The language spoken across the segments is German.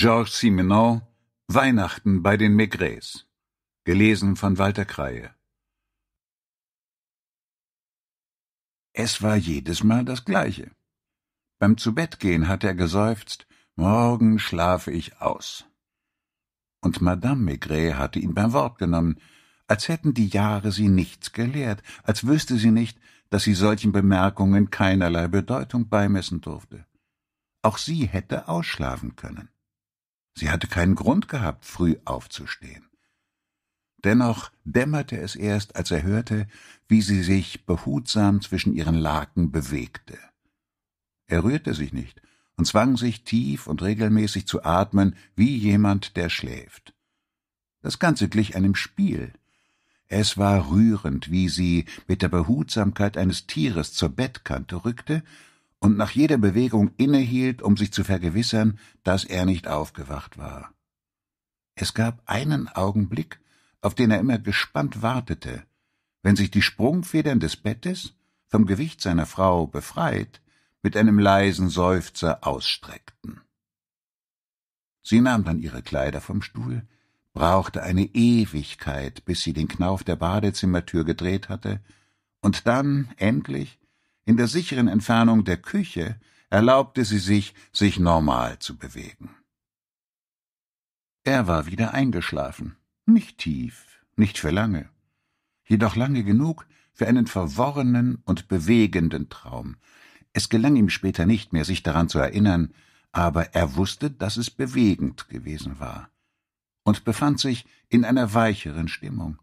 Georges Simenon Weihnachten bei den Maigres. Gelesen von Walter Kreie. Es war jedes Mal das Gleiche. Beim Zubettgehen hatte er geseufzt, morgen schlafe ich aus. Und Madame Maigret hatte ihn beim Wort genommen, als hätten die Jahre sie nichts gelehrt, als wüsste sie nicht, dass sie solchen Bemerkungen keinerlei Bedeutung beimessen durfte. Auch sie hätte ausschlafen können. Sie hatte keinen Grund gehabt, früh aufzustehen. Dennoch dämmerte es erst, als er hörte, wie sie sich behutsam zwischen ihren Laken bewegte. Er rührte sich nicht und zwang sich tief und regelmäßig zu atmen, wie jemand, der schläft. Das Ganze glich einem Spiel. Es war rührend, wie sie mit der Behutsamkeit eines Tieres zur Bettkante rückte und nach jeder Bewegung innehielt, um sich zu vergewissern, dass er nicht aufgewacht war. Es gab einen Augenblick, auf den er immer gespannt wartete, wenn sich die Sprungfedern des Bettes, vom Gewicht seiner Frau befreit, mit einem leisen Seufzer ausstreckten. Sie nahm dann ihre Kleider vom Stuhl, brauchte eine Ewigkeit, bis sie den Knauf der Badezimmertür gedreht hatte, und dann, endlich, in der sicheren Entfernung der Küche erlaubte sie sich, sich normal zu bewegen. Er war wieder eingeschlafen, nicht tief, nicht für lange, jedoch lange genug für einen verworrenen und bewegenden Traum. Es gelang ihm später nicht mehr, sich daran zu erinnern, aber er wusste, dass es bewegend gewesen war und befand sich in einer weicheren Stimmung.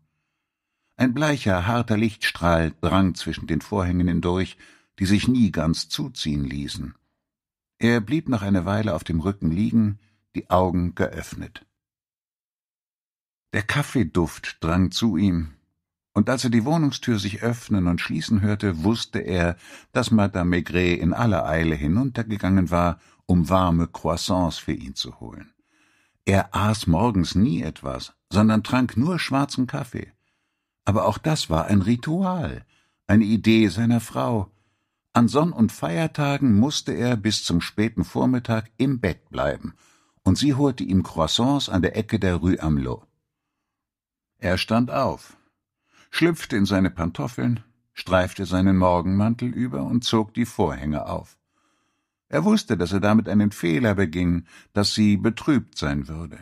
Ein bleicher, harter Lichtstrahl drang zwischen den Vorhängen hindurch die sich nie ganz zuziehen ließen. Er blieb noch eine Weile auf dem Rücken liegen, die Augen geöffnet. Der Kaffeeduft drang zu ihm, und als er die Wohnungstür sich öffnen und schließen hörte, wusste er, dass Madame Maigret in aller Eile hinuntergegangen war, um warme Croissants für ihn zu holen. Er aß morgens nie etwas, sondern trank nur schwarzen Kaffee. Aber auch das war ein Ritual, eine Idee seiner Frau, an Sonn- und Feiertagen musste er bis zum späten Vormittag im Bett bleiben, und sie holte ihm Croissants an der Ecke der Rue Amelot. Er stand auf, schlüpfte in seine Pantoffeln, streifte seinen Morgenmantel über und zog die Vorhänge auf. Er wusste, dass er damit einen Fehler beging, dass sie betrübt sein würde.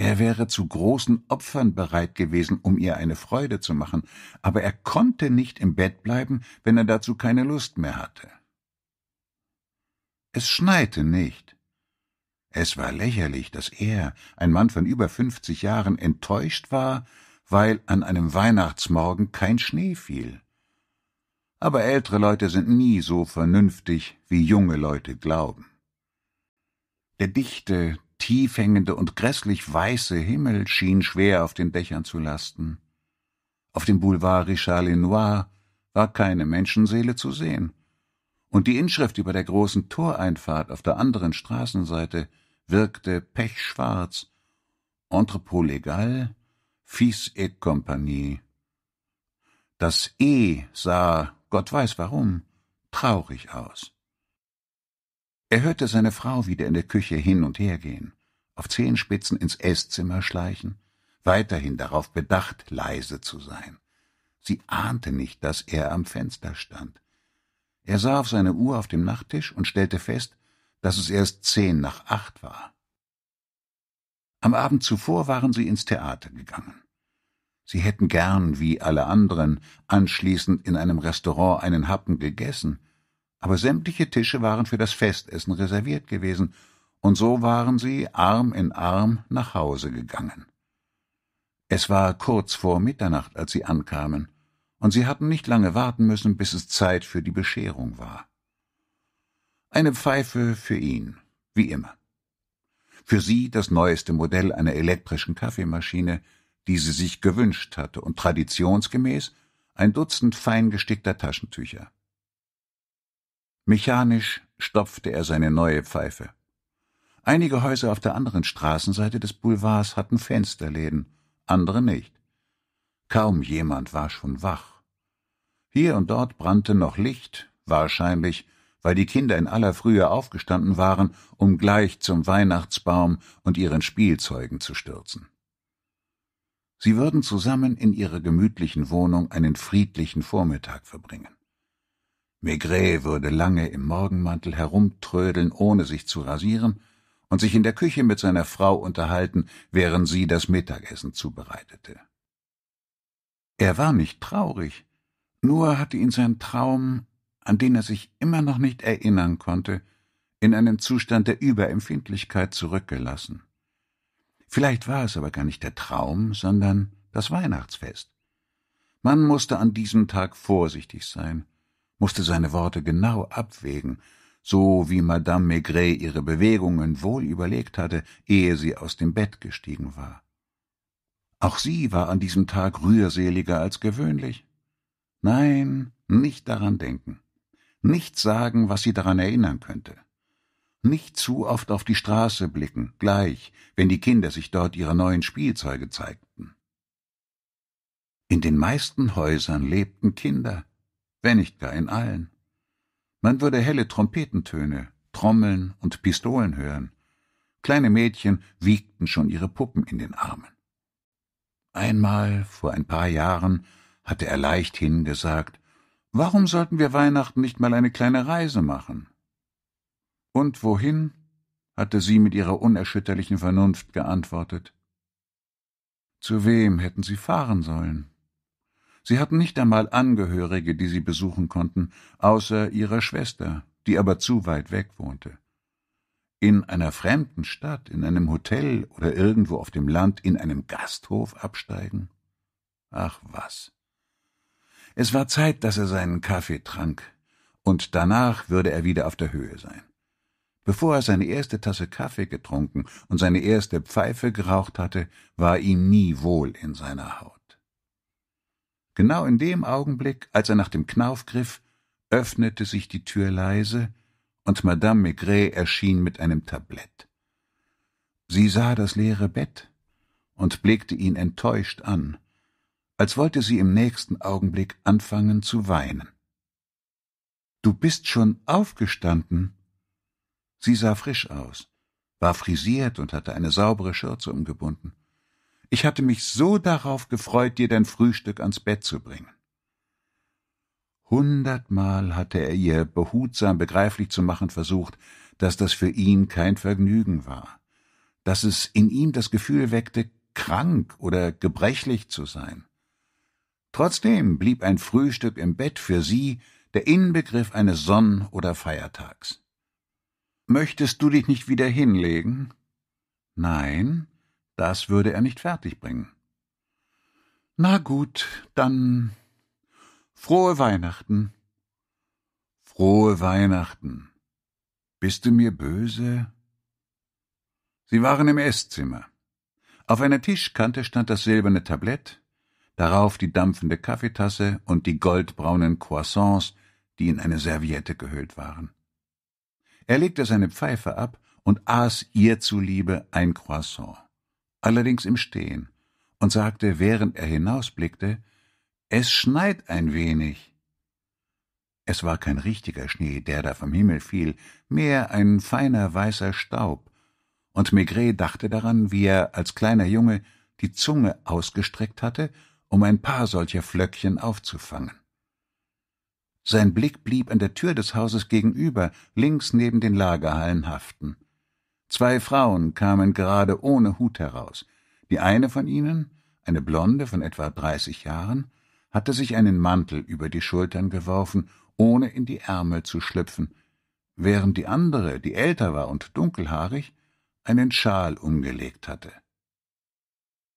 Er wäre zu großen Opfern bereit gewesen, um ihr eine Freude zu machen, aber er konnte nicht im Bett bleiben, wenn er dazu keine Lust mehr hatte. Es schneite nicht. Es war lächerlich, dass er, ein Mann von über fünfzig Jahren, enttäuscht war, weil an einem Weihnachtsmorgen kein Schnee fiel. Aber ältere Leute sind nie so vernünftig, wie junge Leute glauben. Der dichte, tiefhängende und grässlich weiße Himmel schien schwer auf den Dächern zu lasten. Auf dem Boulevard Richard Lenoir war keine Menschenseele zu sehen, und die Inschrift über der großen Toreinfahrt auf der anderen Straßenseite wirkte pechschwarz Entrepôt légal, Fils et Compagnie. Das E sah, Gott weiß warum, traurig aus. Er hörte seine Frau wieder in der Küche hin und her gehen, auf Zehenspitzen ins Esszimmer schleichen, weiterhin darauf bedacht, leise zu sein. Sie ahnte nicht, dass er am Fenster stand. Er sah auf seine Uhr auf dem Nachttisch und stellte fest, dass es erst zehn nach acht war. Am Abend zuvor waren sie ins Theater gegangen. Sie hätten gern, wie alle anderen, anschließend in einem Restaurant einen Happen gegessen, aber sämtliche Tische waren für das Festessen reserviert gewesen, und so waren sie Arm in Arm nach Hause gegangen. Es war kurz vor Mitternacht, als sie ankamen, und sie hatten nicht lange warten müssen, bis es Zeit für die Bescherung war. Eine Pfeife für ihn, wie immer. Für sie das neueste Modell einer elektrischen Kaffeemaschine, die sie sich gewünscht hatte, und traditionsgemäß ein Dutzend feingestickter Taschentücher. Mechanisch stopfte er seine neue Pfeife. Einige Häuser auf der anderen Straßenseite des Boulevards hatten Fensterläden, andere nicht. Kaum jemand war schon wach. Hier und dort brannte noch Licht, wahrscheinlich, weil die Kinder in aller Frühe aufgestanden waren, um gleich zum Weihnachtsbaum und ihren Spielzeugen zu stürzen. Sie würden zusammen in ihrer gemütlichen Wohnung einen friedlichen Vormittag verbringen. Maigret würde lange im Morgenmantel herumtrödeln, ohne sich zu rasieren, und sich in der Küche mit seiner Frau unterhalten, während sie das Mittagessen zubereitete. Er war nicht traurig, nur hatte ihn sein Traum, an den er sich immer noch nicht erinnern konnte, in einen Zustand der Überempfindlichkeit zurückgelassen. Vielleicht war es aber gar nicht der Traum, sondern das Weihnachtsfest. Man musste an diesem Tag vorsichtig sein, musste seine Worte genau abwägen, so wie Madame Maigret ihre Bewegungen wohl überlegt hatte, ehe sie aus dem Bett gestiegen war. Auch sie war an diesem Tag rührseliger als gewöhnlich. Nein, nicht daran denken, nicht sagen, was sie daran erinnern könnte, nicht zu oft auf die Straße blicken, gleich, wenn die Kinder sich dort ihre neuen Spielzeuge zeigten. In den meisten Häusern lebten Kinder, wenn nicht gar in allen. Man würde helle Trompetentöne, Trommeln und Pistolen hören. Kleine Mädchen wiegten schon ihre Puppen in den Armen. Einmal, vor ein paar Jahren, hatte er leichthin gesagt, warum sollten wir Weihnachten nicht mal eine kleine Reise machen? Und wohin? hatte sie mit ihrer unerschütterlichen Vernunft geantwortet. Zu wem hätten sie fahren sollen? Sie hatten nicht einmal Angehörige, die sie besuchen konnten, außer ihrer Schwester, die aber zu weit weg wohnte. In einer fremden Stadt, in einem Hotel oder irgendwo auf dem Land, in einem Gasthof absteigen? Ach was. Es war Zeit, dass er seinen Kaffee trank, und danach würde er wieder auf der Höhe sein. Bevor er seine erste Tasse Kaffee getrunken und seine erste Pfeife geraucht hatte, war ihm nie wohl in seiner Haut. Genau in dem Augenblick, als er nach dem Knauf griff, öffnete sich die Tür leise, und Madame Maigret erschien mit einem Tablett. Sie sah das leere Bett und blickte ihn enttäuscht an, als wollte sie im nächsten Augenblick anfangen zu weinen. Du bist schon aufgestanden? Sie sah frisch aus, war frisiert und hatte eine saubere Schürze umgebunden. Ich hatte mich so darauf gefreut, dir dein Frühstück ans Bett zu bringen. Hundertmal hatte er ihr behutsam begreiflich zu machen versucht, dass das für ihn kein Vergnügen war, dass es in ihm das Gefühl weckte, krank oder gebrechlich zu sein. Trotzdem blieb ein Frühstück im Bett für sie der Inbegriff eines Sonn- oder Feiertags. Möchtest du dich nicht wieder hinlegen? Nein, das würde er nicht fertigbringen. Na gut, dann frohe Weihnachten. Frohe Weihnachten. Bist du mir böse? Sie waren im Esszimmer. Auf einer Tischkante stand das silberne Tablett, darauf die dampfende Kaffeetasse und die goldbraunen Croissants, die in eine Serviette gehüllt waren. Er legte seine Pfeife ab und aß ihr zuliebe ein Croissant allerdings im Stehen, und sagte, während er hinausblickte, es schneit ein wenig. Es war kein richtiger Schnee, der da vom Himmel fiel, mehr ein feiner weißer Staub, und Maigret dachte daran, wie er als kleiner Junge die Zunge ausgestreckt hatte, um ein paar solcher Flöckchen aufzufangen. Sein Blick blieb an der Tür des Hauses gegenüber, links neben den Lagerhallen haften. Zwei Frauen kamen gerade ohne Hut heraus. Die eine von ihnen, eine Blonde von etwa dreißig Jahren, hatte sich einen Mantel über die Schultern geworfen, ohne in die Ärmel zu schlüpfen, während die andere, die älter war und dunkelhaarig, einen Schal umgelegt hatte.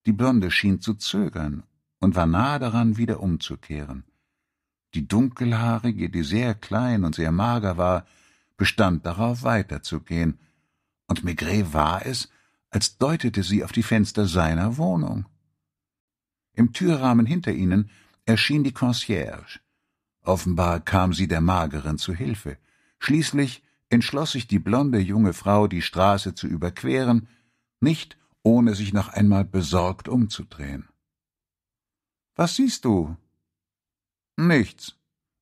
Die Blonde schien zu zögern und war nahe daran, wieder umzukehren. Die dunkelhaarige, die sehr klein und sehr mager war, bestand darauf, weiterzugehen, und Maigret war es, als deutete sie auf die Fenster seiner Wohnung. Im Türrahmen hinter ihnen erschien die Concierge. Offenbar kam sie der Mageren zu Hilfe. Schließlich entschloss sich die blonde junge Frau, die Straße zu überqueren, nicht ohne sich noch einmal besorgt umzudrehen. Was siehst du? Nichts.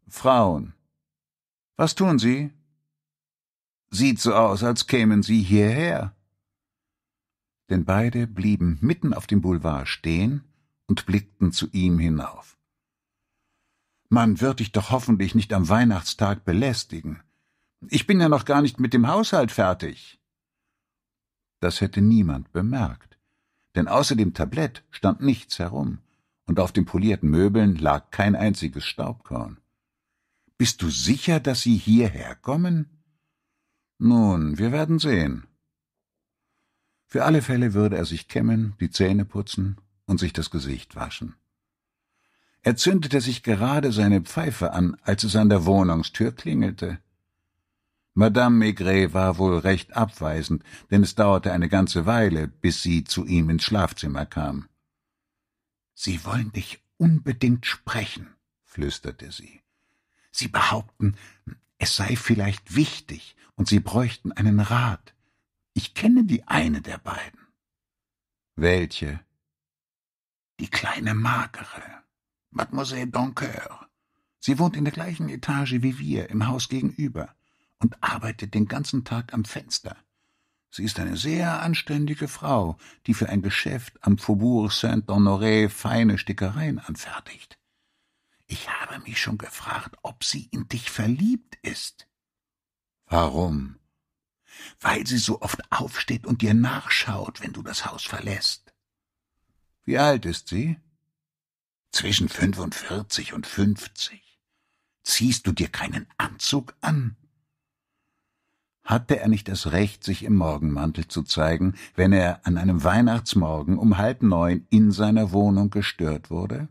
Frauen. Was tun sie? Sieht so aus, als kämen Sie hierher. Denn beide blieben mitten auf dem Boulevard stehen und blickten zu ihm hinauf. Man wird dich doch hoffentlich nicht am Weihnachtstag belästigen. Ich bin ja noch gar nicht mit dem Haushalt fertig. Das hätte niemand bemerkt, denn außer dem Tablett stand nichts herum, und auf den polierten Möbeln lag kein einziges Staubkorn. Bist du sicher, dass sie hierher kommen? Nun, wir werden sehen. Für alle Fälle würde er sich kämmen, die Zähne putzen und sich das Gesicht waschen. Er zündete sich gerade seine Pfeife an, als es an der Wohnungstür klingelte. Madame Maigret war wohl recht abweisend, denn es dauerte eine ganze Weile, bis sie zu ihm ins Schlafzimmer kam. Sie wollen dich unbedingt sprechen, flüsterte sie. Sie behaupten, es sei vielleicht wichtig und sie bräuchten einen Rat. Ich kenne die eine der beiden. Welche? Die kleine Magere, Mademoiselle Doncoeur. Sie wohnt in der gleichen Etage wie wir, im Haus gegenüber, und arbeitet den ganzen Tag am Fenster. Sie ist eine sehr anständige Frau, die für ein Geschäft am Faubourg Saint-Honoré feine Stickereien anfertigt. Ich habe mich schon gefragt, ob sie in dich verliebt ist. Warum? Weil sie so oft aufsteht und dir nachschaut, wenn du das Haus verlässt. Wie alt ist sie? Zwischen fünfundvierzig und fünfzig. Ziehst du dir keinen Anzug an? Hatte er nicht das Recht, sich im Morgenmantel zu zeigen, wenn er an einem Weihnachtsmorgen um halb neun in seiner Wohnung gestört wurde?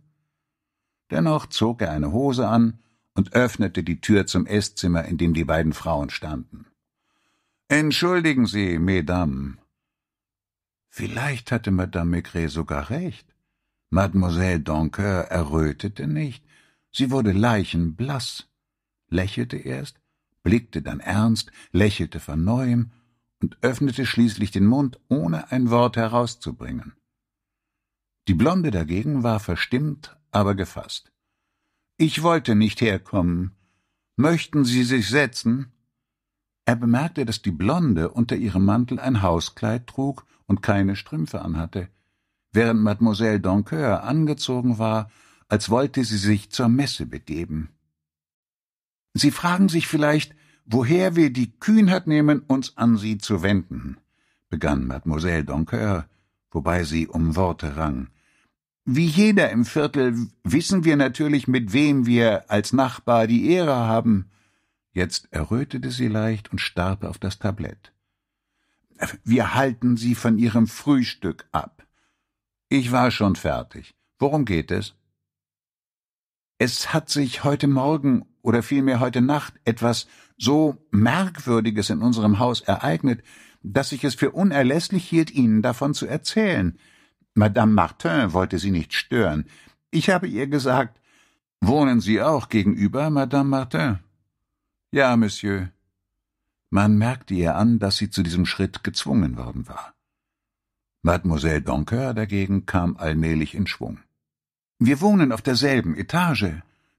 Dennoch zog er eine Hose an und öffnete die Tür zum Esszimmer, in dem die beiden Frauen standen. Entschuldigen Sie, Mesdames. Vielleicht hatte Madame Maigret sogar recht. Mademoiselle Doncœur errötete nicht, sie wurde leichenblass, lächelte erst, blickte dann ernst, lächelte von neuem und öffnete schließlich den Mund, ohne ein Wort herauszubringen. Die Blonde dagegen war verstimmt aber gefasst. Ich wollte nicht herkommen. Möchten Sie sich setzen? Er bemerkte, dass die Blonde unter ihrem Mantel ein Hauskleid trug und keine Strümpfe anhatte, während Mademoiselle Doncœur angezogen war, als wollte sie sich zur Messe begeben. Sie fragen sich vielleicht, woher wir die Kühnheit nehmen, uns an Sie zu wenden, begann Mademoiselle Doncœur, wobei sie um Worte rang. Wie jeder im Viertel wissen wir natürlich, mit wem wir als Nachbar die Ehre haben. Jetzt errötete sie leicht und starrte auf das Tablett. Wir halten Sie von Ihrem Frühstück ab. Ich war schon fertig. Worum geht es? Es hat sich heute Morgen oder vielmehr heute Nacht etwas so Merkwürdiges in unserem Haus ereignet, dass ich es für unerlässlich hielt, Ihnen davon zu erzählen. Madame Martin wollte sie nicht stören. Ich habe ihr gesagt, Wohnen Sie auch gegenüber, Madame Martin? Ja, Monsieur. Man merkte ihr an, dass sie zu diesem Schritt gezwungen worden war. Mademoiselle Donker dagegen kam allmählich in Schwung. Wir wohnen auf derselben Etage,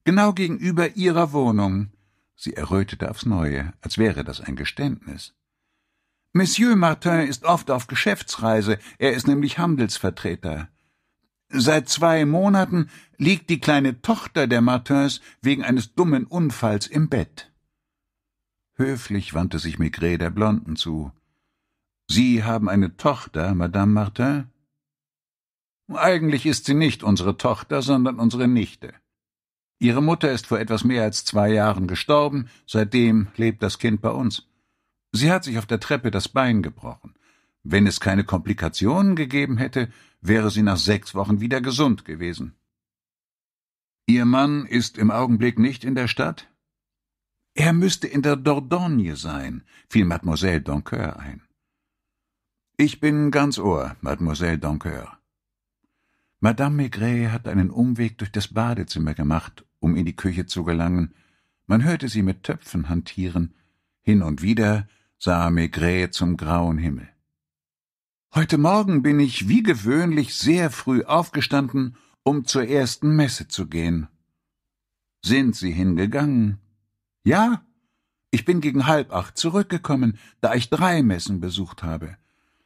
genau gegenüber Ihrer Wohnung. Sie errötete aufs Neue, als wäre das ein Geständnis. Monsieur Martin ist oft auf Geschäftsreise, er ist nämlich Handelsvertreter. Seit zwei Monaten liegt die kleine Tochter der Martins wegen eines dummen Unfalls im Bett. Höflich wandte sich Maigret der Blonden zu. Sie haben eine Tochter, Madame Martin? Eigentlich ist sie nicht unsere Tochter, sondern unsere Nichte. Ihre Mutter ist vor etwas mehr als zwei Jahren gestorben, seitdem lebt das Kind bei uns. Sie hat sich auf der Treppe das Bein gebrochen. Wenn es keine Komplikationen gegeben hätte, wäre sie nach sechs Wochen wieder gesund gewesen. Ihr Mann ist im Augenblick nicht in der Stadt? Er müsste in der Dordogne sein, fiel Mademoiselle Doncoeur ein. Ich bin ganz Ohr, Mademoiselle Doncoeur. Madame Maigret hat einen Umweg durch das Badezimmer gemacht, um in die Küche zu gelangen. Man hörte sie mit Töpfen hantieren. Hin und wieder sah Maigret zum grauen Himmel. Heute Morgen bin ich wie gewöhnlich sehr früh aufgestanden, um zur ersten Messe zu gehen. Sind Sie hingegangen? Ja, ich bin gegen halb acht zurückgekommen, da ich drei Messen besucht habe.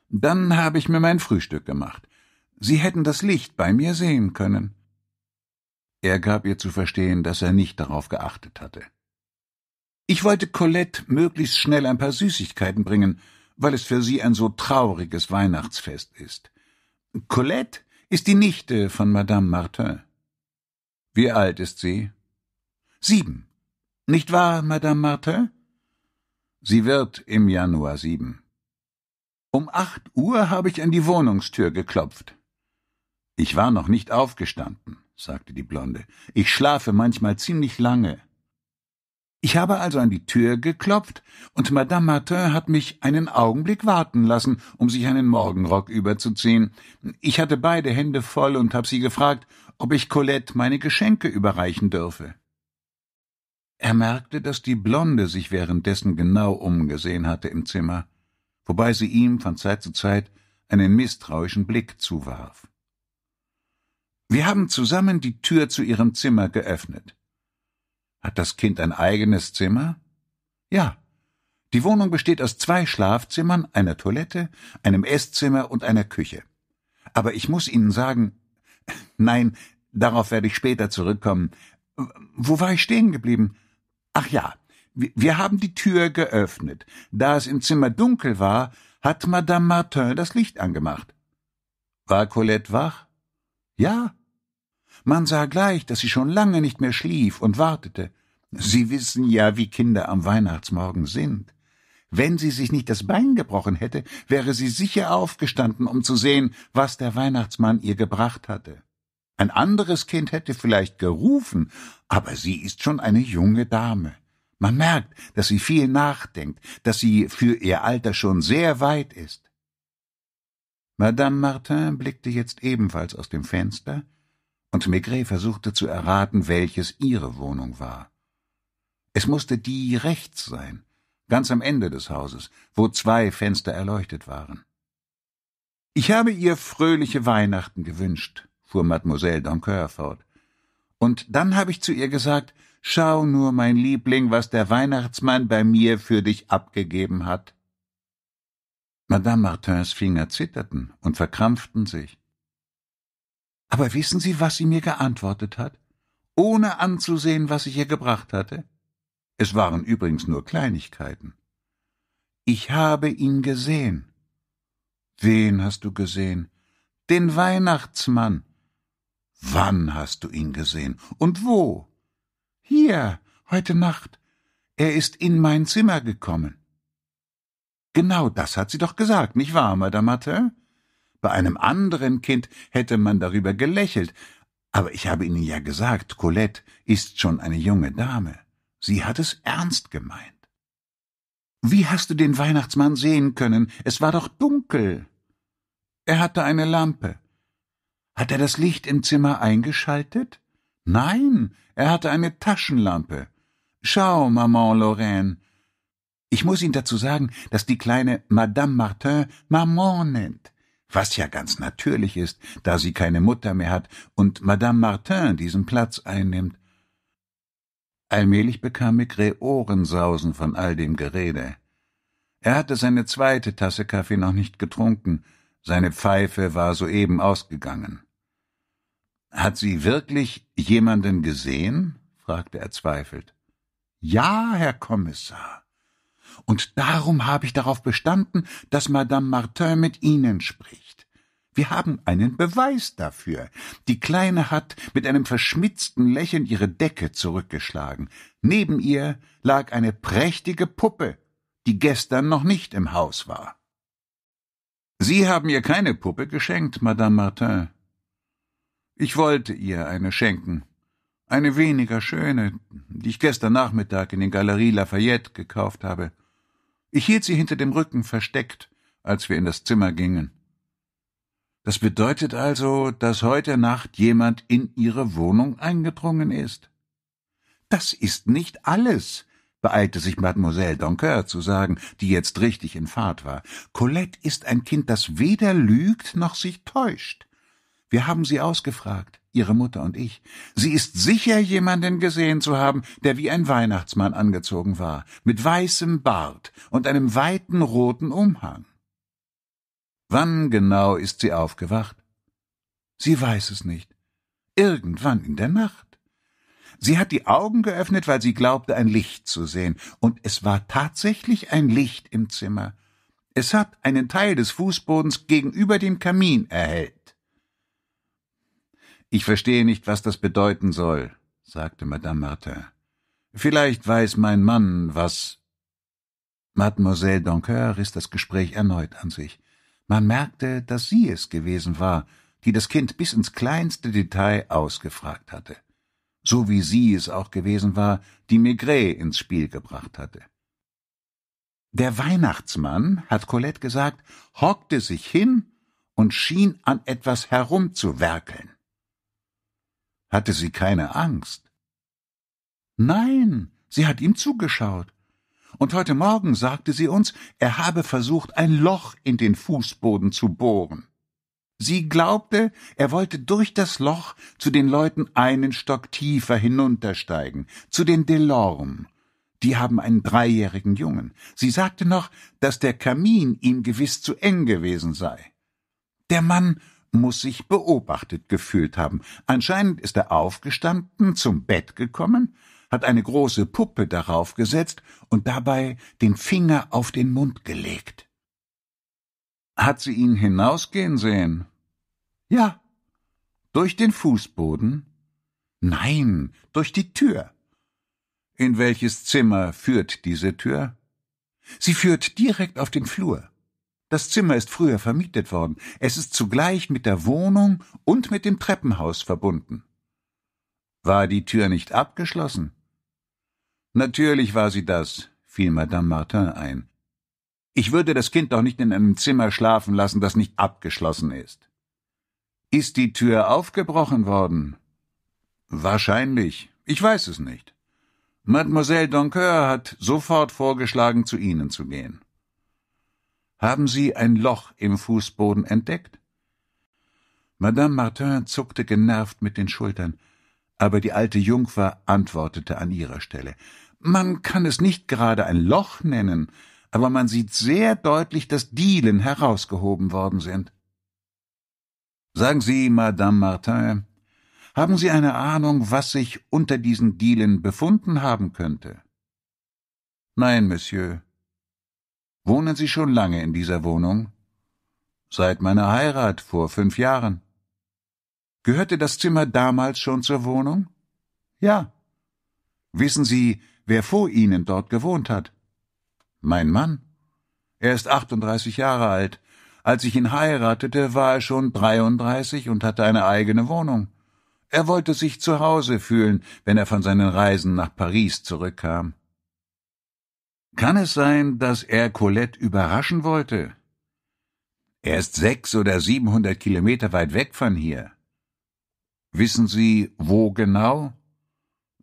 Dann habe ich mir mein Frühstück gemacht. Sie hätten das Licht bei mir sehen können. Er gab ihr zu verstehen, dass er nicht darauf geachtet hatte. Ich wollte Colette möglichst schnell ein paar Süßigkeiten bringen, weil es für sie ein so trauriges Weihnachtsfest ist. Colette ist die Nichte von Madame Martin. Wie alt ist sie? Sieben. Nicht wahr, Madame Martin? Sie wird im Januar sieben. Um acht Uhr habe ich an die Wohnungstür geklopft. Ich war noch nicht aufgestanden, sagte die Blonde. Ich schlafe manchmal ziemlich lange. Ich habe also an die Tür geklopft, und Madame Martin hat mich einen Augenblick warten lassen, um sich einen Morgenrock überzuziehen. Ich hatte beide Hände voll und habe sie gefragt, ob ich Colette meine Geschenke überreichen dürfe. Er merkte, dass die Blonde sich währenddessen genau umgesehen hatte im Zimmer, wobei sie ihm von Zeit zu Zeit einen misstrauischen Blick zuwarf. Wir haben zusammen die Tür zu ihrem Zimmer geöffnet. Hat das Kind ein eigenes Zimmer? Ja. Die Wohnung besteht aus zwei Schlafzimmern, einer Toilette, einem Esszimmer und einer Küche. Aber ich muss Ihnen sagen, nein, darauf werde ich später zurückkommen. Wo war ich stehen geblieben? Ach ja, wir haben die Tür geöffnet. Da es im Zimmer dunkel war, hat Madame Martin das Licht angemacht. War Colette wach? Ja, man sah gleich, dass sie schon lange nicht mehr schlief und wartete. Sie wissen ja, wie Kinder am Weihnachtsmorgen sind. Wenn sie sich nicht das Bein gebrochen hätte, wäre sie sicher aufgestanden, um zu sehen, was der Weihnachtsmann ihr gebracht hatte. Ein anderes Kind hätte vielleicht gerufen, aber sie ist schon eine junge Dame. Man merkt, dass sie viel nachdenkt, dass sie für ihr Alter schon sehr weit ist. Madame Martin blickte jetzt ebenfalls aus dem Fenster und Maigret versuchte zu erraten, welches ihre Wohnung war. Es musste die rechts sein, ganz am Ende des Hauses, wo zwei Fenster erleuchtet waren. Ich habe ihr fröhliche Weihnachten gewünscht, fuhr Mademoiselle Doncoeur fort. Und dann habe ich zu ihr gesagt, schau nur, mein Liebling, was der Weihnachtsmann bei mir für dich abgegeben hat. Madame Martins Finger zitterten und verkrampften sich. Aber wissen Sie, was sie mir geantwortet hat? Ohne anzusehen, was ich ihr gebracht hatte? Es waren übrigens nur Kleinigkeiten. Ich habe ihn gesehen. Wen hast du gesehen? Den Weihnachtsmann. Wann hast du ihn gesehen? Und wo? Hier, heute Nacht. Er ist in mein Zimmer gekommen. Genau das hat sie doch gesagt, nicht wahr, Madame Martin? Bei einem anderen Kind hätte man darüber gelächelt. Aber ich habe Ihnen ja gesagt, Colette ist schon eine junge Dame. Sie hat es ernst gemeint. Wie hast du den Weihnachtsmann sehen können? Es war doch dunkel. Er hatte eine Lampe. Hat er das Licht im Zimmer eingeschaltet? Nein, er hatte eine Taschenlampe. Schau, Maman Lorraine. Ich muss Ihnen dazu sagen, dass die kleine Madame Martin Maman nennt was ja ganz natürlich ist, da sie keine Mutter mehr hat und Madame Martin diesen Platz einnimmt. Allmählich bekam Migré Ohrensausen von all dem Gerede. Er hatte seine zweite Tasse Kaffee noch nicht getrunken, seine Pfeife war soeben ausgegangen. Hat sie wirklich jemanden gesehen? fragte er zweifelt. Ja, Herr Kommissar. Und darum habe ich darauf bestanden, dass Madame Martin mit Ihnen spricht. Wir haben einen Beweis dafür. Die Kleine hat mit einem verschmitzten Lächeln ihre Decke zurückgeschlagen. Neben ihr lag eine prächtige Puppe, die gestern noch nicht im Haus war. Sie haben ihr keine Puppe geschenkt, Madame Martin. Ich wollte ihr eine schenken. Eine weniger schöne, die ich gestern Nachmittag in den Galerie Lafayette gekauft habe. Ich hielt sie hinter dem Rücken versteckt, als wir in das Zimmer gingen. Das bedeutet also, dass heute Nacht jemand in Ihre Wohnung eingedrungen ist. Das ist nicht alles, beeilte sich Mademoiselle Doncoeur zu sagen, die jetzt richtig in Fahrt war. Colette ist ein Kind, das weder lügt noch sich täuscht. Wir haben sie ausgefragt, ihre Mutter und ich. Sie ist sicher jemanden gesehen zu haben, der wie ein Weihnachtsmann angezogen war, mit weißem Bart und einem weiten roten Umhang. Wann genau ist sie aufgewacht? Sie weiß es nicht. Irgendwann in der Nacht. Sie hat die Augen geöffnet, weil sie glaubte, ein Licht zu sehen, und es war tatsächlich ein Licht im Zimmer. Es hat einen Teil des Fußbodens gegenüber dem Kamin erhellt. Ich verstehe nicht, was das bedeuten soll, sagte Madame Martin. Vielleicht weiß mein Mann, was. Mademoiselle Doncoeur riss das Gespräch erneut an sich. Man merkte, dass sie es gewesen war, die das Kind bis ins kleinste Detail ausgefragt hatte, so wie sie es auch gewesen war, die Maigret ins Spiel gebracht hatte. Der Weihnachtsmann, hat Colette gesagt, hockte sich hin und schien an etwas herumzuwerkeln. Hatte sie keine Angst? Nein, sie hat ihm zugeschaut und heute Morgen sagte sie uns, er habe versucht, ein Loch in den Fußboden zu bohren. Sie glaubte, er wollte durch das Loch zu den Leuten einen Stock tiefer hinuntersteigen, zu den Delorme. Die haben einen dreijährigen Jungen. Sie sagte noch, dass der Kamin ihm gewiss zu eng gewesen sei. Der Mann muss sich beobachtet gefühlt haben. Anscheinend ist er aufgestanden, zum Bett gekommen, hat eine große Puppe darauf gesetzt und dabei den Finger auf den Mund gelegt. Hat sie ihn hinausgehen sehen? Ja. Durch den Fußboden? Nein, durch die Tür. In welches Zimmer führt diese Tür? Sie führt direkt auf den Flur. Das Zimmer ist früher vermietet worden. Es ist zugleich mit der Wohnung und mit dem Treppenhaus verbunden. War die Tür nicht abgeschlossen? Natürlich war sie das, fiel Madame Martin ein. Ich würde das Kind doch nicht in einem Zimmer schlafen lassen, das nicht abgeschlossen ist. Ist die Tür aufgebrochen worden? Wahrscheinlich. Ich weiß es nicht. Mademoiselle Doncoeur hat sofort vorgeschlagen, zu Ihnen zu gehen. Haben Sie ein Loch im Fußboden entdeckt? Madame Martin zuckte genervt mit den Schultern, aber die alte Jungfer antwortete an ihrer Stelle. Man kann es nicht gerade ein Loch nennen, aber man sieht sehr deutlich, dass Dielen herausgehoben worden sind. Sagen Sie, Madame Martin, haben Sie eine Ahnung, was sich unter diesen Dielen befunden haben könnte? Nein, Monsieur. Wohnen Sie schon lange in dieser Wohnung? Seit meiner Heirat vor fünf Jahren. Gehörte das Zimmer damals schon zur Wohnung? Ja. Wissen Sie, wer vor Ihnen dort gewohnt hat. Mein Mann. Er ist 38 Jahre alt. Als ich ihn heiratete, war er schon 33 und hatte eine eigene Wohnung. Er wollte sich zu Hause fühlen, wenn er von seinen Reisen nach Paris zurückkam. Kann es sein, dass er Colette überraschen wollte? Er ist sechs oder siebenhundert Kilometer weit weg von hier. Wissen Sie, wo genau?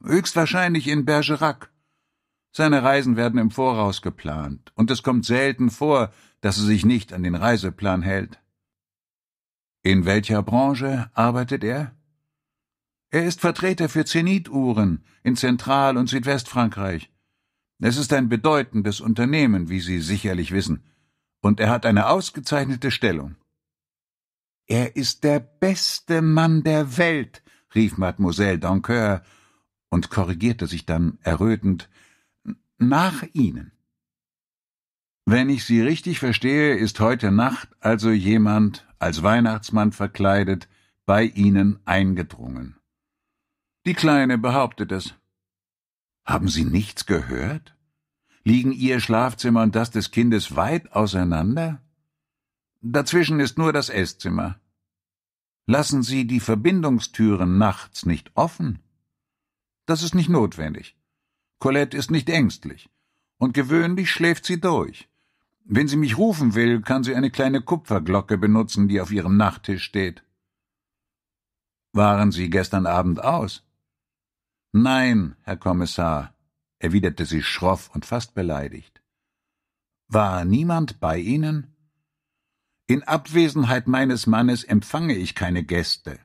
Höchstwahrscheinlich in Bergerac. Seine Reisen werden im Voraus geplant, und es kommt selten vor, dass er sich nicht an den Reiseplan hält. In welcher Branche arbeitet er? Er ist Vertreter für Zenituhren in Zentral- und Südwestfrankreich. Es ist ein bedeutendes Unternehmen, wie Sie sicherlich wissen, und er hat eine ausgezeichnete Stellung. Er ist der beste Mann der Welt, rief Mademoiselle Dancoeur und korrigierte sich dann errötend, nach ihnen. Wenn ich Sie richtig verstehe, ist heute Nacht also jemand als Weihnachtsmann verkleidet bei Ihnen eingedrungen. Die Kleine behauptet es. Haben Sie nichts gehört? Liegen Ihr Schlafzimmer und das des Kindes weit auseinander? Dazwischen ist nur das Esszimmer. Lassen Sie die Verbindungstüren nachts nicht offen? Das ist nicht notwendig. Colette ist nicht ängstlich. Und gewöhnlich schläft sie durch. Wenn sie mich rufen will, kann sie eine kleine Kupferglocke benutzen, die auf ihrem Nachttisch steht. Waren Sie gestern Abend aus? Nein, Herr Kommissar, erwiderte sie schroff und fast beleidigt. War niemand bei Ihnen? In Abwesenheit meines Mannes empfange ich keine Gäste,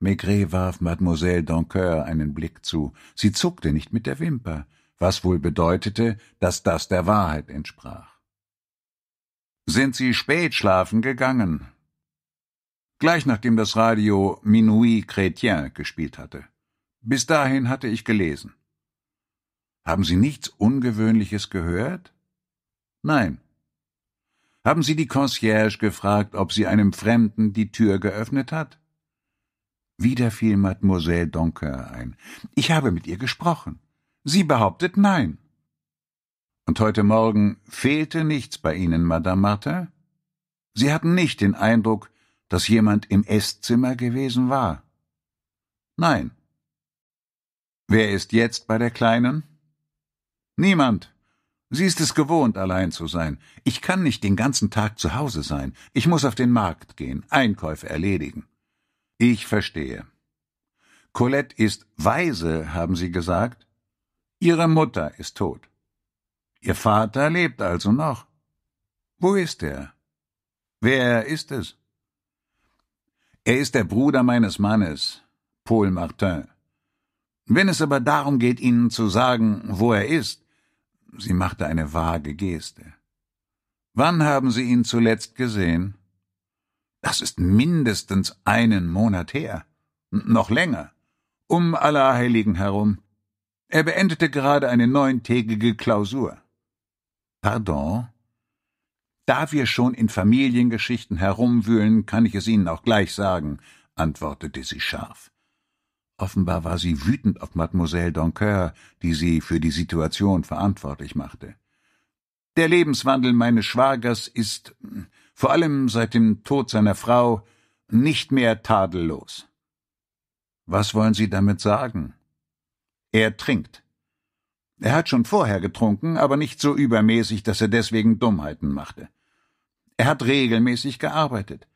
Maigret warf Mademoiselle Dancoeur einen Blick zu. Sie zuckte nicht mit der Wimper, was wohl bedeutete, dass das der Wahrheit entsprach. Sind Sie spät schlafen gegangen? Gleich nachdem das Radio Minuit Chrétien gespielt hatte. Bis dahin hatte ich gelesen. Haben Sie nichts Ungewöhnliches gehört? Nein. Haben Sie die Concierge gefragt, ob sie einem Fremden die Tür geöffnet hat? Wieder fiel Mademoiselle Donker ein. Ich habe mit ihr gesprochen. Sie behauptet nein. Und heute Morgen fehlte nichts bei Ihnen, Madame Martin? Sie hatten nicht den Eindruck, dass jemand im Esszimmer gewesen war. Nein. Wer ist jetzt bei der Kleinen? Niemand. Sie ist es gewohnt, allein zu sein. Ich kann nicht den ganzen Tag zu Hause sein. Ich muss auf den Markt gehen, Einkäufe erledigen. Ich verstehe. Colette ist weise, haben Sie gesagt? Ihre Mutter ist tot. Ihr Vater lebt also noch. Wo ist er? Wer ist es? Er ist der Bruder meines Mannes, Paul Martin. Wenn es aber darum geht, Ihnen zu sagen, wo er ist, sie machte eine vage Geste. Wann haben Sie ihn zuletzt gesehen? Das ist mindestens einen Monat her. Noch länger. Um Allerheiligen herum. Er beendete gerade eine neuntägige Klausur. Pardon? Da wir schon in Familiengeschichten herumwühlen, kann ich es Ihnen auch gleich sagen, antwortete sie scharf. Offenbar war sie wütend auf Mademoiselle Doncoeur, die sie für die Situation verantwortlich machte. Der Lebenswandel meines Schwagers ist vor allem seit dem Tod seiner Frau, nicht mehr tadellos. Was wollen Sie damit sagen? Er trinkt. Er hat schon vorher getrunken, aber nicht so übermäßig, dass er deswegen Dummheiten machte. Er hat regelmäßig gearbeitet.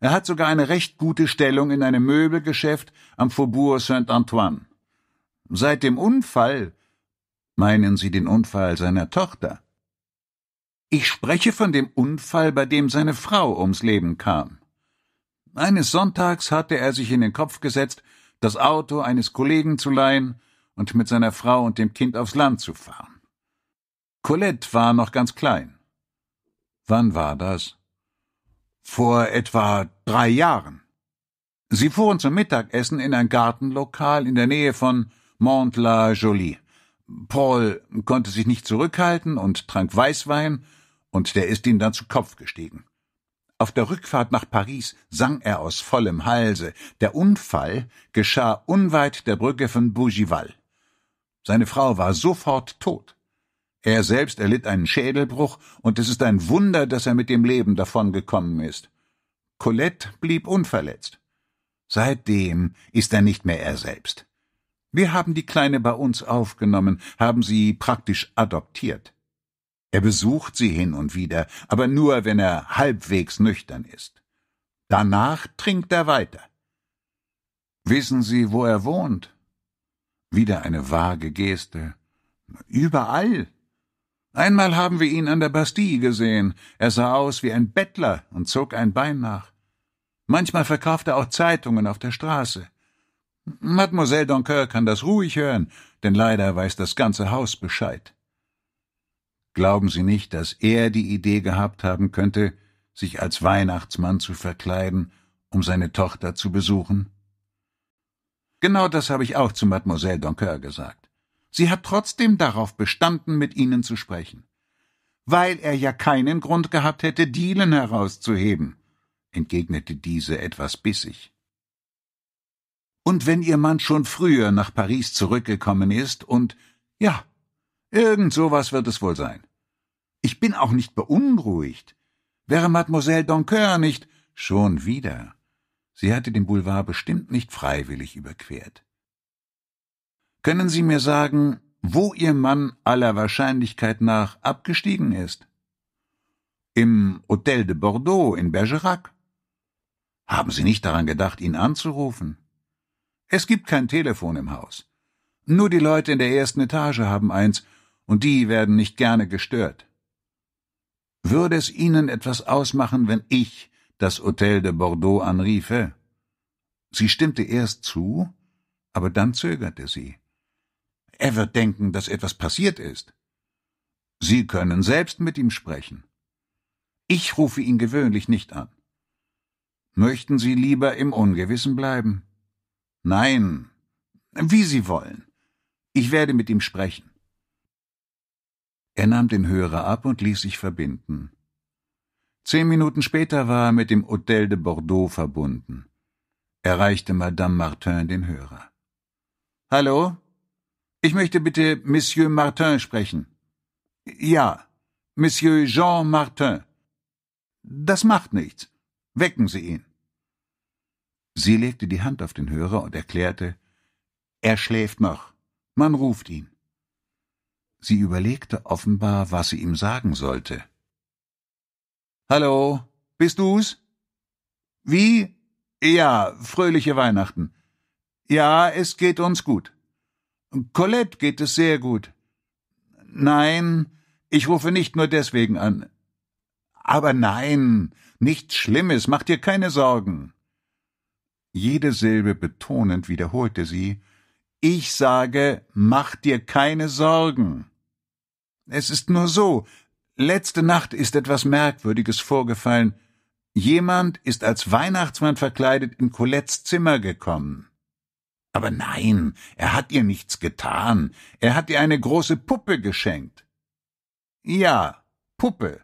Er hat sogar eine recht gute Stellung in einem Möbelgeschäft am Faubourg Saint-Antoine. Seit dem Unfall meinen Sie den Unfall seiner Tochter? Ich spreche von dem Unfall, bei dem seine Frau ums Leben kam. Eines Sonntags hatte er sich in den Kopf gesetzt, das Auto eines Kollegen zu leihen und mit seiner Frau und dem Kind aufs Land zu fahren. Colette war noch ganz klein. Wann war das? Vor etwa drei Jahren. Sie fuhren zum Mittagessen in ein Gartenlokal in der Nähe von Mont-la-Jolie. Paul konnte sich nicht zurückhalten und trank Weißwein, und der ist ihm dann zu Kopf gestiegen. Auf der Rückfahrt nach Paris sang er aus vollem Halse. Der Unfall geschah unweit der Brücke von Bougival. Seine Frau war sofort tot. Er selbst erlitt einen Schädelbruch, und es ist ein Wunder, dass er mit dem Leben davongekommen ist. Colette blieb unverletzt. Seitdem ist er nicht mehr er selbst. Wir haben die Kleine bei uns aufgenommen, haben sie praktisch adoptiert. Er besucht sie hin und wieder, aber nur, wenn er halbwegs nüchtern ist. Danach trinkt er weiter. Wissen Sie, wo er wohnt? Wieder eine vage Geste. Überall. Einmal haben wir ihn an der Bastille gesehen. Er sah aus wie ein Bettler und zog ein Bein nach. Manchmal verkauft er auch Zeitungen auf der Straße. Mademoiselle Doncœur kann das ruhig hören, denn leider weiß das ganze Haus Bescheid. Glauben Sie nicht, dass er die Idee gehabt haben könnte, sich als Weihnachtsmann zu verkleiden, um seine Tochter zu besuchen? Genau das habe ich auch zu Mademoiselle Doncoeur gesagt. Sie hat trotzdem darauf bestanden, mit Ihnen zu sprechen. Weil er ja keinen Grund gehabt hätte, Dielen herauszuheben, entgegnete diese etwas bissig. Und wenn Ihr Mann schon früher nach Paris zurückgekommen ist und ja, irgend sowas wird es wohl sein. Ich bin auch nicht beunruhigt. Wäre Mademoiselle Doncoeur nicht schon wieder. Sie hatte den Boulevard bestimmt nicht freiwillig überquert. Können Sie mir sagen, wo Ihr Mann aller Wahrscheinlichkeit nach abgestiegen ist? Im Hotel de Bordeaux in Bergerac. Haben Sie nicht daran gedacht, ihn anzurufen? Es gibt kein Telefon im Haus. Nur die Leute in der ersten Etage haben eins, und die werden nicht gerne gestört. Würde es Ihnen etwas ausmachen, wenn ich das Hotel de Bordeaux anriefe? Sie stimmte erst zu, aber dann zögerte sie. Er wird denken, dass etwas passiert ist. Sie können selbst mit ihm sprechen. Ich rufe ihn gewöhnlich nicht an. Möchten Sie lieber im Ungewissen bleiben? Nein, wie Sie wollen. Ich werde mit ihm sprechen. Er nahm den Hörer ab und ließ sich verbinden. Zehn Minuten später war er mit dem Hotel de Bordeaux verbunden. Erreichte Madame Martin den Hörer. Hallo? Ich möchte bitte Monsieur Martin sprechen. Ja, Monsieur Jean Martin. Das macht nichts. Wecken Sie ihn. Sie legte die Hand auf den Hörer und erklärte, er schläft noch. Man ruft ihn. Sie überlegte offenbar, was sie ihm sagen sollte. Hallo, bist du's? Wie? Ja, fröhliche Weihnachten. Ja, es geht uns gut. Colette geht es sehr gut. Nein, ich rufe nicht nur deswegen an. Aber nein, nichts Schlimmes, mach dir keine Sorgen. Jede Silbe betonend wiederholte sie, ich sage, mach dir keine Sorgen. Es ist nur so, letzte Nacht ist etwas Merkwürdiges vorgefallen. Jemand ist als Weihnachtsmann verkleidet in Colettes Zimmer gekommen. Aber nein, er hat ihr nichts getan. Er hat ihr eine große Puppe geschenkt. Ja, Puppe.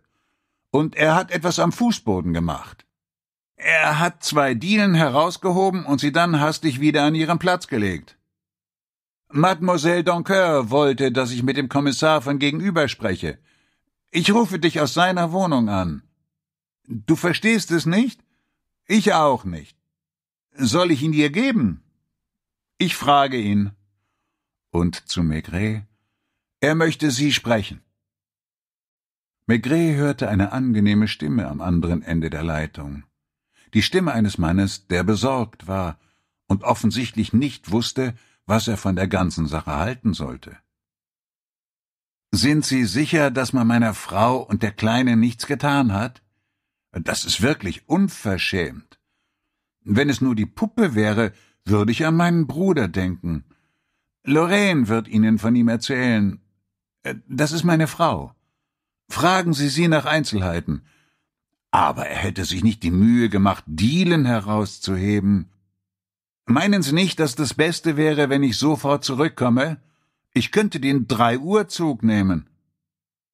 Und er hat etwas am Fußboden gemacht. Er hat zwei Dielen herausgehoben und sie dann hastig wieder an ihren Platz gelegt. Mademoiselle Doncoeur wollte, dass ich mit dem Kommissar von gegenüber spreche. Ich rufe dich aus seiner Wohnung an. Du verstehst es nicht? Ich auch nicht. Soll ich ihn dir geben? Ich frage ihn. Und zu Maigret, er möchte Sie sprechen. Maigret hörte eine angenehme Stimme am anderen Ende der Leitung. Die Stimme eines Mannes, der besorgt war und offensichtlich nicht wusste, was er von der ganzen Sache halten sollte. Sind Sie sicher, dass man meiner Frau und der Kleinen nichts getan hat? Das ist wirklich unverschämt. Wenn es nur die Puppe wäre, würde ich an meinen Bruder denken. Lorraine wird Ihnen von ihm erzählen. Das ist meine Frau. Fragen Sie sie nach Einzelheiten. Aber er hätte sich nicht die Mühe gemacht, Dielen herauszuheben. Meinen Sie nicht, dass das Beste wäre, wenn ich sofort zurückkomme? Ich könnte den drei Uhr Zug nehmen.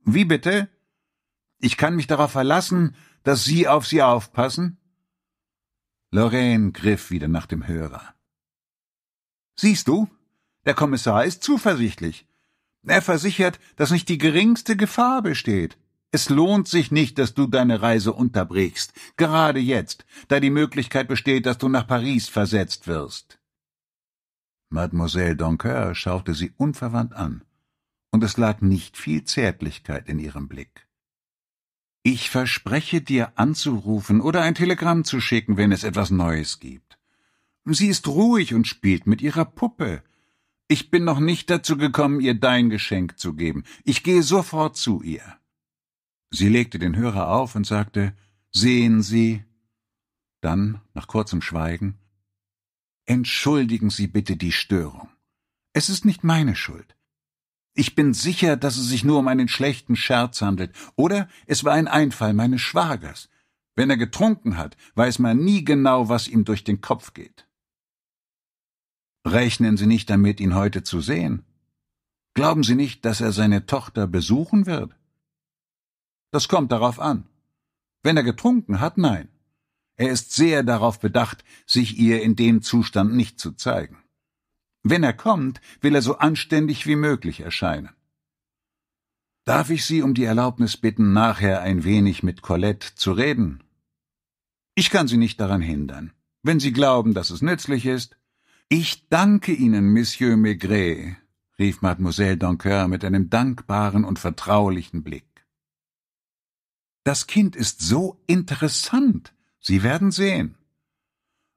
Wie bitte? Ich kann mich darauf verlassen, dass Sie auf sie aufpassen? Lorraine griff wieder nach dem Hörer. Siehst du, der Kommissar ist zuversichtlich. Er versichert, dass nicht die geringste Gefahr besteht. Es lohnt sich nicht, dass du deine Reise unterbrichst, gerade jetzt, da die Möglichkeit besteht, dass du nach Paris versetzt wirst. Mademoiselle Doncoeur schaute sie unverwandt an, und es lag nicht viel Zärtlichkeit in ihrem Blick. Ich verspreche dir anzurufen oder ein Telegramm zu schicken, wenn es etwas Neues gibt. Sie ist ruhig und spielt mit ihrer Puppe. Ich bin noch nicht dazu gekommen, ihr dein Geschenk zu geben. Ich gehe sofort zu ihr. Sie legte den Hörer auf und sagte Sehen Sie. Dann, nach kurzem Schweigen Entschuldigen Sie bitte die Störung. Es ist nicht meine Schuld. Ich bin sicher, dass es sich nur um einen schlechten Scherz handelt, oder es war ein Einfall meines Schwagers. Wenn er getrunken hat, weiß man nie genau, was ihm durch den Kopf geht. Rechnen Sie nicht damit, ihn heute zu sehen. Glauben Sie nicht, dass er seine Tochter besuchen wird? Das kommt darauf an. Wenn er getrunken hat, nein. Er ist sehr darauf bedacht, sich ihr in dem Zustand nicht zu zeigen. Wenn er kommt, will er so anständig wie möglich erscheinen. Darf ich Sie um die Erlaubnis bitten, nachher ein wenig mit Colette zu reden? Ich kann Sie nicht daran hindern. Wenn Sie glauben, dass es nützlich ist. Ich danke Ihnen, Monsieur Maigret, rief Mademoiselle Doncoeur mit einem dankbaren und vertraulichen Blick. Das Kind ist so interessant. Sie werden sehen.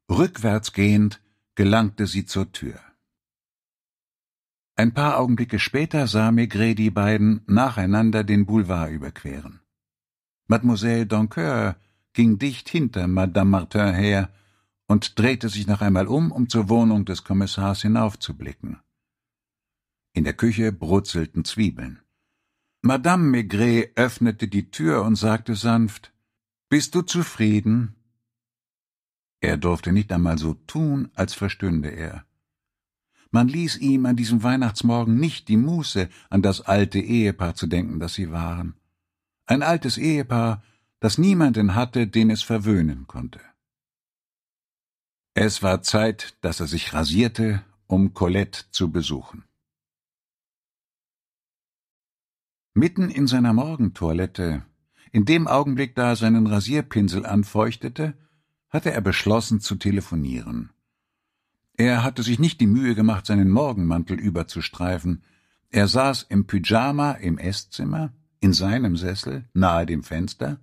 Rückwärts gehend gelangte sie zur Tür. Ein paar Augenblicke später sah Maigret die beiden nacheinander den Boulevard überqueren. Mademoiselle Doncoeur ging dicht hinter Madame Martin her und drehte sich noch einmal um, um zur Wohnung des Kommissars hinaufzublicken. In der Küche brutzelten Zwiebeln. Madame Maigret öffnete die Tür und sagte sanft Bist du zufrieden? Er durfte nicht einmal so tun, als verstünde er. Man ließ ihm an diesem Weihnachtsmorgen nicht die Muße, an das alte Ehepaar zu denken, das sie waren. Ein altes Ehepaar, das niemanden hatte, den es verwöhnen konnte. Es war Zeit, dass er sich rasierte, um Colette zu besuchen. Mitten in seiner Morgentoilette, in dem Augenblick, da er seinen Rasierpinsel anfeuchtete, hatte er beschlossen zu telefonieren. Er hatte sich nicht die Mühe gemacht, seinen Morgenmantel überzustreifen. Er saß im Pyjama im Esszimmer, in seinem Sessel, nahe dem Fenster,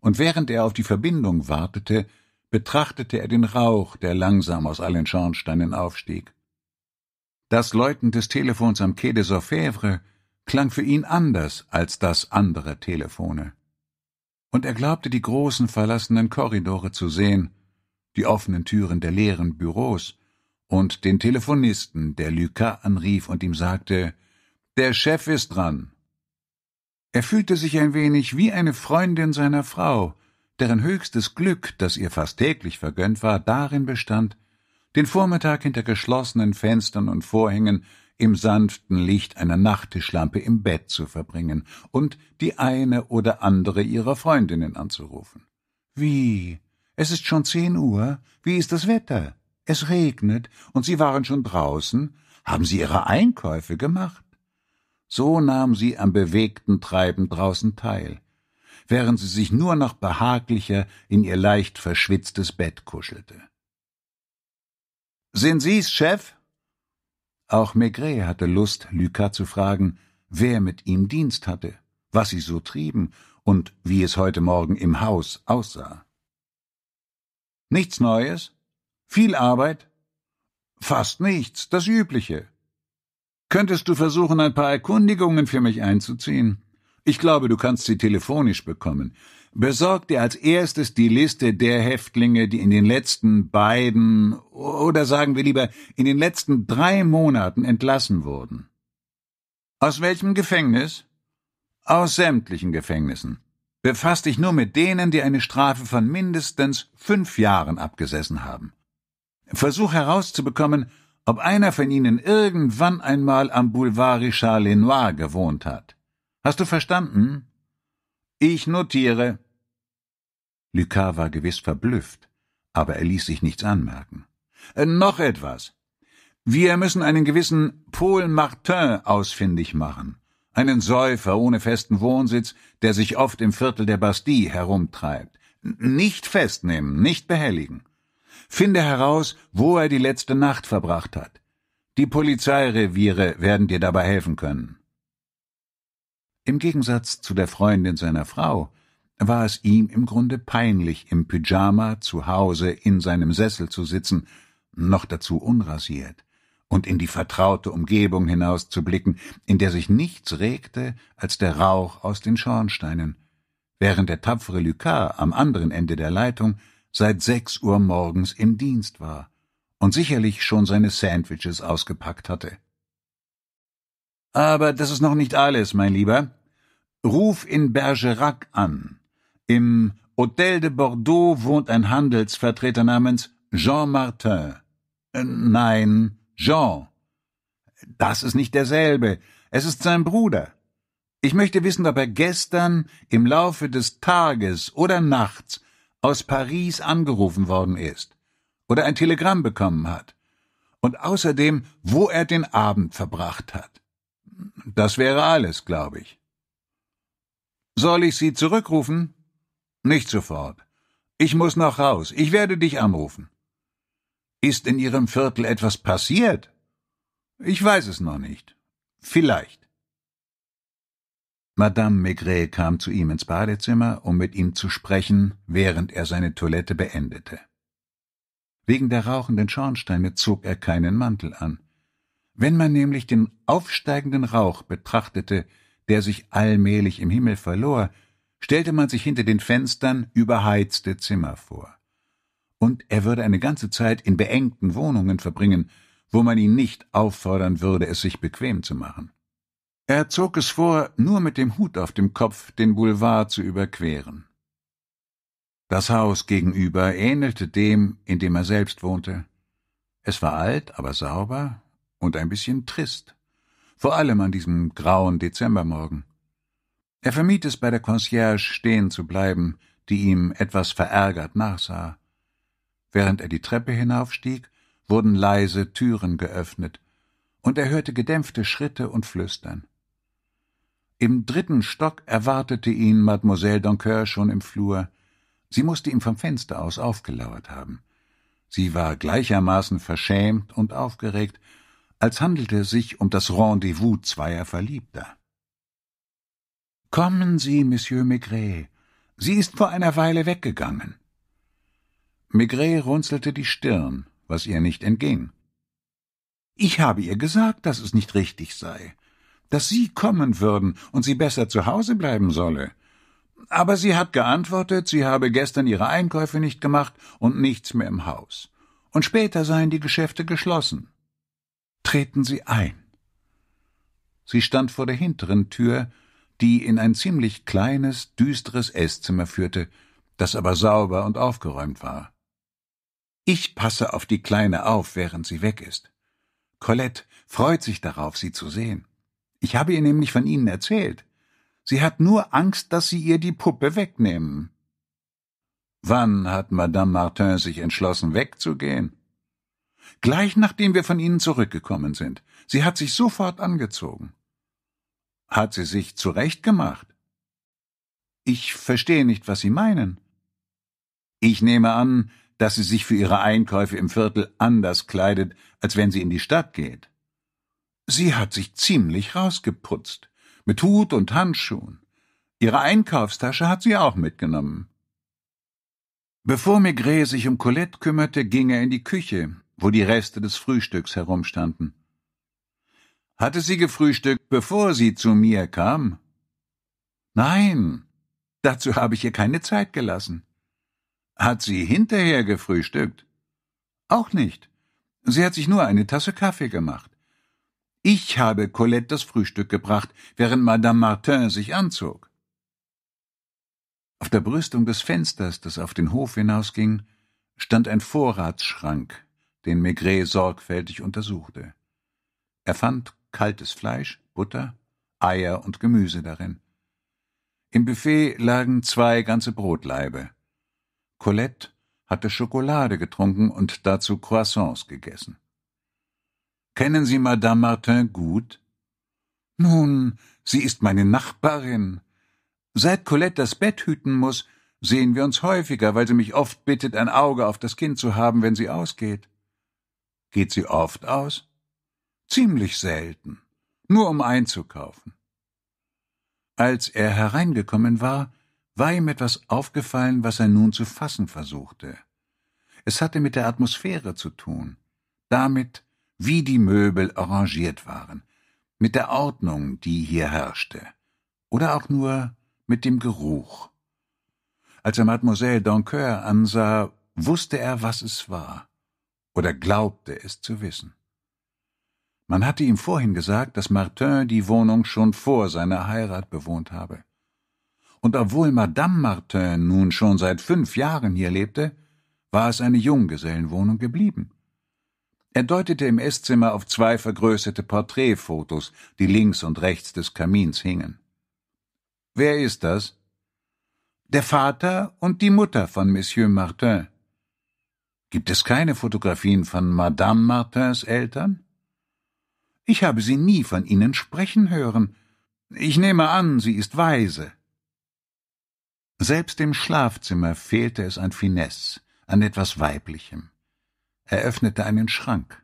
und während er auf die Verbindung wartete, betrachtete er den Rauch, der langsam aus allen Schornsteinen aufstieg. Das Läuten des Telefons am Quai des Orfèvres klang für ihn anders als das anderer Telefone. Und er glaubte die großen verlassenen Korridore zu sehen, die offenen Türen der leeren Büros und den Telefonisten, der Lucas anrief und ihm sagte, der Chef ist dran. Er fühlte sich ein wenig wie eine Freundin seiner Frau, deren höchstes Glück, das ihr fast täglich vergönnt war, darin bestand, den Vormittag hinter geschlossenen Fenstern und Vorhängen im sanften Licht einer Nachttischlampe im Bett zu verbringen und die eine oder andere ihrer Freundinnen anzurufen. Wie? Es ist schon zehn Uhr? Wie ist das Wetter? Es regnet, und Sie waren schon draußen? Haben Sie Ihre Einkäufe gemacht? So nahm sie am bewegten Treiben draußen teil, während sie sich nur noch behaglicher in ihr leicht verschwitztes Bett kuschelte. Sind Sie's, Chef? Auch Maigret hatte Lust, Lucas zu fragen, wer mit ihm Dienst hatte, was sie so trieben und wie es heute Morgen im Haus aussah. Nichts Neues? Viel Arbeit? Fast nichts, das Übliche. Könntest du versuchen, ein paar Erkundigungen für mich einzuziehen? Ich glaube, du kannst sie telefonisch bekommen besorgte als erstes die Liste der Häftlinge, die in den letzten beiden oder sagen wir lieber in den letzten drei Monaten entlassen wurden. Aus welchem Gefängnis? Aus sämtlichen Gefängnissen. Befasst dich nur mit denen, die eine Strafe von mindestens fünf Jahren abgesessen haben. Versuch herauszubekommen, ob einer von ihnen irgendwann einmal am Boulevard Richard Lenoir gewohnt hat. Hast du verstanden? Ich notiere. Lucas war gewiss verblüfft, aber er ließ sich nichts anmerken. Äh, noch etwas. Wir müssen einen gewissen Paul Martin ausfindig machen, einen Säufer ohne festen Wohnsitz, der sich oft im Viertel der Bastille herumtreibt. Nicht festnehmen, nicht behelligen. Finde heraus, wo er die letzte Nacht verbracht hat. Die Polizeireviere werden dir dabei helfen können. Im Gegensatz zu der Freundin seiner Frau war es ihm im Grunde peinlich, im Pyjama zu Hause in seinem Sessel zu sitzen, noch dazu unrasiert, und in die vertraute Umgebung hinauszublicken, in der sich nichts regte als der Rauch aus den Schornsteinen, während der tapfere Lucas am anderen Ende der Leitung seit sechs Uhr morgens im Dienst war und sicherlich schon seine Sandwiches ausgepackt hatte. Aber das ist noch nicht alles, mein Lieber, Ruf in Bergerac an. Im Hotel de Bordeaux wohnt ein Handelsvertreter namens Jean Martin. Äh, nein, Jean. Das ist nicht derselbe. Es ist sein Bruder. Ich möchte wissen, ob er gestern im Laufe des Tages oder nachts aus Paris angerufen worden ist oder ein Telegramm bekommen hat und außerdem, wo er den Abend verbracht hat. Das wäre alles, glaube ich. Soll ich Sie zurückrufen? Nicht sofort. Ich muss noch raus. Ich werde dich anrufen. Ist in Ihrem Viertel etwas passiert? Ich weiß es noch nicht. Vielleicht. Madame Maigret kam zu ihm ins Badezimmer, um mit ihm zu sprechen, während er seine Toilette beendete. Wegen der rauchenden Schornsteine zog er keinen Mantel an. Wenn man nämlich den aufsteigenden Rauch betrachtete, der sich allmählich im Himmel verlor, stellte man sich hinter den Fenstern überheizte Zimmer vor. Und er würde eine ganze Zeit in beengten Wohnungen verbringen, wo man ihn nicht auffordern würde, es sich bequem zu machen. Er zog es vor, nur mit dem Hut auf dem Kopf den Boulevard zu überqueren. Das Haus gegenüber ähnelte dem, in dem er selbst wohnte. Es war alt, aber sauber und ein bisschen trist vor allem an diesem grauen Dezembermorgen. Er vermied es, bei der Concierge stehen zu bleiben, die ihm etwas verärgert nachsah. Während er die Treppe hinaufstieg, wurden leise Türen geöffnet, und er hörte gedämpfte Schritte und Flüstern. Im dritten Stock erwartete ihn Mademoiselle Doncoeur schon im Flur. Sie musste ihm vom Fenster aus aufgelauert haben. Sie war gleichermaßen verschämt und aufgeregt, als handelte es sich um das Rendezvous zweier Verliebter. Kommen Sie, Monsieur Maigret. Sie ist vor einer Weile weggegangen. Maigret runzelte die Stirn, was ihr nicht entging. Ich habe ihr gesagt, dass es nicht richtig sei, dass Sie kommen würden und sie besser zu Hause bleiben solle. Aber sie hat geantwortet, sie habe gestern ihre Einkäufe nicht gemacht und nichts mehr im Haus. Und später seien die Geschäfte geschlossen. Treten Sie ein. Sie stand vor der hinteren Tür, die in ein ziemlich kleines, düsteres Esszimmer führte, das aber sauber und aufgeräumt war. Ich passe auf die Kleine auf, während sie weg ist. Colette freut sich darauf, sie zu sehen. Ich habe ihr nämlich von Ihnen erzählt. Sie hat nur Angst, dass Sie ihr die Puppe wegnehmen. Wann hat Madame Martin sich entschlossen, wegzugehen? Gleich nachdem wir von Ihnen zurückgekommen sind. Sie hat sich sofort angezogen. Hat sie sich zurechtgemacht? Ich verstehe nicht, was Sie meinen. Ich nehme an, dass sie sich für ihre Einkäufe im Viertel anders kleidet, als wenn sie in die Stadt geht. Sie hat sich ziemlich rausgeputzt, mit Hut und Handschuhen. Ihre Einkaufstasche hat sie auch mitgenommen. Bevor Maigret sich um Colette kümmerte, ging er in die Küche, wo die Reste des Frühstücks herumstanden. Hatte sie gefrühstückt, bevor sie zu mir kam? Nein, dazu habe ich ihr keine Zeit gelassen. Hat sie hinterher gefrühstückt? Auch nicht. Sie hat sich nur eine Tasse Kaffee gemacht. Ich habe Colette das Frühstück gebracht, während Madame Martin sich anzog. Auf der Brüstung des Fensters, das auf den Hof hinausging, stand ein Vorratsschrank den Maigret sorgfältig untersuchte. Er fand kaltes Fleisch, Butter, Eier und Gemüse darin. Im Buffet lagen zwei ganze Brotlaibe. Colette hatte Schokolade getrunken und dazu Croissants gegessen. Kennen Sie Madame Martin gut? Nun, sie ist meine Nachbarin. Seit Colette das Bett hüten muß, sehen wir uns häufiger, weil sie mich oft bittet, ein Auge auf das Kind zu haben, wenn sie ausgeht. Geht sie oft aus? Ziemlich selten, nur um einzukaufen. Als er hereingekommen war, war ihm etwas aufgefallen, was er nun zu fassen versuchte. Es hatte mit der Atmosphäre zu tun, damit, wie die Möbel arrangiert waren, mit der Ordnung, die hier herrschte, oder auch nur mit dem Geruch. Als er Mademoiselle Doncoeur ansah, wusste er, was es war oder glaubte es zu wissen. Man hatte ihm vorhin gesagt, dass Martin die Wohnung schon vor seiner Heirat bewohnt habe. Und obwohl Madame Martin nun schon seit fünf Jahren hier lebte, war es eine Junggesellenwohnung geblieben. Er deutete im Esszimmer auf zwei vergrößerte Porträtfotos, die links und rechts des Kamins hingen. Wer ist das? Der Vater und die Mutter von Monsieur Martin. Gibt es keine Fotografien von Madame Martins Eltern? Ich habe sie nie von Ihnen sprechen hören. Ich nehme an, sie ist weise. Selbst im Schlafzimmer fehlte es an Finesse, an etwas Weiblichem. Er öffnete einen Schrank.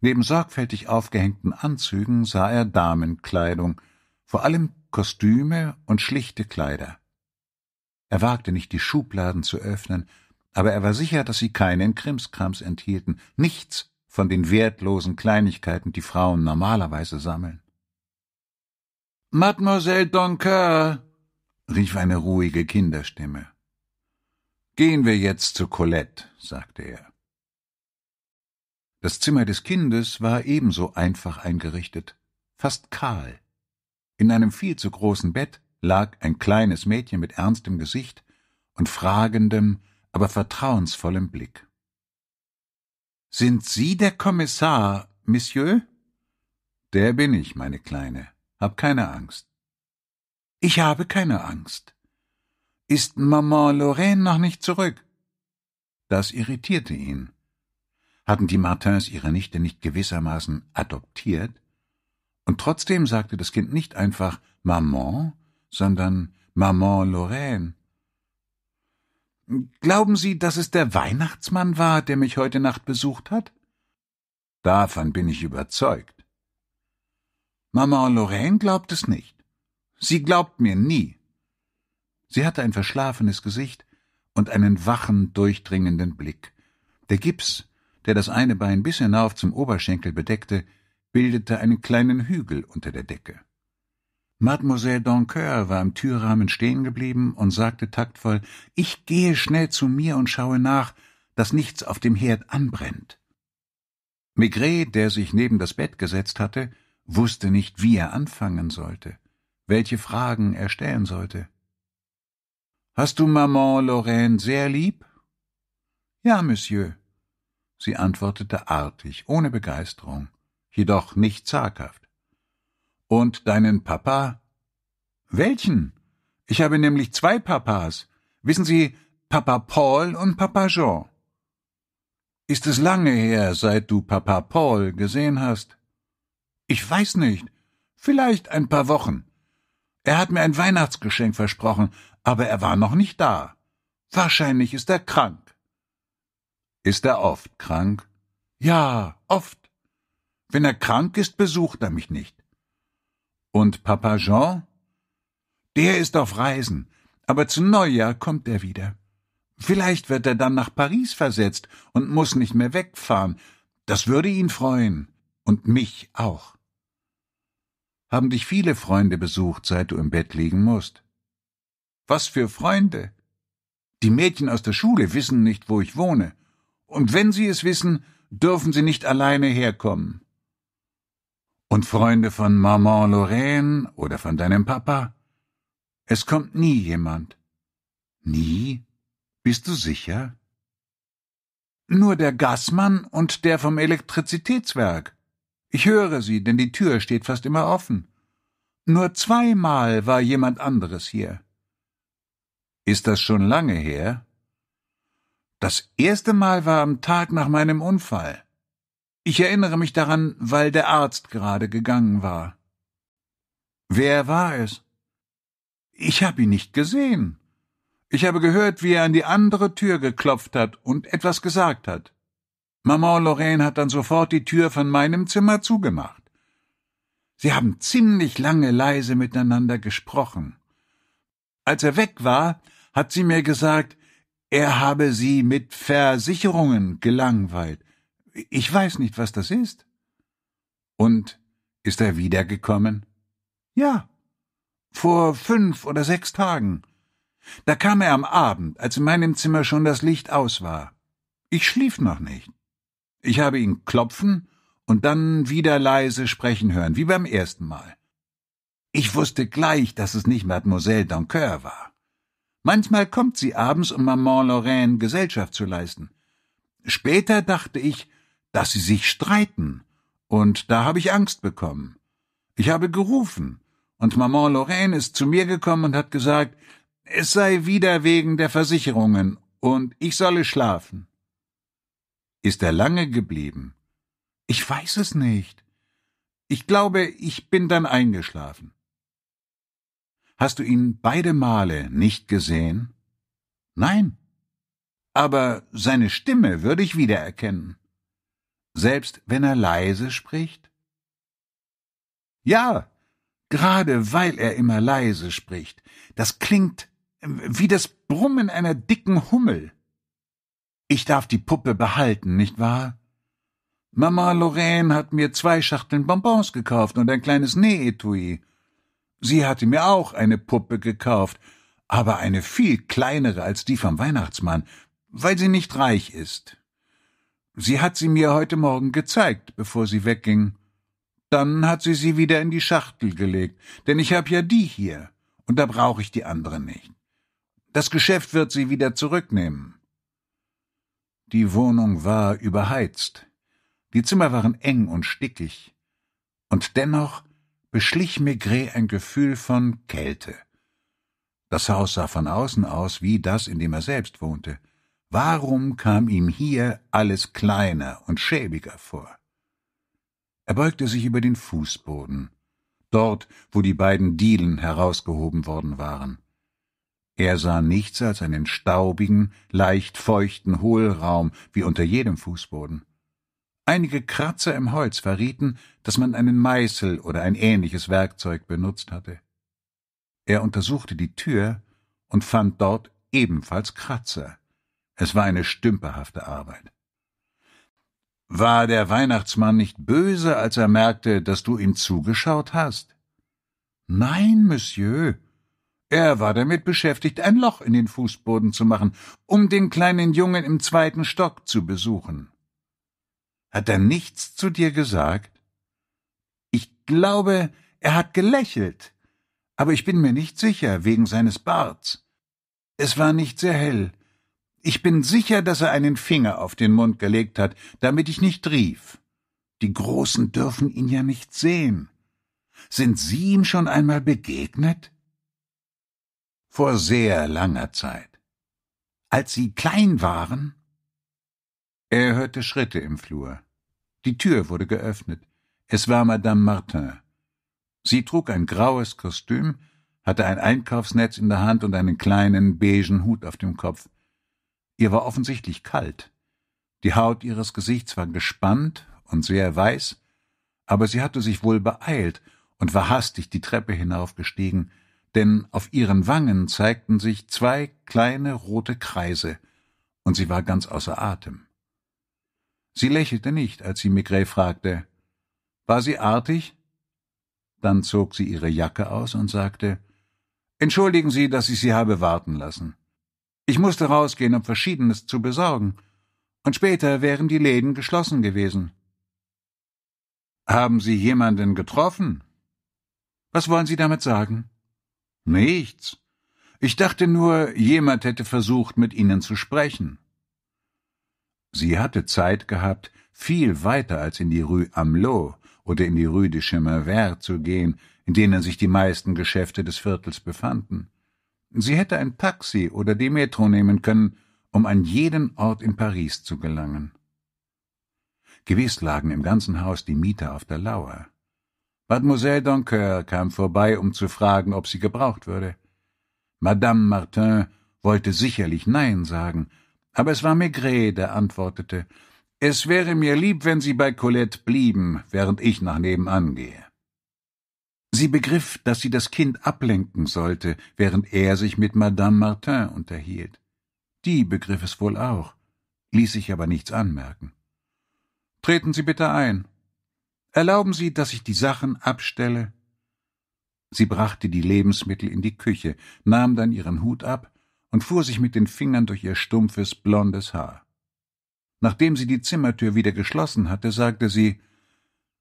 Neben sorgfältig aufgehängten Anzügen sah er Damenkleidung, vor allem Kostüme und schlichte Kleider. Er wagte nicht, die Schubladen zu öffnen aber er war sicher, dass sie keinen Krimskrams enthielten, nichts von den wertlosen Kleinigkeiten, die Frauen normalerweise sammeln. Mademoiselle Doncoeur, rief eine ruhige Kinderstimme. Gehen wir jetzt zu Colette, sagte er. Das Zimmer des Kindes war ebenso einfach eingerichtet, fast kahl. In einem viel zu großen Bett lag ein kleines Mädchen mit ernstem Gesicht und fragendem, aber vertrauensvollem Blick. Sind Sie der Kommissar, Monsieur? Der bin ich, meine Kleine. Hab keine Angst. Ich habe keine Angst. Ist Maman Lorraine noch nicht zurück? Das irritierte ihn. Hatten die Martins ihre Nichte nicht gewissermaßen adoptiert? Und trotzdem sagte das Kind nicht einfach Maman, sondern Maman Lorraine. Glauben Sie, dass es der Weihnachtsmann war, der mich heute Nacht besucht hat? Davon bin ich überzeugt. Mama Lorraine glaubt es nicht. Sie glaubt mir nie. Sie hatte ein verschlafenes Gesicht und einen wachen, durchdringenden Blick. Der Gips, der das eine Bein bis hinauf zum Oberschenkel bedeckte, bildete einen kleinen Hügel unter der Decke. Mademoiselle Doncoeur war im Türrahmen stehen geblieben und sagte taktvoll, »Ich gehe schnell zu mir und schaue nach, dass nichts auf dem Herd anbrennt.« Maigret, der sich neben das Bett gesetzt hatte, wusste nicht, wie er anfangen sollte, welche Fragen er stellen sollte. »Hast du Maman Lorraine sehr lieb?« »Ja, Monsieur.« Sie antwortete artig, ohne Begeisterung, jedoch nicht zaghaft. Und deinen Papa? Welchen? Ich habe nämlich zwei Papas. Wissen Sie, Papa Paul und Papa Jean. Ist es lange her, seit du Papa Paul gesehen hast? Ich weiß nicht. Vielleicht ein paar Wochen. Er hat mir ein Weihnachtsgeschenk versprochen, aber er war noch nicht da. Wahrscheinlich ist er krank. Ist er oft krank? Ja, oft. Wenn er krank ist, besucht er mich nicht. Und Papa Jean? Der ist auf Reisen, aber zu Neujahr kommt er wieder. Vielleicht wird er dann nach Paris versetzt und muss nicht mehr wegfahren. Das würde ihn freuen. Und mich auch. Haben dich viele Freunde besucht, seit du im Bett liegen musst. Was für Freunde? Die Mädchen aus der Schule wissen nicht, wo ich wohne. Und wenn sie es wissen, dürfen sie nicht alleine herkommen und Freunde von Maman Lorraine oder von deinem Papa. Es kommt nie jemand. Nie? Bist du sicher? Nur der Gasmann und der vom Elektrizitätswerk. Ich höre sie, denn die Tür steht fast immer offen. Nur zweimal war jemand anderes hier. Ist das schon lange her? Das erste Mal war am Tag nach meinem Unfall. Ich erinnere mich daran, weil der Arzt gerade gegangen war. Wer war es? Ich habe ihn nicht gesehen. Ich habe gehört, wie er an die andere Tür geklopft hat und etwas gesagt hat. Maman Lorraine hat dann sofort die Tür von meinem Zimmer zugemacht. Sie haben ziemlich lange leise miteinander gesprochen. Als er weg war, hat sie mir gesagt, er habe sie mit Versicherungen gelangweilt. Ich weiß nicht, was das ist. Und ist er wiedergekommen? Ja. Vor fünf oder sechs Tagen. Da kam er am Abend, als in meinem Zimmer schon das Licht aus war. Ich schlief noch nicht. Ich habe ihn klopfen und dann wieder leise sprechen hören, wie beim ersten Mal. Ich wusste gleich, dass es nicht Mademoiselle Doncoeur war. Manchmal kommt sie abends, um Maman Lorraine Gesellschaft zu leisten. Später dachte ich, dass sie sich streiten. Und da habe ich Angst bekommen. Ich habe gerufen, und Maman Lorraine ist zu mir gekommen und hat gesagt, es sei wieder wegen der Versicherungen und ich solle schlafen. Ist er lange geblieben? Ich weiß es nicht. Ich glaube, ich bin dann eingeschlafen. Hast du ihn beide Male nicht gesehen? Nein. Aber seine Stimme würde ich wiedererkennen selbst wenn er leise spricht? Ja, gerade weil er immer leise spricht. Das klingt ähm, wie das Brummen einer dicken Hummel. Ich darf die Puppe behalten, nicht wahr? Mama Lorraine hat mir zwei Schachteln Bonbons gekauft und ein kleines Nähetui. Sie hatte mir auch eine Puppe gekauft, aber eine viel kleinere als die vom Weihnachtsmann, weil sie nicht reich ist. Sie hat sie mir heute Morgen gezeigt, bevor sie wegging. Dann hat sie sie wieder in die Schachtel gelegt, denn ich habe ja die hier, und da brauche ich die andere nicht. Das Geschäft wird sie wieder zurücknehmen. Die Wohnung war überheizt. Die Zimmer waren eng und stickig. Und dennoch beschlich Maigret ein Gefühl von Kälte. Das Haus sah von außen aus wie das, in dem er selbst wohnte. Warum kam ihm hier alles kleiner und schäbiger vor? Er beugte sich über den Fußboden, dort, wo die beiden Dielen herausgehoben worden waren. Er sah nichts als einen staubigen, leicht feuchten Hohlraum wie unter jedem Fußboden. Einige Kratzer im Holz verrieten, dass man einen Meißel oder ein ähnliches Werkzeug benutzt hatte. Er untersuchte die Tür und fand dort ebenfalls Kratzer. Es war eine stümperhafte Arbeit. War der Weihnachtsmann nicht böse, als er merkte, dass du ihm zugeschaut hast? Nein, Monsieur. Er war damit beschäftigt, ein Loch in den Fußboden zu machen, um den kleinen Jungen im zweiten Stock zu besuchen. Hat er nichts zu dir gesagt? Ich glaube, er hat gelächelt, aber ich bin mir nicht sicher wegen seines Barts. Es war nicht sehr hell, ich bin sicher, dass er einen Finger auf den Mund gelegt hat, damit ich nicht rief. Die Großen dürfen ihn ja nicht sehen. Sind Sie ihm schon einmal begegnet? Vor sehr langer Zeit. Als Sie klein waren? Er hörte Schritte im Flur. Die Tür wurde geöffnet. Es war Madame Martin. Sie trug ein graues Kostüm, hatte ein Einkaufsnetz in der Hand und einen kleinen beigen Hut auf dem Kopf. Ihr war offensichtlich kalt. Die Haut ihres Gesichts war gespannt und sehr weiß, aber sie hatte sich wohl beeilt und war hastig die Treppe hinaufgestiegen, denn auf ihren Wangen zeigten sich zwei kleine rote Kreise, und sie war ganz außer Atem. Sie lächelte nicht, als sie Migray fragte. War sie artig? Dann zog sie ihre Jacke aus und sagte Entschuldigen Sie, dass ich Sie habe warten lassen. Ich musste rausgehen, um Verschiedenes zu besorgen. Und später wären die Läden geschlossen gewesen. Haben Sie jemanden getroffen? Was wollen Sie damit sagen? Nichts. Ich dachte nur, jemand hätte versucht, mit Ihnen zu sprechen. Sie hatte Zeit gehabt, viel weiter als in die Rue Amelot oder in die Rue de Chemin Vert zu gehen, in denen sich die meisten Geschäfte des Viertels befanden. Sie hätte ein Taxi oder die Metro nehmen können, um an jeden Ort in Paris zu gelangen. Gewiss lagen im ganzen Haus die Mieter auf der Lauer. Mademoiselle Doncoeur kam vorbei, um zu fragen, ob sie gebraucht würde. Madame Martin wollte sicherlich Nein sagen, aber es war Maigret, der antwortete, es wäre mir lieb, wenn Sie bei Colette blieben, während ich nach nebenan gehe. Sie begriff, dass sie das Kind ablenken sollte, während er sich mit Madame Martin unterhielt. Die begriff es wohl auch, ließ sich aber nichts anmerken. Treten Sie bitte ein. Erlauben Sie, dass ich die Sachen abstelle. Sie brachte die Lebensmittel in die Küche, nahm dann ihren Hut ab und fuhr sich mit den Fingern durch ihr stumpfes, blondes Haar. Nachdem sie die Zimmertür wieder geschlossen hatte, sagte sie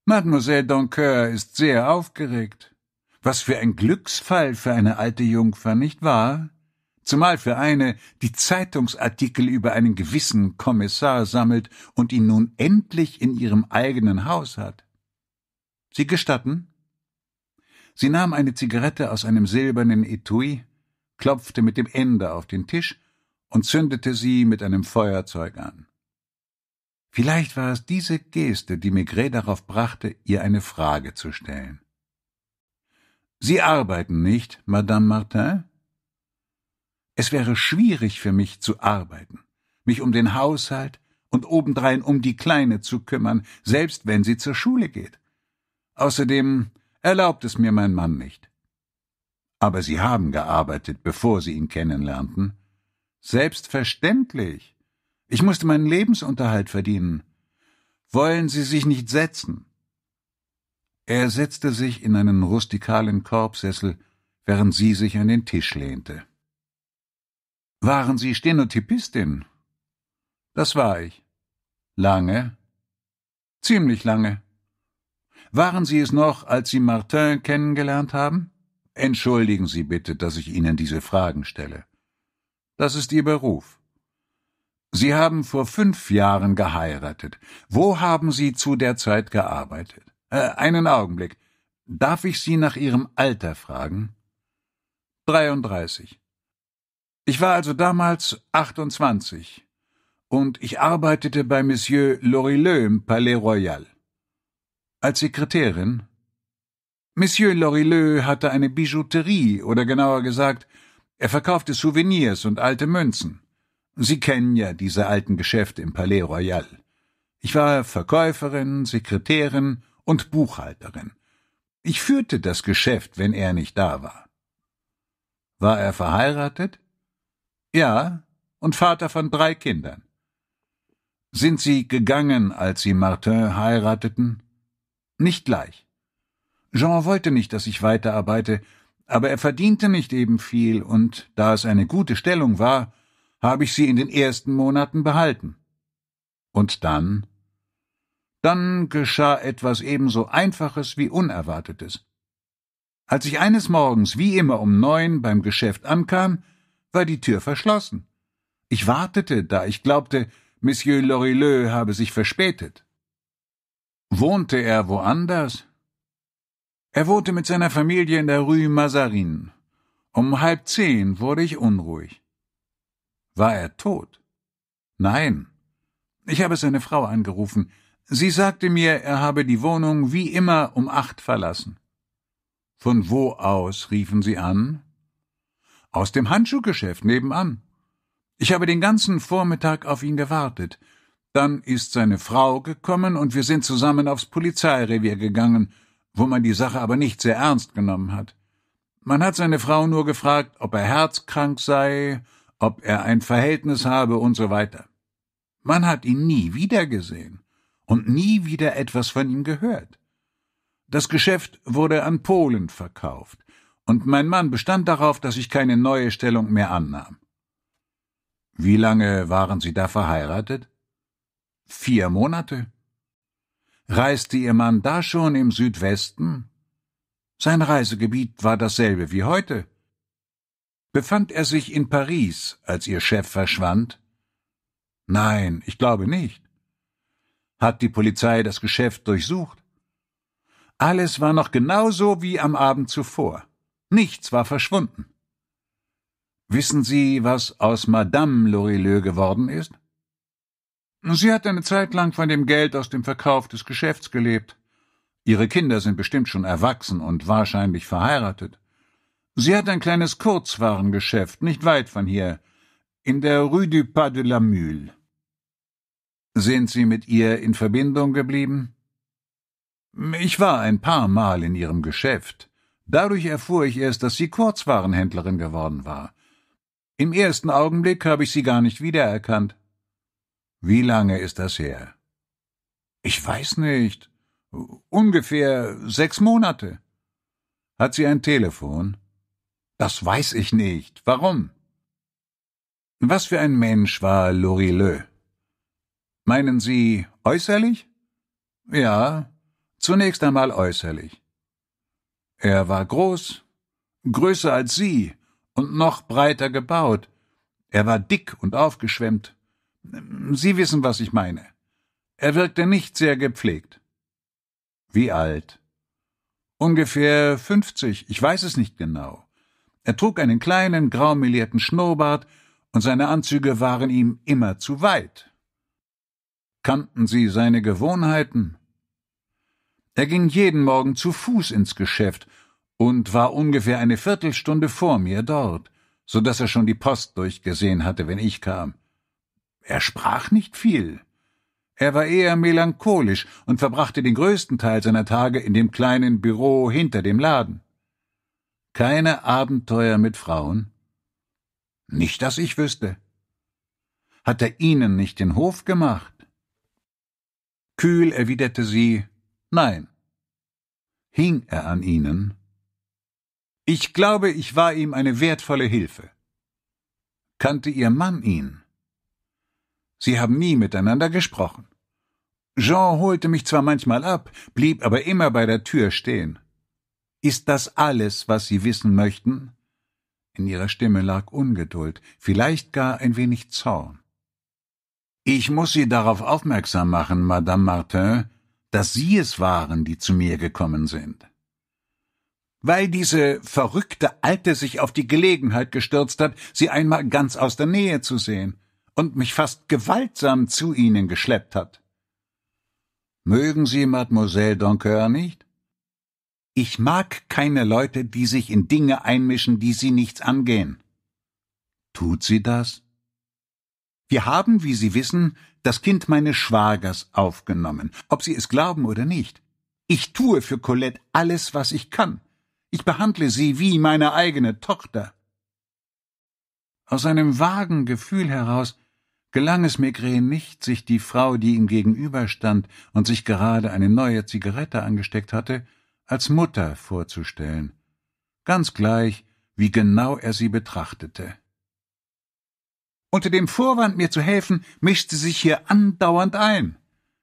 Mademoiselle Doncoeur ist sehr aufgeregt. Was für ein Glücksfall für eine alte Jungfer, nicht wahr? Zumal für eine, die Zeitungsartikel über einen gewissen Kommissar sammelt und ihn nun endlich in ihrem eigenen Haus hat. Sie gestatten? Sie nahm eine Zigarette aus einem silbernen Etui, klopfte mit dem Ende auf den Tisch und zündete sie mit einem Feuerzeug an. Vielleicht war es diese Geste, die Maigret darauf brachte, ihr eine Frage zu stellen. Sie arbeiten nicht, Madame Martin? Es wäre schwierig für mich zu arbeiten, mich um den Haushalt und obendrein um die Kleine zu kümmern, selbst wenn sie zur Schule geht. Außerdem erlaubt es mir mein Mann nicht. Aber Sie haben gearbeitet, bevor Sie ihn kennenlernten. Selbstverständlich. Ich musste meinen Lebensunterhalt verdienen. Wollen Sie sich nicht setzen? Er setzte sich in einen rustikalen Korbsessel, während sie sich an den Tisch lehnte. Waren Sie Stenotypistin? Das war ich. Lange? Ziemlich lange. Waren Sie es noch, als Sie Martin kennengelernt haben? Entschuldigen Sie bitte, dass ich Ihnen diese Fragen stelle. Das ist Ihr Beruf. Sie haben vor fünf Jahren geheiratet. Wo haben Sie zu der Zeit gearbeitet? Äh, einen Augenblick. Darf ich Sie nach Ihrem Alter fragen? 33. Ich war also damals 28 und ich arbeitete bei Monsieur Lorilleux im Palais Royal. Als Sekretärin? Monsieur Lorilleux hatte eine Bijouterie oder genauer gesagt, er verkaufte Souvenirs und alte Münzen. Sie kennen ja diese alten Geschäfte im Palais Royal. Ich war Verkäuferin, Sekretärin und Buchhalterin. Ich führte das Geschäft, wenn er nicht da war. War er verheiratet? Ja, und Vater von drei Kindern. Sind Sie gegangen, als Sie Martin heirateten? Nicht gleich. Jean wollte nicht, dass ich weiterarbeite, aber er verdiente nicht eben viel, und da es eine gute Stellung war, habe ich sie in den ersten Monaten behalten. Und dann? Dann geschah etwas ebenso Einfaches wie Unerwartetes. Als ich eines Morgens wie immer um neun beim Geschäft ankam, war die Tür verschlossen. Ich wartete, da ich glaubte, Monsieur Lorilleux habe sich verspätet. Wohnte er woanders? Er wohnte mit seiner Familie in der Rue Mazarin. Um halb zehn wurde ich unruhig. War er tot? Nein. Ich habe seine Frau angerufen. Sie sagte mir, er habe die Wohnung wie immer um acht verlassen. Von wo aus riefen Sie an? Aus dem Handschuhgeschäft nebenan. Ich habe den ganzen Vormittag auf ihn gewartet. Dann ist seine Frau gekommen und wir sind zusammen aufs Polizeirevier gegangen, wo man die Sache aber nicht sehr ernst genommen hat. Man hat seine Frau nur gefragt, ob er herzkrank sei ob er ein Verhältnis habe und so weiter. Man hat ihn nie wiedergesehen und nie wieder etwas von ihm gehört. Das Geschäft wurde an Polen verkauft, und mein Mann bestand darauf, dass ich keine neue Stellung mehr annahm. Wie lange waren Sie da verheiratet? Vier Monate. Reiste Ihr Mann da schon im Südwesten? Sein Reisegebiet war dasselbe wie heute. Befand er sich in Paris, als Ihr Chef verschwand? Nein, ich glaube nicht. Hat die Polizei das Geschäft durchsucht? Alles war noch genauso wie am Abend zuvor. Nichts war verschwunden. Wissen Sie, was aus Madame Lorilleux geworden ist? Sie hat eine Zeit lang von dem Geld aus dem Verkauf des Geschäfts gelebt. Ihre Kinder sind bestimmt schon erwachsen und wahrscheinlich verheiratet. Sie hat ein kleines Kurzwarengeschäft, nicht weit von hier, in der Rue du Pas de la Mule. Sind Sie mit ihr in Verbindung geblieben? Ich war ein paar Mal in ihrem Geschäft. Dadurch erfuhr ich erst, dass sie Kurzwarenhändlerin geworden war. Im ersten Augenblick habe ich sie gar nicht wiedererkannt. Wie lange ist das her? Ich weiß nicht. Ungefähr sechs Monate. Hat sie ein Telefon? Das weiß ich nicht. Warum? Was für ein Mensch war Lorilleux? Meinen Sie äußerlich? Ja, zunächst einmal äußerlich. Er war groß, größer als Sie und noch breiter gebaut. Er war dick und aufgeschwemmt. Sie wissen, was ich meine. Er wirkte nicht sehr gepflegt. Wie alt? Ungefähr fünfzig, ich weiß es nicht genau. Er trug einen kleinen, graumelierten Schnurrbart, und seine Anzüge waren ihm immer zu weit. Kannten Sie seine Gewohnheiten? Er ging jeden Morgen zu Fuß ins Geschäft und war ungefähr eine Viertelstunde vor mir dort, so dass er schon die Post durchgesehen hatte, wenn ich kam. Er sprach nicht viel. Er war eher melancholisch und verbrachte den größten Teil seiner Tage in dem kleinen Büro hinter dem Laden. Keine Abenteuer mit Frauen? Nicht, dass ich wüsste. Hat er Ihnen nicht den Hof gemacht? Kühl erwiderte sie Nein. Hing er an Ihnen? Ich glaube, ich war ihm eine wertvolle Hilfe. Kannte Ihr Mann ihn? Sie haben nie miteinander gesprochen. Jean holte mich zwar manchmal ab, blieb aber immer bei der Tür stehen. Ist das alles, was Sie wissen möchten? In ihrer Stimme lag Ungeduld, vielleicht gar ein wenig Zorn. Ich muss Sie darauf aufmerksam machen, Madame Martin, dass Sie es waren, die zu mir gekommen sind. Weil diese verrückte Alte sich auf die Gelegenheit gestürzt hat, Sie einmal ganz aus der Nähe zu sehen und mich fast gewaltsam zu Ihnen geschleppt hat. Mögen Sie Mademoiselle Doncoeur nicht? Ich mag keine Leute, die sich in Dinge einmischen, die sie nichts angehen. Tut sie das? Wir haben, wie Sie wissen, das Kind meines Schwagers aufgenommen, ob Sie es glauben oder nicht. Ich tue für Colette alles, was ich kann. Ich behandle sie wie meine eigene Tochter. Aus einem vagen Gefühl heraus gelang es Maigret nicht, sich die Frau, die ihm gegenüberstand und sich gerade eine neue Zigarette angesteckt hatte, als Mutter vorzustellen, ganz gleich, wie genau er sie betrachtete. Unter dem Vorwand, mir zu helfen, mischt sie sich hier andauernd ein.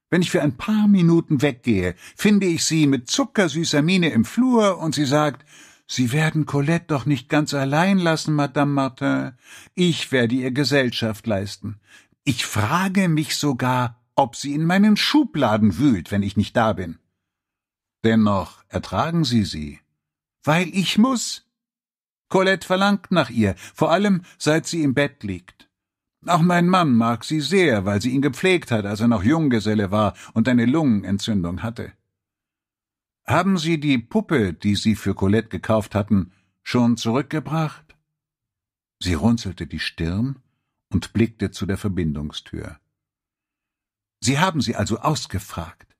Wenn ich für ein paar Minuten weggehe, finde ich sie mit zuckersüßer Miene im Flur und sie sagt, Sie werden Colette doch nicht ganz allein lassen, Madame Martin. Ich werde ihr Gesellschaft leisten. Ich frage mich sogar, ob sie in meinen Schubladen wühlt, wenn ich nicht da bin. Dennoch ertragen Sie sie. Weil ich muss. Colette verlangt nach ihr, vor allem seit sie im Bett liegt. Auch mein Mann mag sie sehr, weil sie ihn gepflegt hat, als er noch Junggeselle war und eine Lungenentzündung hatte. Haben Sie die Puppe, die Sie für Colette gekauft hatten, schon zurückgebracht? Sie runzelte die Stirn und blickte zu der Verbindungstür. Sie haben sie also ausgefragt?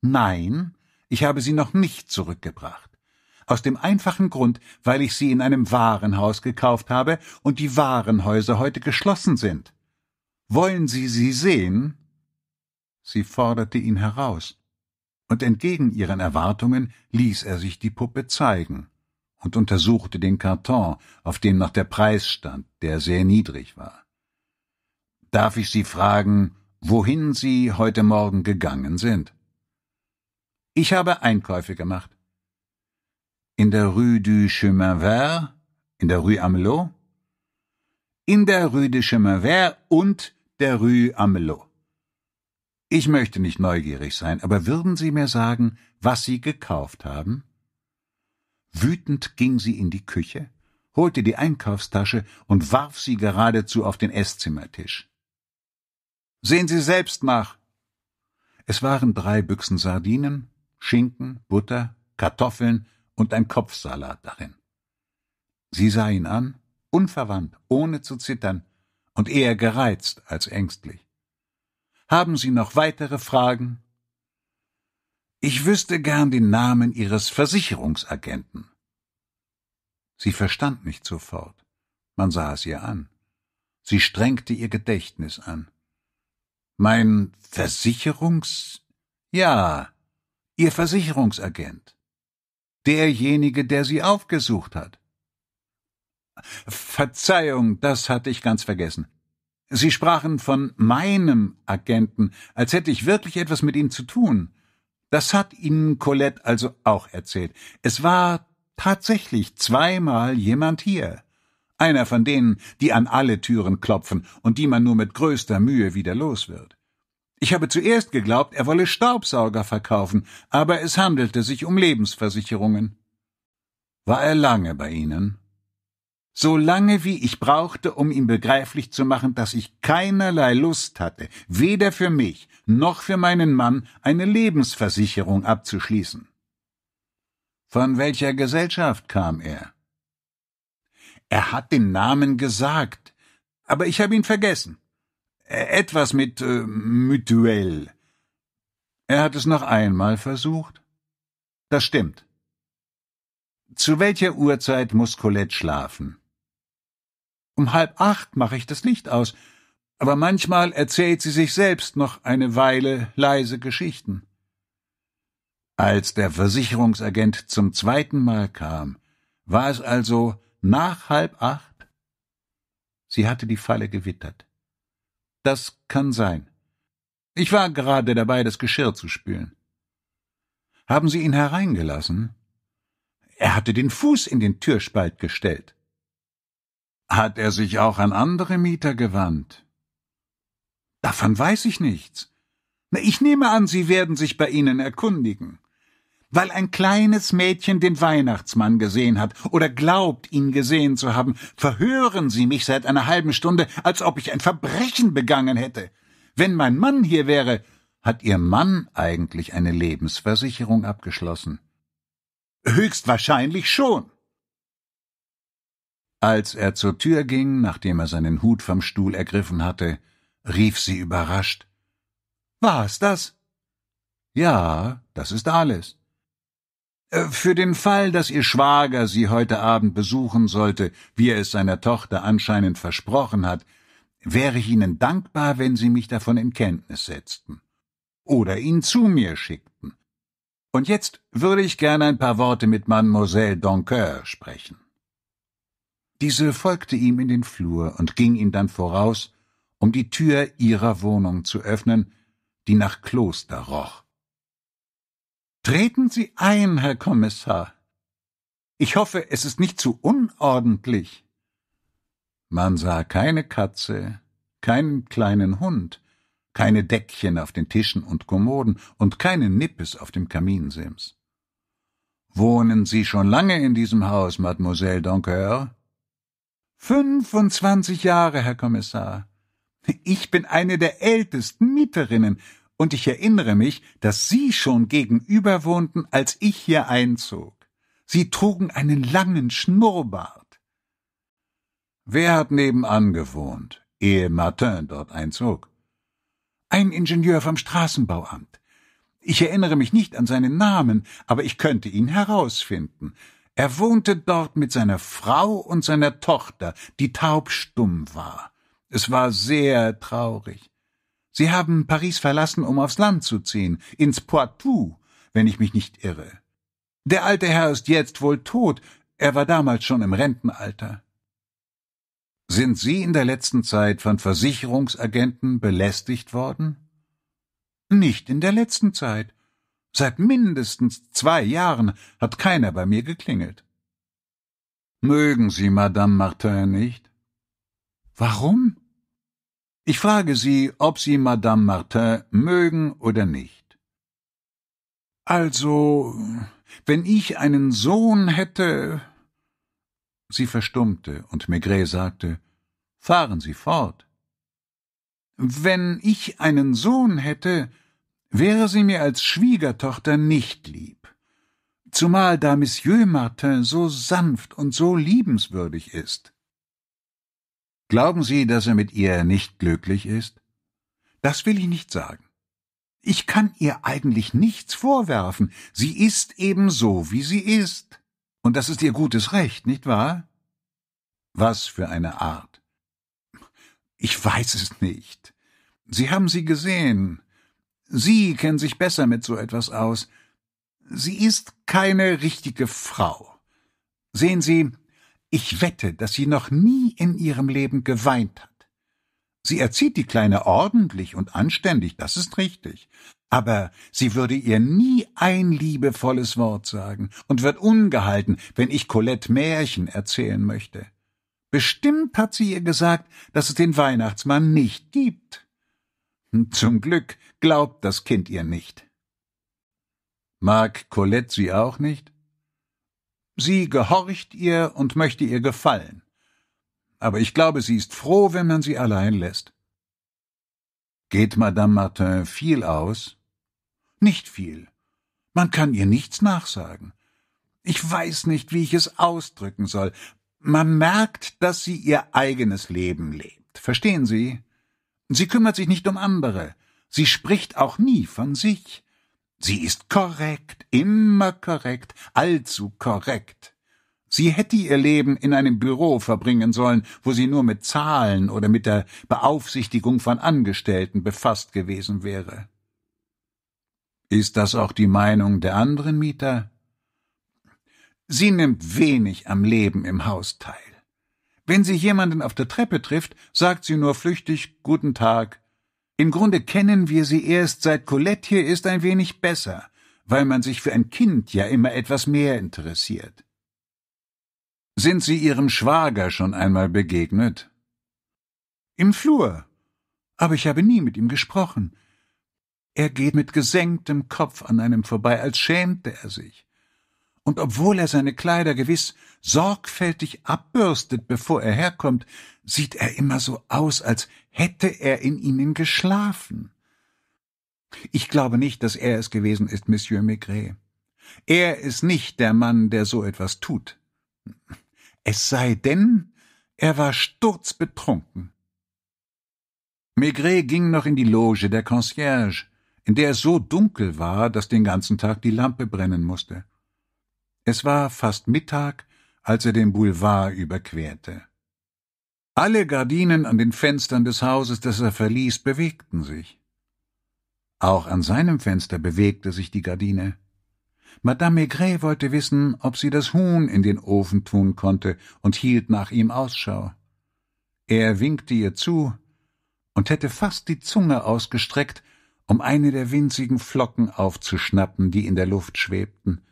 Nein, ich habe sie noch nicht zurückgebracht. Aus dem einfachen Grund, weil ich sie in einem Warenhaus gekauft habe und die Warenhäuser heute geschlossen sind. Wollen Sie sie sehen? Sie forderte ihn heraus. Und entgegen ihren Erwartungen ließ er sich die Puppe zeigen und untersuchte den Karton, auf dem noch der Preis stand, der sehr niedrig war. Darf ich Sie fragen, wohin Sie heute Morgen gegangen sind? Ich habe Einkäufe gemacht. In der Rue du Chemin Vert, in der Rue Amelot, in der Rue du Chemin Vert und der Rue Amelot. Ich möchte nicht neugierig sein, aber würden Sie mir sagen, was Sie gekauft haben? Wütend ging sie in die Küche, holte die Einkaufstasche und warf sie geradezu auf den Esszimmertisch. Sehen Sie selbst nach. Es waren drei Büchsen Sardinen, Schinken, Butter, Kartoffeln und ein Kopfsalat darin. Sie sah ihn an, unverwandt, ohne zu zittern, und eher gereizt als ängstlich. Haben Sie noch weitere Fragen? Ich wüsste gern den Namen Ihres Versicherungsagenten. Sie verstand nicht sofort. Man sah es ihr an. Sie strengte ihr Gedächtnis an. Mein Versicherungs. Ja, Ihr Versicherungsagent. Derjenige, der Sie aufgesucht hat. Verzeihung, das hatte ich ganz vergessen. Sie sprachen von meinem Agenten, als hätte ich wirklich etwas mit ihm zu tun. Das hat Ihnen Colette also auch erzählt. Es war tatsächlich zweimal jemand hier. Einer von denen, die an alle Türen klopfen und die man nur mit größter Mühe wieder los wird. Ich habe zuerst geglaubt, er wolle Staubsauger verkaufen, aber es handelte sich um Lebensversicherungen. War er lange bei Ihnen? So lange, wie ich brauchte, um ihm begreiflich zu machen, dass ich keinerlei Lust hatte, weder für mich noch für meinen Mann eine Lebensversicherung abzuschließen. Von welcher Gesellschaft kam er? Er hat den Namen gesagt, aber ich habe ihn vergessen. Etwas mit äh, Mutuell. Er hat es noch einmal versucht. Das stimmt. Zu welcher Uhrzeit muss Colette schlafen? Um halb acht mache ich das Licht aus, aber manchmal erzählt sie sich selbst noch eine Weile leise Geschichten. Als der Versicherungsagent zum zweiten Mal kam, war es also nach halb acht? Sie hatte die Falle gewittert. Das kann sein. Ich war gerade dabei, das Geschirr zu spülen. Haben Sie ihn hereingelassen? Er hatte den Fuß in den Türspalt gestellt. Hat er sich auch an andere Mieter gewandt? Davon weiß ich nichts. Ich nehme an, Sie werden sich bei Ihnen erkundigen weil ein kleines Mädchen den Weihnachtsmann gesehen hat oder glaubt, ihn gesehen zu haben, verhören Sie mich seit einer halben Stunde, als ob ich ein Verbrechen begangen hätte. Wenn mein Mann hier wäre, hat Ihr Mann eigentlich eine Lebensversicherung abgeschlossen? Höchstwahrscheinlich schon. Als er zur Tür ging, nachdem er seinen Hut vom Stuhl ergriffen hatte, rief sie überrascht. War's das? Ja, das ist alles. Äh, für den Fall, dass Ihr Schwager Sie heute Abend besuchen sollte, wie er es seiner Tochter anscheinend versprochen hat, wäre ich Ihnen dankbar, wenn Sie mich davon in Kenntnis setzten. Oder ihn zu mir schickten. Und jetzt würde ich gerne ein paar Worte mit Mademoiselle Doncoeur sprechen. Diese folgte ihm in den Flur und ging ihm dann voraus, um die Tür ihrer Wohnung zu öffnen, die nach Kloster roch. Treten Sie ein, Herr Kommissar. Ich hoffe, es ist nicht zu unordentlich. Man sah keine Katze, keinen kleinen Hund, keine Deckchen auf den Tischen und Kommoden und keine Nippes auf dem Kaminsims. Wohnen Sie schon lange in diesem Haus, Mademoiselle Doncoeur? Fünfundzwanzig Jahre, Herr Kommissar. Ich bin eine der ältesten Mieterinnen und ich erinnere mich, dass Sie schon gegenüber wohnten, als ich hier einzog. Sie trugen einen langen Schnurrbart. Wer hat nebenan gewohnt, ehe Martin dort einzog? Ein Ingenieur vom Straßenbauamt. Ich erinnere mich nicht an seinen Namen, aber ich könnte ihn herausfinden. Er wohnte dort mit seiner Frau und seiner Tochter, die taubstumm war. Es war sehr traurig. Sie haben Paris verlassen, um aufs Land zu ziehen, ins Poitou, wenn ich mich nicht irre. Der alte Herr ist jetzt wohl tot, er war damals schon im Rentenalter. Sind Sie in der letzten Zeit von Versicherungsagenten belästigt worden? Nicht in der letzten Zeit. Seit mindestens zwei Jahren hat keiner bei mir geklingelt. Mögen Sie Madame Martin nicht? Warum? Ich frage Sie, ob Sie Madame Martin mögen oder nicht. Also, wenn ich einen Sohn hätte. Sie verstummte, und Maigret sagte Fahren Sie fort. Wenn ich einen Sohn hätte, wäre sie mir als Schwiegertochter nicht lieb, zumal da Monsieur Martin so sanft und so liebenswürdig ist. Glauben Sie, dass er mit ihr nicht glücklich ist? Das will ich nicht sagen. Ich kann ihr eigentlich nichts vorwerfen. Sie ist eben so, wie sie ist. Und das ist ihr gutes Recht, nicht wahr? Was für eine Art. Ich weiß es nicht. Sie haben sie gesehen. Sie kennen sich besser mit so etwas aus. Sie ist keine richtige Frau. Sehen Sie, ich wette, dass sie noch nie in ihrem Leben geweint hat. Sie erzieht die Kleine ordentlich und anständig, das ist richtig. Aber sie würde ihr nie ein liebevolles Wort sagen und wird ungehalten, wenn ich Colette Märchen erzählen möchte. Bestimmt hat sie ihr gesagt, dass es den Weihnachtsmann nicht gibt. Zum Glück glaubt das Kind ihr nicht. Mag Colette sie auch nicht? Sie gehorcht ihr und möchte ihr gefallen. Aber ich glaube, sie ist froh, wenn man sie allein lässt. Geht Madame Martin viel aus? Nicht viel. Man kann ihr nichts nachsagen. Ich weiß nicht, wie ich es ausdrücken soll. Man merkt, dass sie ihr eigenes Leben lebt. Verstehen Sie? Sie kümmert sich nicht um andere. Sie spricht auch nie von sich. Sie ist korrekt, immer korrekt, allzu korrekt. Sie hätte ihr Leben in einem Büro verbringen sollen, wo sie nur mit Zahlen oder mit der Beaufsichtigung von Angestellten befasst gewesen wäre. Ist das auch die Meinung der anderen Mieter? Sie nimmt wenig am Leben im Haus teil. Wenn sie jemanden auf der Treppe trifft, sagt sie nur flüchtig Guten Tag im Grunde kennen wir sie erst seit Colette hier ist ein wenig besser, weil man sich für ein Kind ja immer etwas mehr interessiert. Sind Sie Ihrem Schwager schon einmal begegnet? Im Flur. Aber ich habe nie mit ihm gesprochen. Er geht mit gesenktem Kopf an einem vorbei, als schämte er sich und obwohl er seine Kleider gewiss sorgfältig abbürstet, bevor er herkommt, sieht er immer so aus, als hätte er in ihnen geschlafen. Ich glaube nicht, dass er es gewesen ist, Monsieur Maigret. Er ist nicht der Mann, der so etwas tut. Es sei denn, er war sturzbetrunken. Maigret ging noch in die Loge der Concierge, in der es so dunkel war, dass den ganzen Tag die Lampe brennen musste. Es war fast Mittag, als er den Boulevard überquerte. Alle Gardinen an den Fenstern des Hauses, das er verließ, bewegten sich. Auch an seinem Fenster bewegte sich die Gardine. Madame Maigret wollte wissen, ob sie das Huhn in den Ofen tun konnte und hielt nach ihm Ausschau. Er winkte ihr zu und hätte fast die Zunge ausgestreckt, um eine der winzigen Flocken aufzuschnappen, die in der Luft schwebten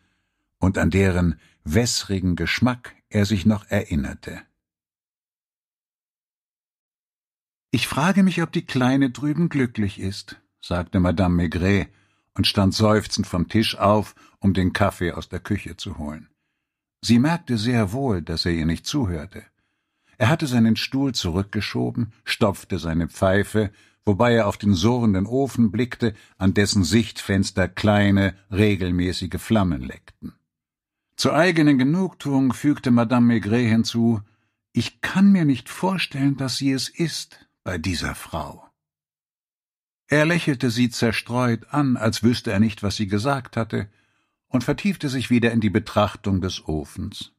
und an deren wässrigen Geschmack er sich noch erinnerte. Ich frage mich, ob die Kleine drüben glücklich ist, sagte Madame Maigret und stand seufzend vom Tisch auf, um den Kaffee aus der Küche zu holen. Sie merkte sehr wohl, dass er ihr nicht zuhörte. Er hatte seinen Stuhl zurückgeschoben, stopfte seine Pfeife, wobei er auf den surrenden Ofen blickte, an dessen Sichtfenster kleine, regelmäßige Flammen leckten. Zur eigenen Genugtuung fügte Madame Maigret hinzu, ich kann mir nicht vorstellen, dass sie es ist bei dieser Frau. Er lächelte sie zerstreut an, als wüsste er nicht, was sie gesagt hatte, und vertiefte sich wieder in die Betrachtung des Ofens.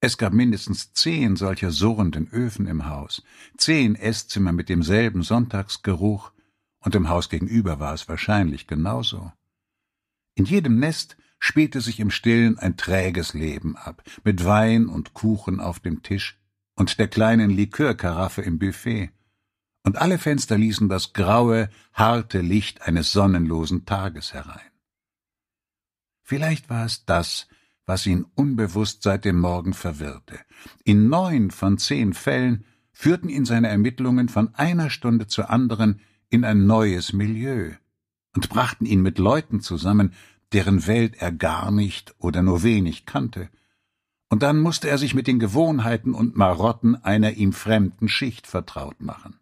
Es gab mindestens zehn solcher surrenden Öfen im Haus, zehn Esszimmer mit demselben Sonntagsgeruch, und im Haus gegenüber war es wahrscheinlich genauso. In jedem Nest spielte sich im Stillen ein träges Leben ab, mit Wein und Kuchen auf dem Tisch und der kleinen Likörkaraffe im Buffet. Und alle Fenster ließen das graue, harte Licht eines sonnenlosen Tages herein. Vielleicht war es das, was ihn unbewusst seit dem Morgen verwirrte. In neun von zehn Fällen führten ihn seine Ermittlungen von einer Stunde zur anderen in ein neues Milieu und brachten ihn mit Leuten zusammen, deren Welt er gar nicht oder nur wenig kannte. Und dann musste er sich mit den Gewohnheiten und Marotten einer ihm fremden Schicht vertraut machen.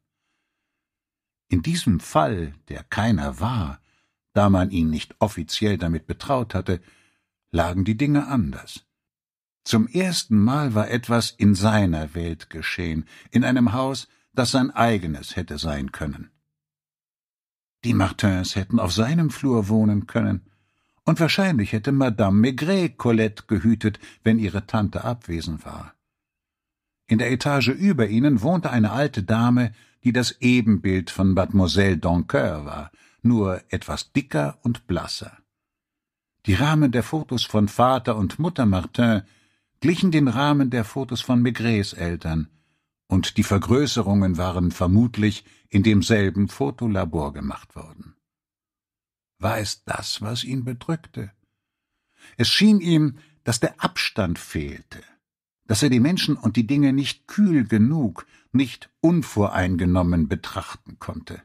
In diesem Fall, der keiner war, da man ihn nicht offiziell damit betraut hatte, lagen die Dinge anders. Zum ersten Mal war etwas in seiner Welt geschehen, in einem Haus, das sein eigenes hätte sein können. Die Martins hätten auf seinem Flur wohnen können, und wahrscheinlich hätte Madame Maigret Colette gehütet, wenn ihre Tante abwesend war. In der Etage über ihnen wohnte eine alte Dame, die das Ebenbild von Mademoiselle Doncoeur war, nur etwas dicker und blasser. Die Rahmen der Fotos von Vater und Mutter Martin glichen den Rahmen der Fotos von Maigrets Eltern, und die Vergrößerungen waren vermutlich in demselben Fotolabor gemacht worden war es das, was ihn bedrückte. Es schien ihm, dass der Abstand fehlte, dass er die Menschen und die Dinge nicht kühl genug, nicht unvoreingenommen betrachten konnte.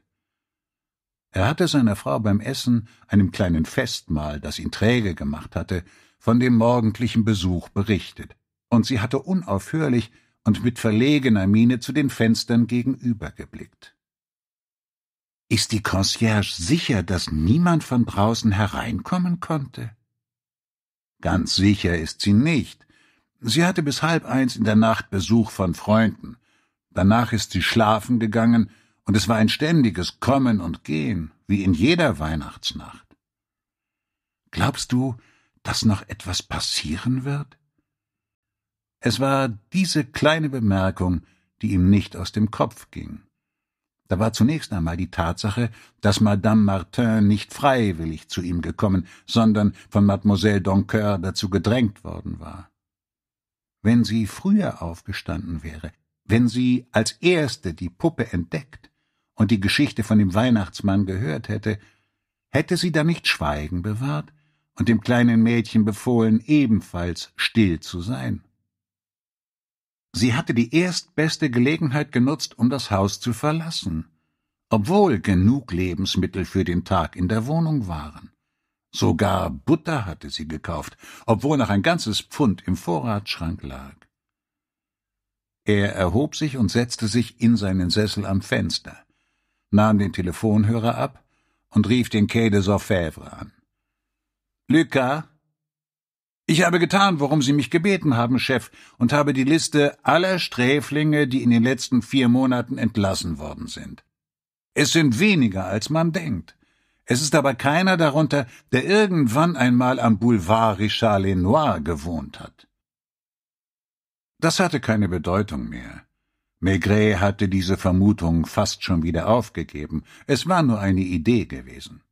Er hatte seiner Frau beim Essen, einem kleinen Festmahl, das ihn träge gemacht hatte, von dem morgendlichen Besuch berichtet, und sie hatte unaufhörlich und mit verlegener Miene zu den Fenstern gegenübergeblickt. Ist die Concierge sicher, dass niemand von draußen hereinkommen konnte? Ganz sicher ist sie nicht. Sie hatte bis halb eins in der Nacht Besuch von Freunden. Danach ist sie schlafen gegangen, und es war ein ständiges Kommen und Gehen, wie in jeder Weihnachtsnacht. Glaubst du, dass noch etwas passieren wird? Es war diese kleine Bemerkung, die ihm nicht aus dem Kopf ging. Da war zunächst einmal die Tatsache, dass Madame Martin nicht freiwillig zu ihm gekommen, sondern von Mademoiselle Doncoeur dazu gedrängt worden war. Wenn sie früher aufgestanden wäre, wenn sie als erste die Puppe entdeckt und die Geschichte von dem Weihnachtsmann gehört hätte, hätte sie da nicht Schweigen bewahrt und dem kleinen Mädchen befohlen, ebenfalls still zu sein. Sie hatte die erstbeste Gelegenheit genutzt, um das Haus zu verlassen, obwohl genug Lebensmittel für den Tag in der Wohnung waren. Sogar Butter hatte sie gekauft, obwohl noch ein ganzes Pfund im Vorratsschrank lag. Er erhob sich und setzte sich in seinen Sessel am Fenster, nahm den Telefonhörer ab und rief den Quai des Orfèvres an. Lucas, ich habe getan, worum Sie mich gebeten haben, Chef, und habe die Liste aller Sträflinge, die in den letzten vier Monaten entlassen worden sind. Es sind weniger, als man denkt. Es ist aber keiner darunter, der irgendwann einmal am Boulevard Richard Lenoir gewohnt hat. Das hatte keine Bedeutung mehr. Maigret hatte diese Vermutung fast schon wieder aufgegeben. Es war nur eine Idee gewesen.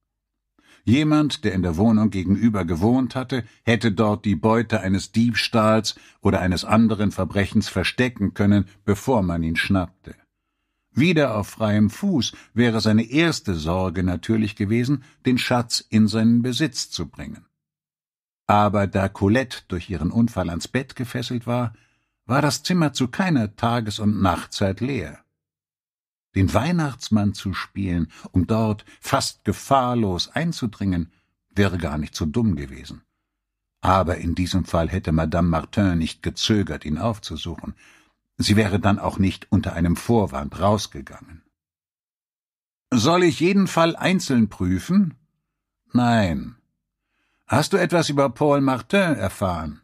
Jemand, der in der Wohnung gegenüber gewohnt hatte, hätte dort die Beute eines Diebstahls oder eines anderen Verbrechens verstecken können, bevor man ihn schnappte. Wieder auf freiem Fuß wäre seine erste Sorge natürlich gewesen, den Schatz in seinen Besitz zu bringen. Aber da Colette durch ihren Unfall ans Bett gefesselt war, war das Zimmer zu keiner Tages- und Nachtzeit leer den Weihnachtsmann zu spielen, um dort fast gefahrlos einzudringen, wäre gar nicht so dumm gewesen. Aber in diesem Fall hätte Madame Martin nicht gezögert, ihn aufzusuchen. Sie wäre dann auch nicht unter einem Vorwand rausgegangen. Soll ich jeden Fall einzeln prüfen? Nein. Hast du etwas über Paul Martin erfahren?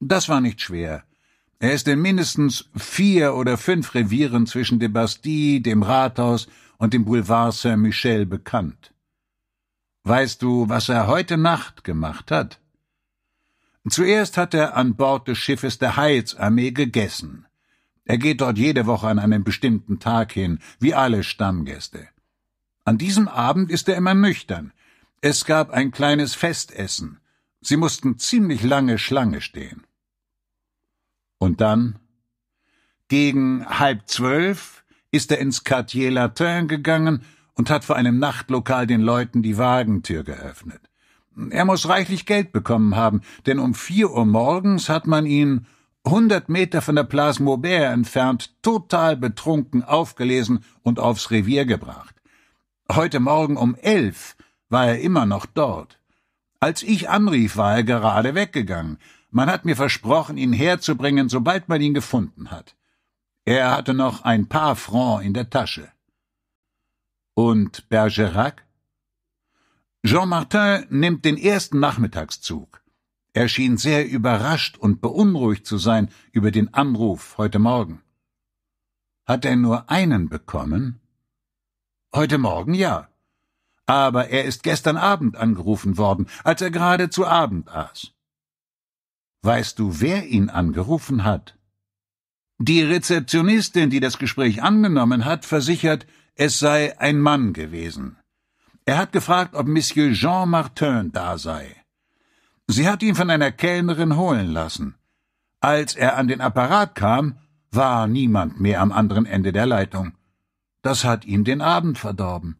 Das war nicht schwer. Er ist in mindestens vier oder fünf Revieren zwischen der Bastille, dem Rathaus und dem Boulevard Saint-Michel bekannt. Weißt du, was er heute Nacht gemacht hat? Zuerst hat er an Bord des Schiffes der Heilsarmee gegessen. Er geht dort jede Woche an einem bestimmten Tag hin, wie alle Stammgäste. An diesem Abend ist er immer nüchtern. Es gab ein kleines Festessen. Sie mussten ziemlich lange Schlange stehen. Und dann? Gegen halb zwölf ist er ins Quartier Latin gegangen und hat vor einem Nachtlokal den Leuten die Wagentür geöffnet. Er muss reichlich Geld bekommen haben, denn um vier Uhr morgens hat man ihn hundert Meter von der Place Maubert entfernt total betrunken aufgelesen und aufs Revier gebracht. Heute Morgen um elf war er immer noch dort. Als ich anrief, war er gerade weggegangen. Man hat mir versprochen, ihn herzubringen, sobald man ihn gefunden hat. Er hatte noch ein paar Francs in der Tasche. Und Bergerac? Jean Martin nimmt den ersten Nachmittagszug. Er schien sehr überrascht und beunruhigt zu sein über den Anruf heute Morgen. Hat er nur einen bekommen? Heute Morgen ja. Aber er ist gestern Abend angerufen worden, als er gerade zu Abend aß. Weißt du, wer ihn angerufen hat? Die Rezeptionistin, die das Gespräch angenommen hat, versichert, es sei ein Mann gewesen. Er hat gefragt, ob Monsieur Jean Martin da sei. Sie hat ihn von einer Kellnerin holen lassen. Als er an den Apparat kam, war niemand mehr am anderen Ende der Leitung. Das hat ihm den Abend verdorben.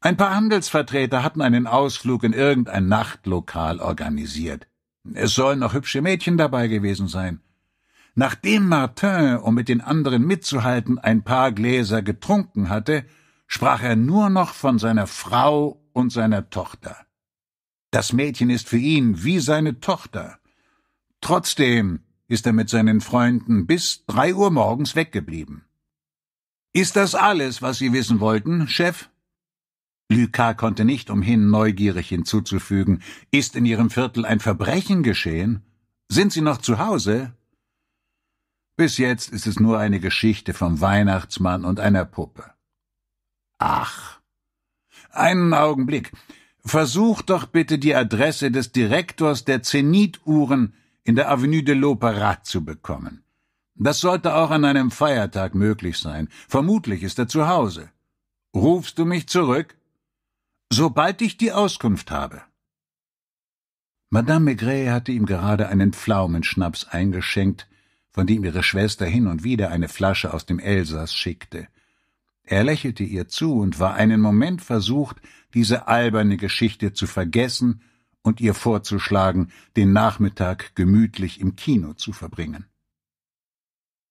Ein paar Handelsvertreter hatten einen Ausflug in irgendein Nachtlokal organisiert. Es sollen noch hübsche Mädchen dabei gewesen sein. Nachdem Martin, um mit den anderen mitzuhalten, ein paar Gläser getrunken hatte, sprach er nur noch von seiner Frau und seiner Tochter. Das Mädchen ist für ihn wie seine Tochter. Trotzdem ist er mit seinen Freunden bis drei Uhr morgens weggeblieben. Ist das alles, was Sie wissen wollten, Chef? Lucas konnte nicht umhin, neugierig hinzuzufügen. Ist in Ihrem Viertel ein Verbrechen geschehen? Sind Sie noch zu Hause? Bis jetzt ist es nur eine Geschichte vom Weihnachtsmann und einer Puppe. Ach. Einen Augenblick. Versuch doch bitte die Adresse des Direktors der Zenituhren in der Avenue de l'Opéra zu bekommen. Das sollte auch an einem Feiertag möglich sein. Vermutlich ist er zu Hause. Rufst du mich zurück? Sobald ich die Auskunft habe. Madame Maigret hatte ihm gerade einen Pflaumenschnaps eingeschenkt, von dem ihre Schwester hin und wieder eine Flasche aus dem Elsass schickte. Er lächelte ihr zu und war einen Moment versucht, diese alberne Geschichte zu vergessen und ihr vorzuschlagen, den Nachmittag gemütlich im Kino zu verbringen.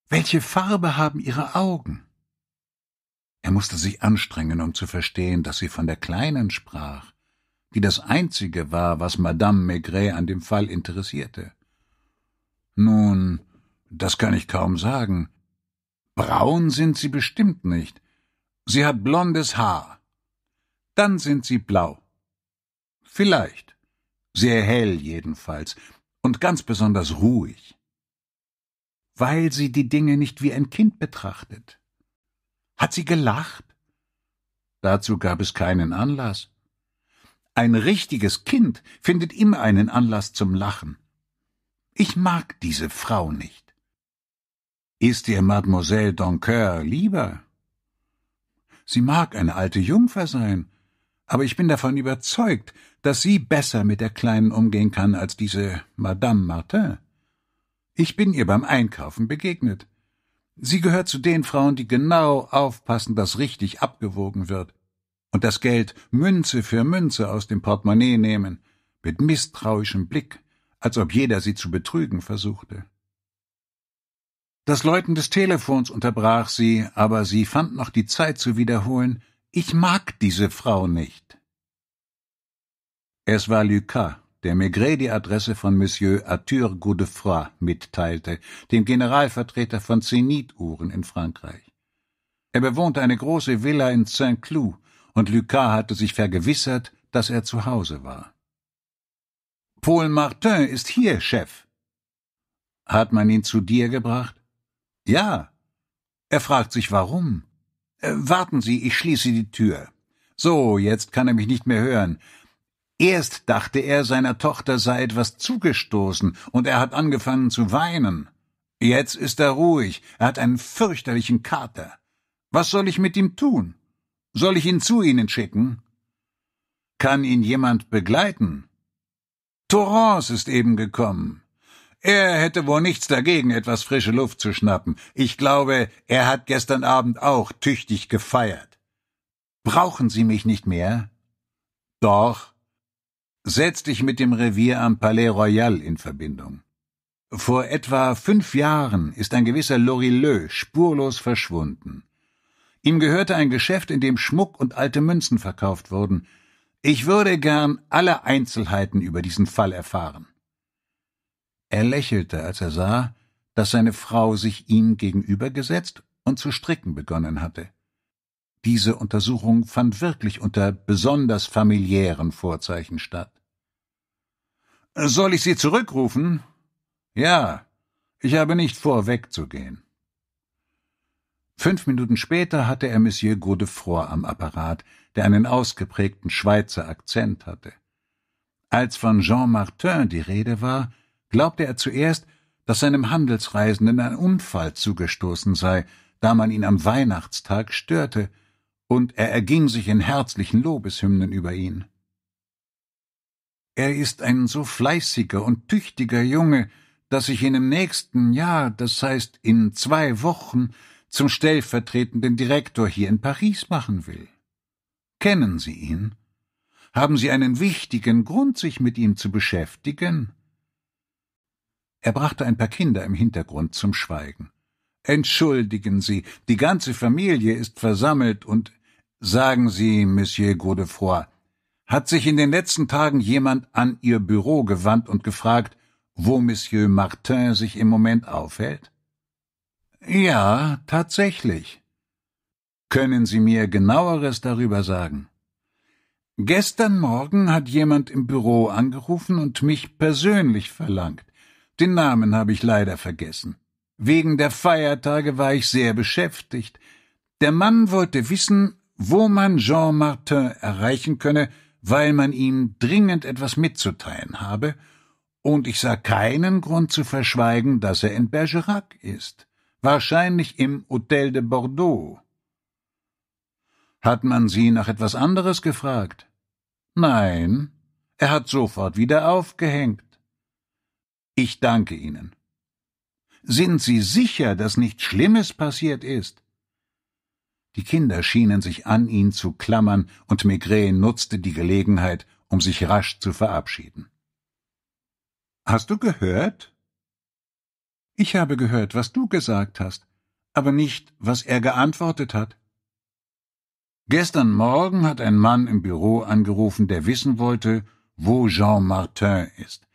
Welche Farbe haben ihre Augen? Er musste sich anstrengen, um zu verstehen, dass sie von der Kleinen sprach, die das Einzige war, was Madame Maigret an dem Fall interessierte. Nun, das kann ich kaum sagen. Braun sind sie bestimmt nicht. Sie hat blondes Haar. Dann sind sie blau. Vielleicht. Sehr hell jedenfalls und ganz besonders ruhig. Weil sie die Dinge nicht wie ein Kind betrachtet. Hat sie gelacht? Dazu gab es keinen Anlass. Ein richtiges Kind findet immer einen Anlass zum Lachen. Ich mag diese Frau nicht. Ist ihr Mademoiselle Doncoeur lieber? Sie mag eine alte Jungfer sein, aber ich bin davon überzeugt, dass sie besser mit der Kleinen umgehen kann als diese Madame Martin. Ich bin ihr beim Einkaufen begegnet. Sie gehört zu den Frauen, die genau aufpassen, dass richtig abgewogen wird und das Geld Münze für Münze aus dem Portemonnaie nehmen, mit misstrauischem Blick, als ob jeder sie zu betrügen versuchte. Das Läuten des Telefons unterbrach sie, aber sie fand noch die Zeit zu wiederholen Ich mag diese Frau nicht. Es war Lucas der Maigret die Adresse von Monsieur Arthur Godefroy mitteilte, dem Generalvertreter von Zenituhren in Frankreich. Er bewohnte eine große Villa in Saint-Cloud, und Lucas hatte sich vergewissert, dass er zu Hause war. Paul Martin ist hier, Chef. Hat man ihn zu dir gebracht? Ja. Er fragt sich warum. Äh, warten Sie, ich schließe die Tür. So, jetzt kann er mich nicht mehr hören. Erst dachte er, seiner Tochter sei etwas zugestoßen, und er hat angefangen zu weinen. Jetzt ist er ruhig, er hat einen fürchterlichen Kater. Was soll ich mit ihm tun? Soll ich ihn zu Ihnen schicken? Kann ihn jemand begleiten? Torrance ist eben gekommen. Er hätte wohl nichts dagegen, etwas frische Luft zu schnappen. Ich glaube, er hat gestern Abend auch tüchtig gefeiert. Brauchen Sie mich nicht mehr? Doch, Setz dich mit dem Revier am Palais Royal in Verbindung. Vor etwa fünf Jahren ist ein gewisser Lorilleux spurlos verschwunden. Ihm gehörte ein Geschäft, in dem Schmuck und alte Münzen verkauft wurden. Ich würde gern alle Einzelheiten über diesen Fall erfahren. Er lächelte, als er sah, dass seine Frau sich ihm gegenübergesetzt und zu stricken begonnen hatte. Diese Untersuchung fand wirklich unter besonders familiären Vorzeichen statt. Soll ich Sie zurückrufen? Ja, ich habe nicht vor, wegzugehen. Fünf Minuten später hatte er Monsieur Godefroy am Apparat, der einen ausgeprägten Schweizer Akzent hatte. Als von Jean Martin die Rede war, glaubte er zuerst, dass seinem Handelsreisenden ein Unfall zugestoßen sei, da man ihn am Weihnachtstag störte, und er erging sich in herzlichen Lobeshymnen über ihn. Er ist ein so fleißiger und tüchtiger Junge, dass ich ihn im nächsten Jahr, das heißt in zwei Wochen, zum stellvertretenden Direktor hier in Paris machen will. Kennen Sie ihn? Haben Sie einen wichtigen Grund, sich mit ihm zu beschäftigen? Er brachte ein paar Kinder im Hintergrund zum Schweigen. Entschuldigen Sie, die ganze Familie ist versammelt und sagen Sie, Monsieur Godefroy, hat sich in den letzten Tagen jemand an ihr Büro gewandt und gefragt, wo Monsieur Martin sich im Moment aufhält? Ja, tatsächlich. Können Sie mir genaueres darüber sagen? Gestern Morgen hat jemand im Büro angerufen und mich persönlich verlangt. Den Namen habe ich leider vergessen. Wegen der Feiertage war ich sehr beschäftigt. Der Mann wollte wissen, wo man Jean Martin erreichen könne, weil man ihm dringend etwas mitzuteilen habe, und ich sah keinen Grund zu verschweigen, dass er in Bergerac ist, wahrscheinlich im Hotel de Bordeaux. Hat man Sie nach etwas anderes gefragt? Nein, er hat sofort wieder aufgehängt. Ich danke Ihnen. Sind Sie sicher, dass nichts Schlimmes passiert ist? Die Kinder schienen sich an ihn zu klammern, und Maigret nutzte die Gelegenheit, um sich rasch zu verabschieden. Hast du gehört? Ich habe gehört, was du gesagt hast, aber nicht, was er geantwortet hat. Gestern Morgen hat ein Mann im Büro angerufen, der wissen wollte, wo Jean Martin ist.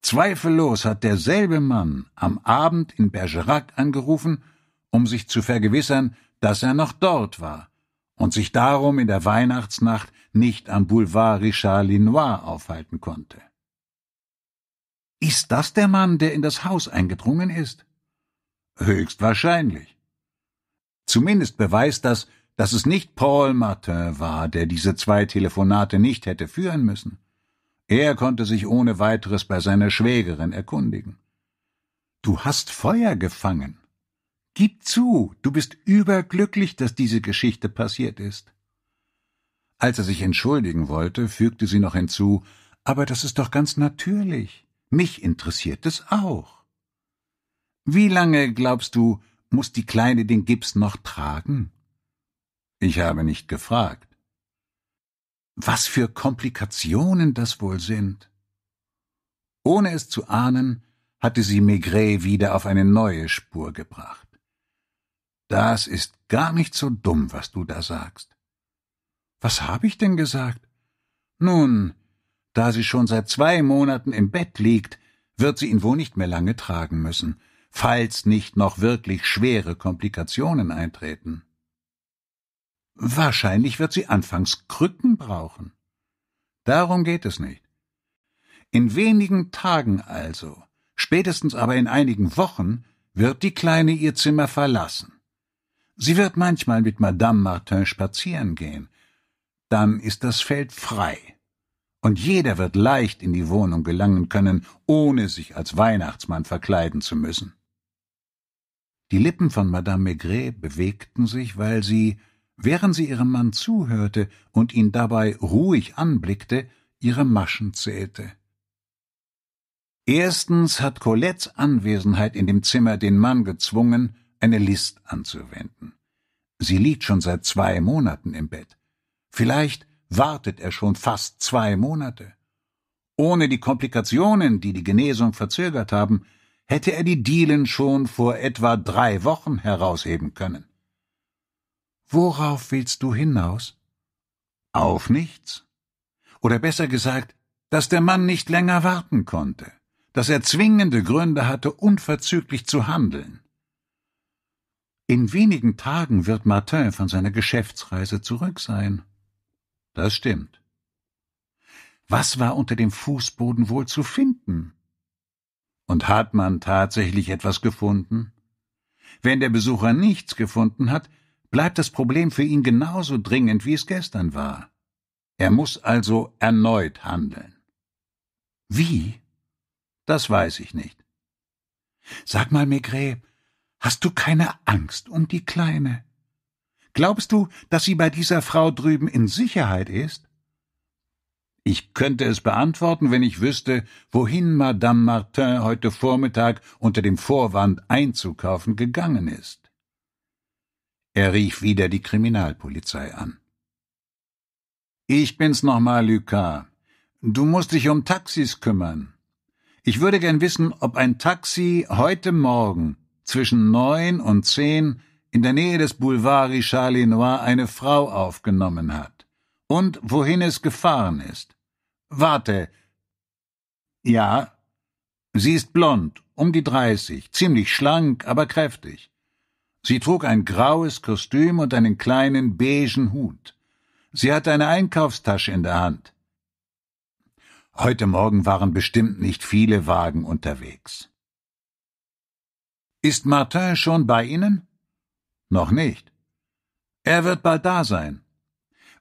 Zweifellos hat derselbe Mann am Abend in Bergerac angerufen, um sich zu vergewissern, dass er noch dort war und sich darum in der Weihnachtsnacht nicht am Boulevard Richard Linois aufhalten konnte. Ist das der Mann, der in das Haus eingedrungen ist? Höchstwahrscheinlich. Zumindest beweist das, dass es nicht Paul Martin war, der diese zwei Telefonate nicht hätte führen müssen. Er konnte sich ohne weiteres bei seiner Schwägerin erkundigen. Du hast Feuer gefangen, Gib zu, du bist überglücklich, dass diese Geschichte passiert ist. Als er sich entschuldigen wollte, fügte sie noch hinzu Aber das ist doch ganz natürlich. Mich interessiert es auch. Wie lange, glaubst du, muss die Kleine den Gips noch tragen? Ich habe nicht gefragt. Was für Komplikationen das wohl sind. Ohne es zu ahnen, hatte sie Maigret wieder auf eine neue Spur gebracht. Das ist gar nicht so dumm, was du da sagst. Was habe ich denn gesagt? Nun, da sie schon seit zwei Monaten im Bett liegt, wird sie ihn wohl nicht mehr lange tragen müssen, falls nicht noch wirklich schwere Komplikationen eintreten. Wahrscheinlich wird sie anfangs Krücken brauchen. Darum geht es nicht. In wenigen Tagen also, spätestens aber in einigen Wochen, wird die Kleine ihr Zimmer verlassen. Sie wird manchmal mit Madame Martin spazieren gehen. Dann ist das Feld frei. Und jeder wird leicht in die Wohnung gelangen können, ohne sich als Weihnachtsmann verkleiden zu müssen. Die Lippen von Madame Maigret bewegten sich, weil sie, während sie ihrem Mann zuhörte und ihn dabei ruhig anblickte, ihre Maschen zählte. Erstens hat Colettes Anwesenheit in dem Zimmer den Mann gezwungen, eine List anzuwenden. Sie liegt schon seit zwei Monaten im Bett. Vielleicht wartet er schon fast zwei Monate. Ohne die Komplikationen, die die Genesung verzögert haben, hätte er die Dielen schon vor etwa drei Wochen herausheben können. Worauf willst du hinaus? Auf nichts. Oder besser gesagt, dass der Mann nicht länger warten konnte, dass er zwingende Gründe hatte, unverzüglich zu handeln. In wenigen Tagen wird Martin von seiner Geschäftsreise zurück sein. Das stimmt. Was war unter dem Fußboden wohl zu finden? Und hat man tatsächlich etwas gefunden? Wenn der Besucher nichts gefunden hat, bleibt das Problem für ihn genauso dringend, wie es gestern war. Er muss also erneut handeln. Wie? Das weiß ich nicht. Sag mal, Maigret, Hast du keine Angst um die Kleine? Glaubst du, dass sie bei dieser Frau drüben in Sicherheit ist? Ich könnte es beantworten, wenn ich wüsste, wohin Madame Martin heute Vormittag unter dem Vorwand einzukaufen gegangen ist. Er rief wieder die Kriminalpolizei an. Ich bin's nochmal, Lucas. Du musst dich um Taxis kümmern. Ich würde gern wissen, ob ein Taxi heute Morgen zwischen neun und zehn in der Nähe des Boulevard Richard Lenoir eine Frau aufgenommen hat und wohin es gefahren ist. Warte. Ja. Sie ist blond, um die dreißig, ziemlich schlank, aber kräftig. Sie trug ein graues Kostüm und einen kleinen beigen Hut. Sie hatte eine Einkaufstasche in der Hand. Heute Morgen waren bestimmt nicht viele Wagen unterwegs. Ist Martin schon bei Ihnen? Noch nicht. Er wird bald da sein.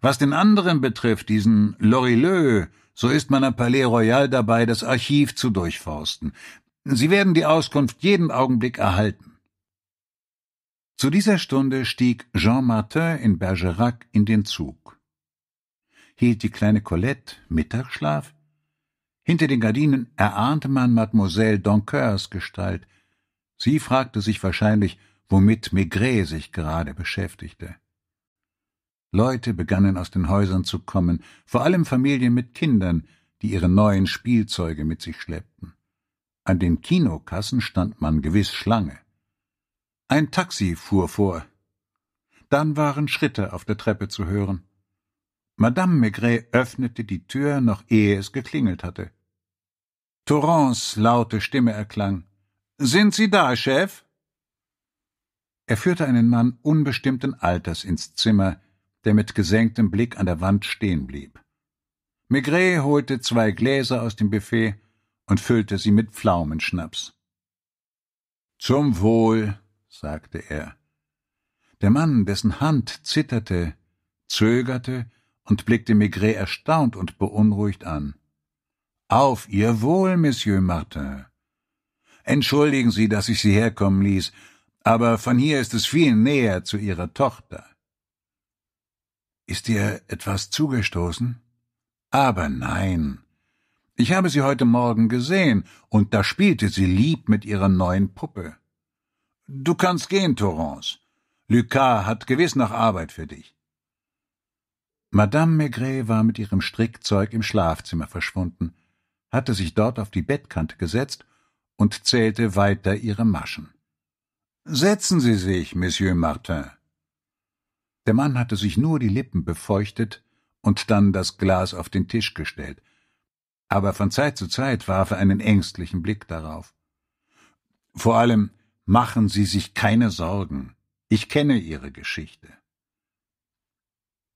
Was den anderen betrifft, diesen Lorilleux, so ist man am Palais Royal dabei, das Archiv zu durchforsten. Sie werden die Auskunft jeden Augenblick erhalten. Zu dieser Stunde stieg Jean Martin in Bergerac in den Zug. Hielt die kleine Colette Mittagsschlaf? Hinter den Gardinen erahnte man Mademoiselle Doncoeurs Gestalt, Sie fragte sich wahrscheinlich, womit Maigret sich gerade beschäftigte. Leute begannen aus den Häusern zu kommen, vor allem Familien mit Kindern, die ihre neuen Spielzeuge mit sich schleppten. An den Kinokassen stand man gewiss Schlange. Ein Taxi fuhr vor. Dann waren Schritte auf der Treppe zu hören. Madame Maigret öffnete die Tür, noch ehe es geklingelt hatte. Torrens laute Stimme erklang. Sind Sie da, Chef? Er führte einen Mann unbestimmten Alters ins Zimmer, der mit gesenktem Blick an der Wand stehen blieb. Maigret holte zwei Gläser aus dem Buffet und füllte sie mit Pflaumenschnaps. Zum Wohl, sagte er. Der Mann, dessen Hand zitterte, zögerte und blickte Maigret erstaunt und beunruhigt an. Auf Ihr Wohl, Monsieur Martin. Entschuldigen Sie, dass ich Sie herkommen ließ, aber von hier ist es viel näher zu Ihrer Tochter. Ist dir etwas zugestoßen? Aber nein. Ich habe sie heute Morgen gesehen, und da spielte sie lieb mit ihrer neuen Puppe. Du kannst gehen, Torrance. Lucas hat gewiss noch Arbeit für dich. Madame Maigret war mit ihrem Strickzeug im Schlafzimmer verschwunden, hatte sich dort auf die Bettkante gesetzt und zählte weiter ihre Maschen. Setzen Sie sich, Monsieur Martin. Der Mann hatte sich nur die Lippen befeuchtet und dann das Glas auf den Tisch gestellt, aber von Zeit zu Zeit warf er einen ängstlichen Blick darauf. Vor allem machen Sie sich keine Sorgen, ich kenne Ihre Geschichte.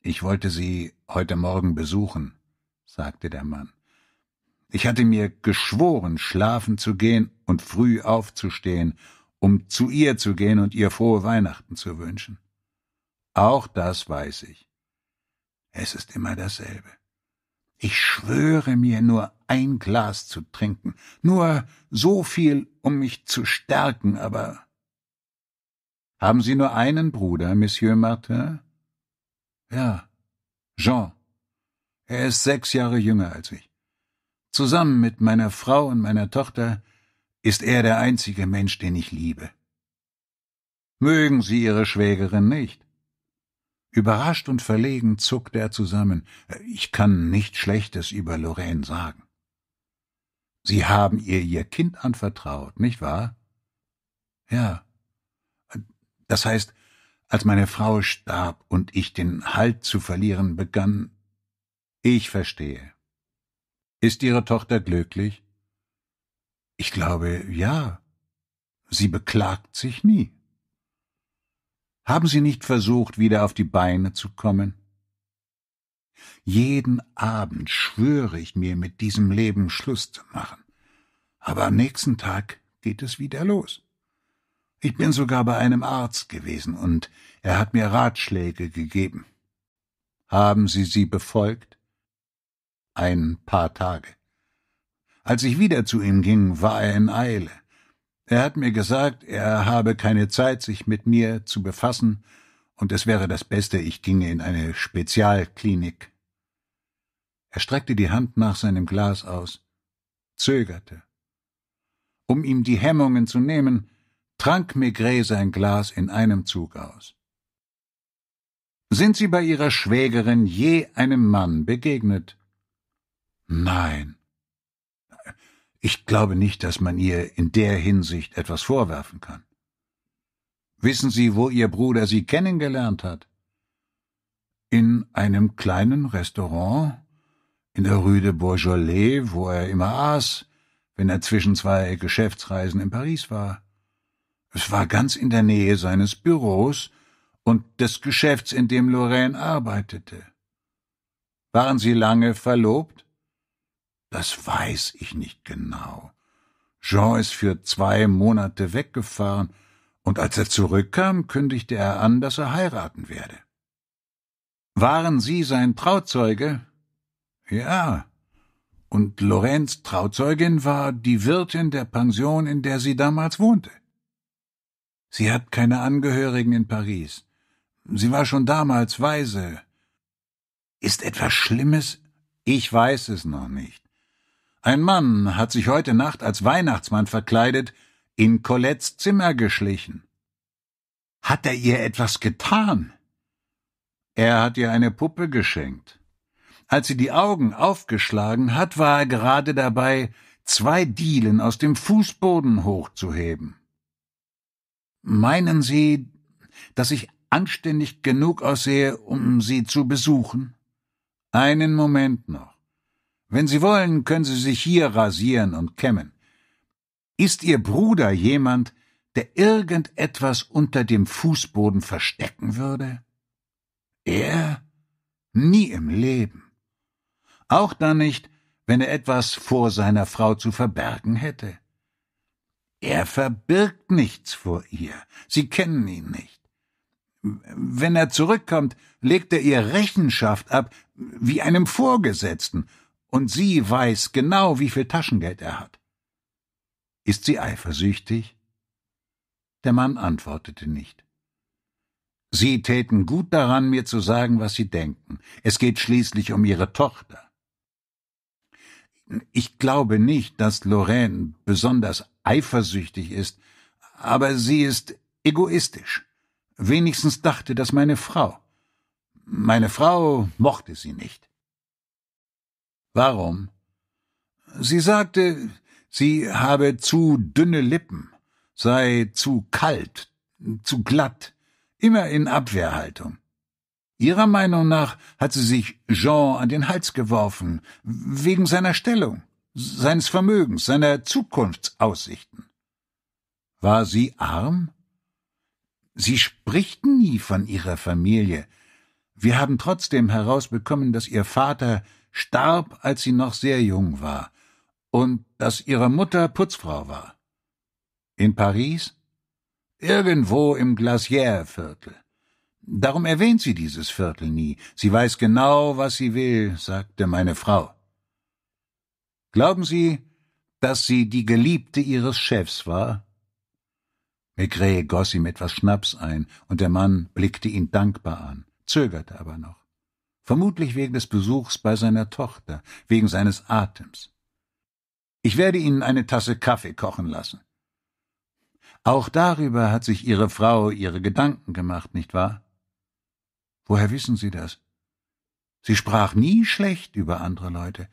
Ich wollte Sie heute Morgen besuchen, sagte der Mann. Ich hatte mir geschworen, schlafen zu gehen und früh aufzustehen, um zu ihr zu gehen und ihr frohe Weihnachten zu wünschen. Auch das weiß ich. Es ist immer dasselbe. Ich schwöre mir nur ein Glas zu trinken, nur so viel, um mich zu stärken, aber. Haben Sie nur einen Bruder, Monsieur Martin? Ja, Jean. Er ist sechs Jahre jünger als ich. Zusammen mit meiner Frau und meiner Tochter ist er der einzige Mensch, den ich liebe. Mögen Sie Ihre Schwägerin nicht? Überrascht und verlegen zuckte er zusammen. Ich kann nichts Schlechtes über Lorraine sagen. Sie haben ihr ihr Kind anvertraut, nicht wahr? Ja. Das heißt, als meine Frau starb und ich den Halt zu verlieren begann, ich verstehe. Ist Ihre Tochter glücklich? Ich glaube, ja. Sie beklagt sich nie. Haben Sie nicht versucht, wieder auf die Beine zu kommen? Jeden Abend schwöre ich mir, mit diesem Leben Schluss zu machen. Aber am nächsten Tag geht es wieder los. Ich bin sogar bei einem Arzt gewesen und er hat mir Ratschläge gegeben. Haben Sie sie befolgt? ein paar Tage. Als ich wieder zu ihm ging, war er in Eile. Er hat mir gesagt, er habe keine Zeit, sich mit mir zu befassen, und es wäre das Beste, ich ginge in eine Spezialklinik. Er streckte die Hand nach seinem Glas aus, zögerte. Um ihm die Hemmungen zu nehmen, trank Maigret sein Glas in einem Zug aus. Sind Sie bei Ihrer Schwägerin je einem Mann begegnet? Nein. Ich glaube nicht, dass man ihr in der Hinsicht etwas vorwerfen kann. Wissen Sie, wo Ihr Bruder Sie kennengelernt hat? In einem kleinen Restaurant in der Rue de Bourjolais, wo er immer aß, wenn er zwischen zwei Geschäftsreisen in Paris war. Es war ganz in der Nähe seines Büros und des Geschäfts, in dem Lorraine arbeitete. Waren Sie lange verlobt? Das weiß ich nicht genau. Jean ist für zwei Monate weggefahren, und als er zurückkam, kündigte er an, dass er heiraten werde. Waren Sie sein Trauzeuge? Ja. Und Lorenz Trauzeugin war die Wirtin der Pension, in der sie damals wohnte. Sie hat keine Angehörigen in Paris. Sie war schon damals weise. Ist etwas Schlimmes? Ich weiß es noch nicht. Ein Mann hat sich heute Nacht als Weihnachtsmann verkleidet in Colettes Zimmer geschlichen. Hat er ihr etwas getan? Er hat ihr eine Puppe geschenkt. Als sie die Augen aufgeschlagen hat, war er gerade dabei, zwei Dielen aus dem Fußboden hochzuheben. Meinen Sie, dass ich anständig genug aussehe, um Sie zu besuchen? Einen Moment noch. Wenn Sie wollen, können Sie sich hier rasieren und kämmen. Ist Ihr Bruder jemand, der irgendetwas unter dem Fußboden verstecken würde? Er? Nie im Leben. Auch dann nicht, wenn er etwas vor seiner Frau zu verbergen hätte. Er verbirgt nichts vor ihr. Sie kennen ihn nicht. Wenn er zurückkommt, legt er ihr Rechenschaft ab, wie einem Vorgesetzten, und sie weiß genau, wie viel Taschengeld er hat. Ist sie eifersüchtig? Der Mann antwortete nicht. Sie täten gut daran, mir zu sagen, was Sie denken. Es geht schließlich um Ihre Tochter. Ich glaube nicht, dass Lorraine besonders eifersüchtig ist, aber sie ist egoistisch. Wenigstens dachte das meine Frau. Meine Frau mochte sie nicht. Warum? Sie sagte, sie habe zu dünne Lippen, sei zu kalt, zu glatt, immer in Abwehrhaltung. Ihrer Meinung nach hat sie sich Jean an den Hals geworfen, wegen seiner Stellung, seines Vermögens, seiner Zukunftsaussichten. War sie arm? Sie spricht nie von ihrer Familie. Wir haben trotzdem herausbekommen, dass ihr Vater starb, als sie noch sehr jung war, und dass ihre Mutter Putzfrau war. In Paris? Irgendwo im Glacière-Viertel. Darum erwähnt sie dieses Viertel nie. Sie weiß genau, was sie will, sagte meine Frau. Glauben Sie, dass sie die Geliebte ihres Chefs war? Maigret goss ihm etwas Schnaps ein, und der Mann blickte ihn dankbar an, zögerte aber noch vermutlich wegen des Besuchs bei seiner Tochter, wegen seines Atems. Ich werde Ihnen eine Tasse Kaffee kochen lassen. Auch darüber hat sich Ihre Frau ihre Gedanken gemacht, nicht wahr? Woher wissen Sie das? Sie sprach nie schlecht über andere Leute,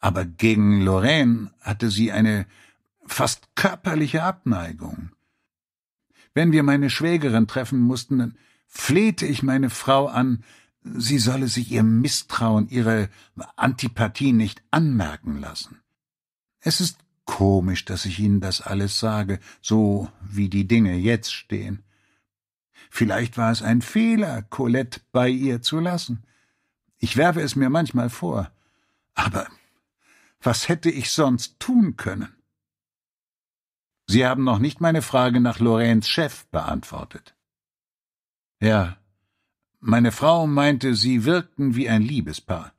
aber gegen Lorraine hatte sie eine fast körperliche Abneigung. Wenn wir meine Schwägerin treffen mussten, dann flehte ich meine Frau an, Sie solle sich ihr Misstrauen, ihre Antipathie nicht anmerken lassen. Es ist komisch, dass ich Ihnen das alles sage, so wie die Dinge jetzt stehen. Vielleicht war es ein Fehler, Colette bei ihr zu lassen. Ich werfe es mir manchmal vor. Aber was hätte ich sonst tun können? Sie haben noch nicht meine Frage nach Lorenz Chef beantwortet. Ja, meine Frau meinte, sie wirkten wie ein Liebespaar,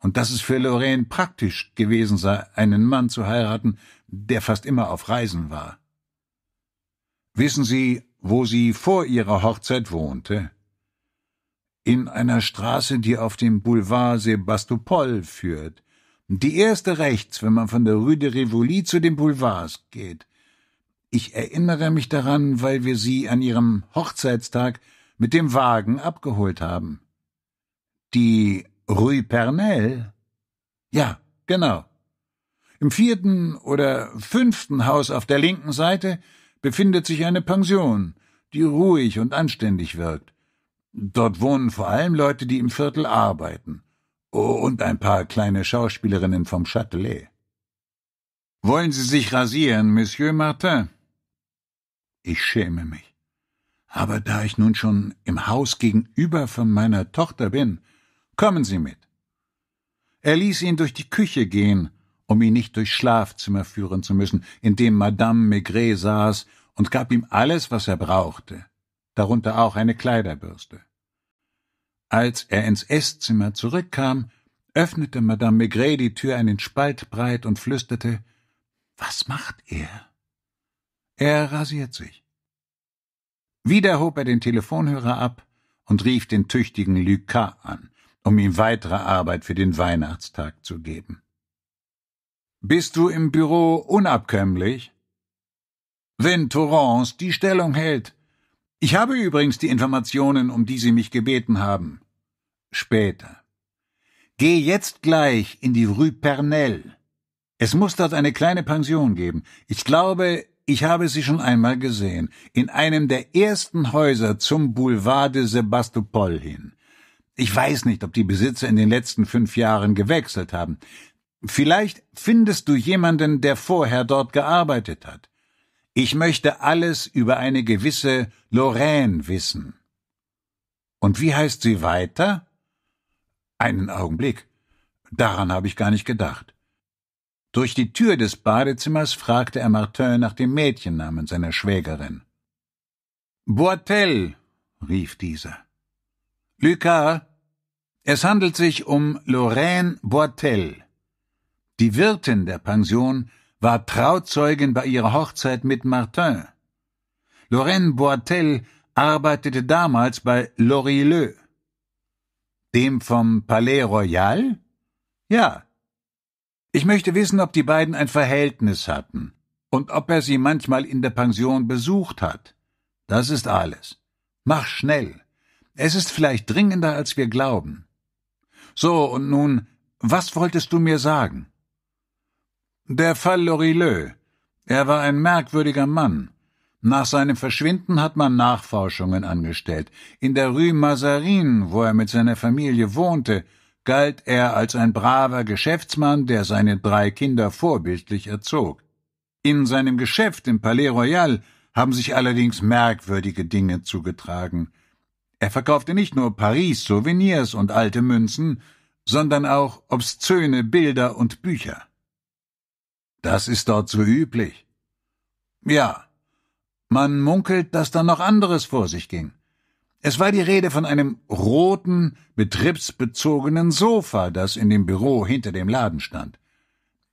und dass es für Lorraine praktisch gewesen sei, einen Mann zu heiraten, der fast immer auf Reisen war. Wissen Sie, wo sie vor ihrer Hochzeit wohnte? In einer Straße, die auf dem Boulevard Sebastopol führt. Die erste rechts, wenn man von der Rue de Rivoli zu den Boulevards geht. Ich erinnere mich daran, weil wir sie an ihrem Hochzeitstag mit dem Wagen abgeholt haben. Die Rue Pernel? Ja, genau. Im vierten oder fünften Haus auf der linken Seite befindet sich eine Pension, die ruhig und anständig wirkt. Dort wohnen vor allem Leute, die im Viertel arbeiten. Oh, und ein paar kleine Schauspielerinnen vom Châtelet. Wollen Sie sich rasieren, Monsieur Martin? Ich schäme mich. Aber da ich nun schon im Haus gegenüber von meiner Tochter bin, kommen Sie mit. Er ließ ihn durch die Küche gehen, um ihn nicht durchs Schlafzimmer führen zu müssen, in dem Madame Maigret saß, und gab ihm alles, was er brauchte, darunter auch eine Kleiderbürste. Als er ins Esszimmer zurückkam, öffnete Madame Maigret die Tür einen Spalt breit und flüsterte Was macht er? Er rasiert sich. Wieder hob er den Telefonhörer ab und rief den tüchtigen Lucas an, um ihm weitere Arbeit für den Weihnachtstag zu geben. Bist du im Büro unabkömmlich? Wenn Torrance die Stellung hält. Ich habe übrigens die Informationen, um die Sie mich gebeten haben. Später. Geh jetzt gleich in die Rue Pernel. Es muss dort eine kleine Pension geben. Ich glaube, ich habe sie schon einmal gesehen, in einem der ersten Häuser zum Boulevard de Sebastopol hin. Ich weiß nicht, ob die Besitzer in den letzten fünf Jahren gewechselt haben. Vielleicht findest du jemanden, der vorher dort gearbeitet hat. Ich möchte alles über eine gewisse Lorraine wissen. Und wie heißt sie weiter? Einen Augenblick. Daran habe ich gar nicht gedacht. Durch die Tür des Badezimmers fragte er Martin nach dem Mädchennamen seiner Schwägerin. Boitel, rief dieser. Lucas, es handelt sich um Lorraine Boitel. Die Wirtin der Pension war Trauzeugin bei ihrer Hochzeit mit Martin. Lorraine Boitel arbeitete damals bei Lorilleux. Dem vom Palais Royal? Ja, ich möchte wissen, ob die beiden ein Verhältnis hatten und ob er sie manchmal in der Pension besucht hat. Das ist alles. Mach schnell. Es ist vielleicht dringender, als wir glauben. So, und nun, was wolltest du mir sagen? Der Fall Lorilleux. Er war ein merkwürdiger Mann. Nach seinem Verschwinden hat man Nachforschungen angestellt. In der Rue Mazarin, wo er mit seiner Familie wohnte, galt er als ein braver Geschäftsmann, der seine drei Kinder vorbildlich erzog. In seinem Geschäft im Palais Royal haben sich allerdings merkwürdige Dinge zugetragen. Er verkaufte nicht nur Paris Souvenirs und alte Münzen, sondern auch obszöne Bilder und Bücher. Das ist dort so üblich. Ja, man munkelt, dass da noch anderes vor sich ging. Es war die Rede von einem roten, betriebsbezogenen Sofa, das in dem Büro hinter dem Laden stand.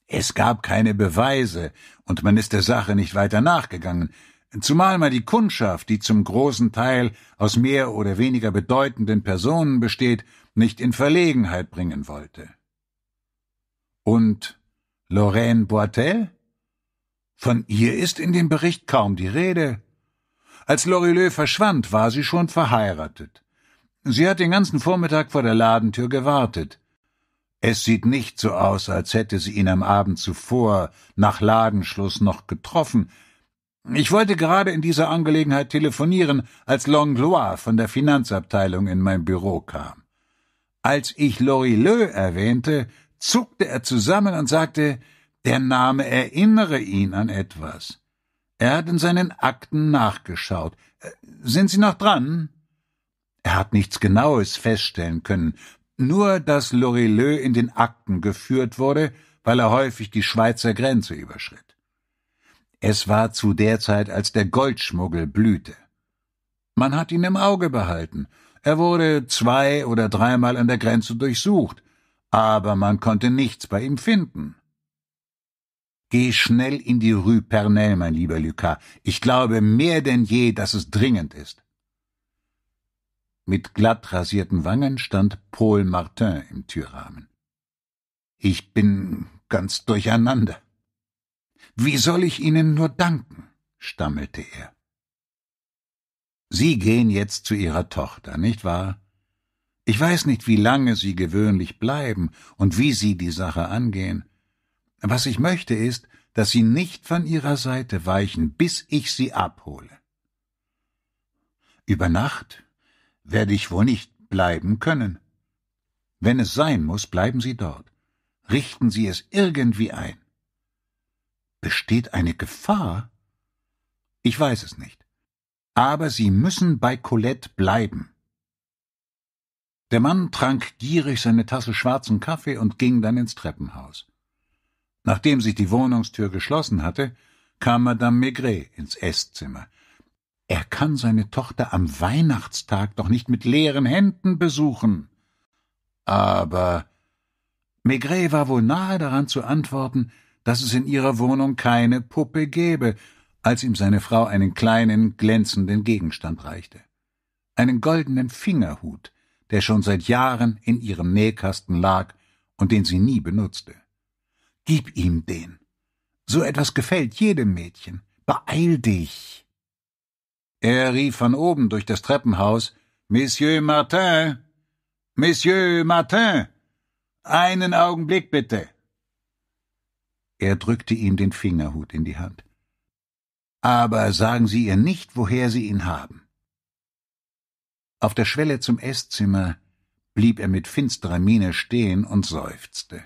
Es gab keine Beweise, und man ist der Sache nicht weiter nachgegangen, zumal man die Kundschaft, die zum großen Teil aus mehr oder weniger bedeutenden Personen besteht, nicht in Verlegenheit bringen wollte. Und Lorraine Boitel? Von ihr ist in dem Bericht kaum die Rede. Als Lorilleux verschwand, war sie schon verheiratet. Sie hat den ganzen Vormittag vor der Ladentür gewartet. Es sieht nicht so aus, als hätte sie ihn am Abend zuvor nach Ladenschluss noch getroffen. Ich wollte gerade in dieser Angelegenheit telefonieren, als Langlois von der Finanzabteilung in mein Büro kam. Als ich Lorilleux erwähnte, zuckte er zusammen und sagte, der Name erinnere ihn an etwas. Er hat in seinen Akten nachgeschaut. Äh, sind Sie noch dran? Er hat nichts Genaues feststellen können, nur dass Lorilleux in den Akten geführt wurde, weil er häufig die Schweizer Grenze überschritt. Es war zu der Zeit, als der Goldschmuggel blühte. Man hat ihn im Auge behalten. Er wurde zwei oder dreimal an der Grenze durchsucht, aber man konnte nichts bei ihm finden. Geh schnell in die Rue Pernel, mein lieber Lucas. Ich glaube mehr denn je, dass es dringend ist. Mit glatt rasierten Wangen stand Paul Martin im Türrahmen. Ich bin ganz durcheinander. Wie soll ich Ihnen nur danken? stammelte er. Sie gehen jetzt zu Ihrer Tochter, nicht wahr? Ich weiß nicht, wie lange Sie gewöhnlich bleiben und wie Sie die Sache angehen. Was ich möchte ist, dass Sie nicht von Ihrer Seite weichen, bis ich Sie abhole. Über Nacht werde ich wohl nicht bleiben können. Wenn es sein muss, bleiben Sie dort. Richten Sie es irgendwie ein. Besteht eine Gefahr? Ich weiß es nicht. Aber Sie müssen bei Colette bleiben. Der Mann trank gierig seine Tasse schwarzen Kaffee und ging dann ins Treppenhaus. Nachdem sich die Wohnungstür geschlossen hatte, kam Madame Maigret ins Esszimmer. Er kann seine Tochter am Weihnachtstag doch nicht mit leeren Händen besuchen. Aber Maigret war wohl nahe daran zu antworten, dass es in ihrer Wohnung keine Puppe gäbe, als ihm seine Frau einen kleinen, glänzenden Gegenstand reichte. Einen goldenen Fingerhut, der schon seit Jahren in ihrem Nähkasten lag und den sie nie benutzte. Gib ihm den. So etwas gefällt jedem Mädchen. Beeil dich. Er rief von oben durch das Treppenhaus Monsieur Martin. Monsieur Martin. Einen Augenblick bitte. Er drückte ihm den Fingerhut in die Hand. Aber sagen Sie ihr nicht, woher Sie ihn haben. Auf der Schwelle zum Esszimmer blieb er mit finsterer Miene stehen und seufzte.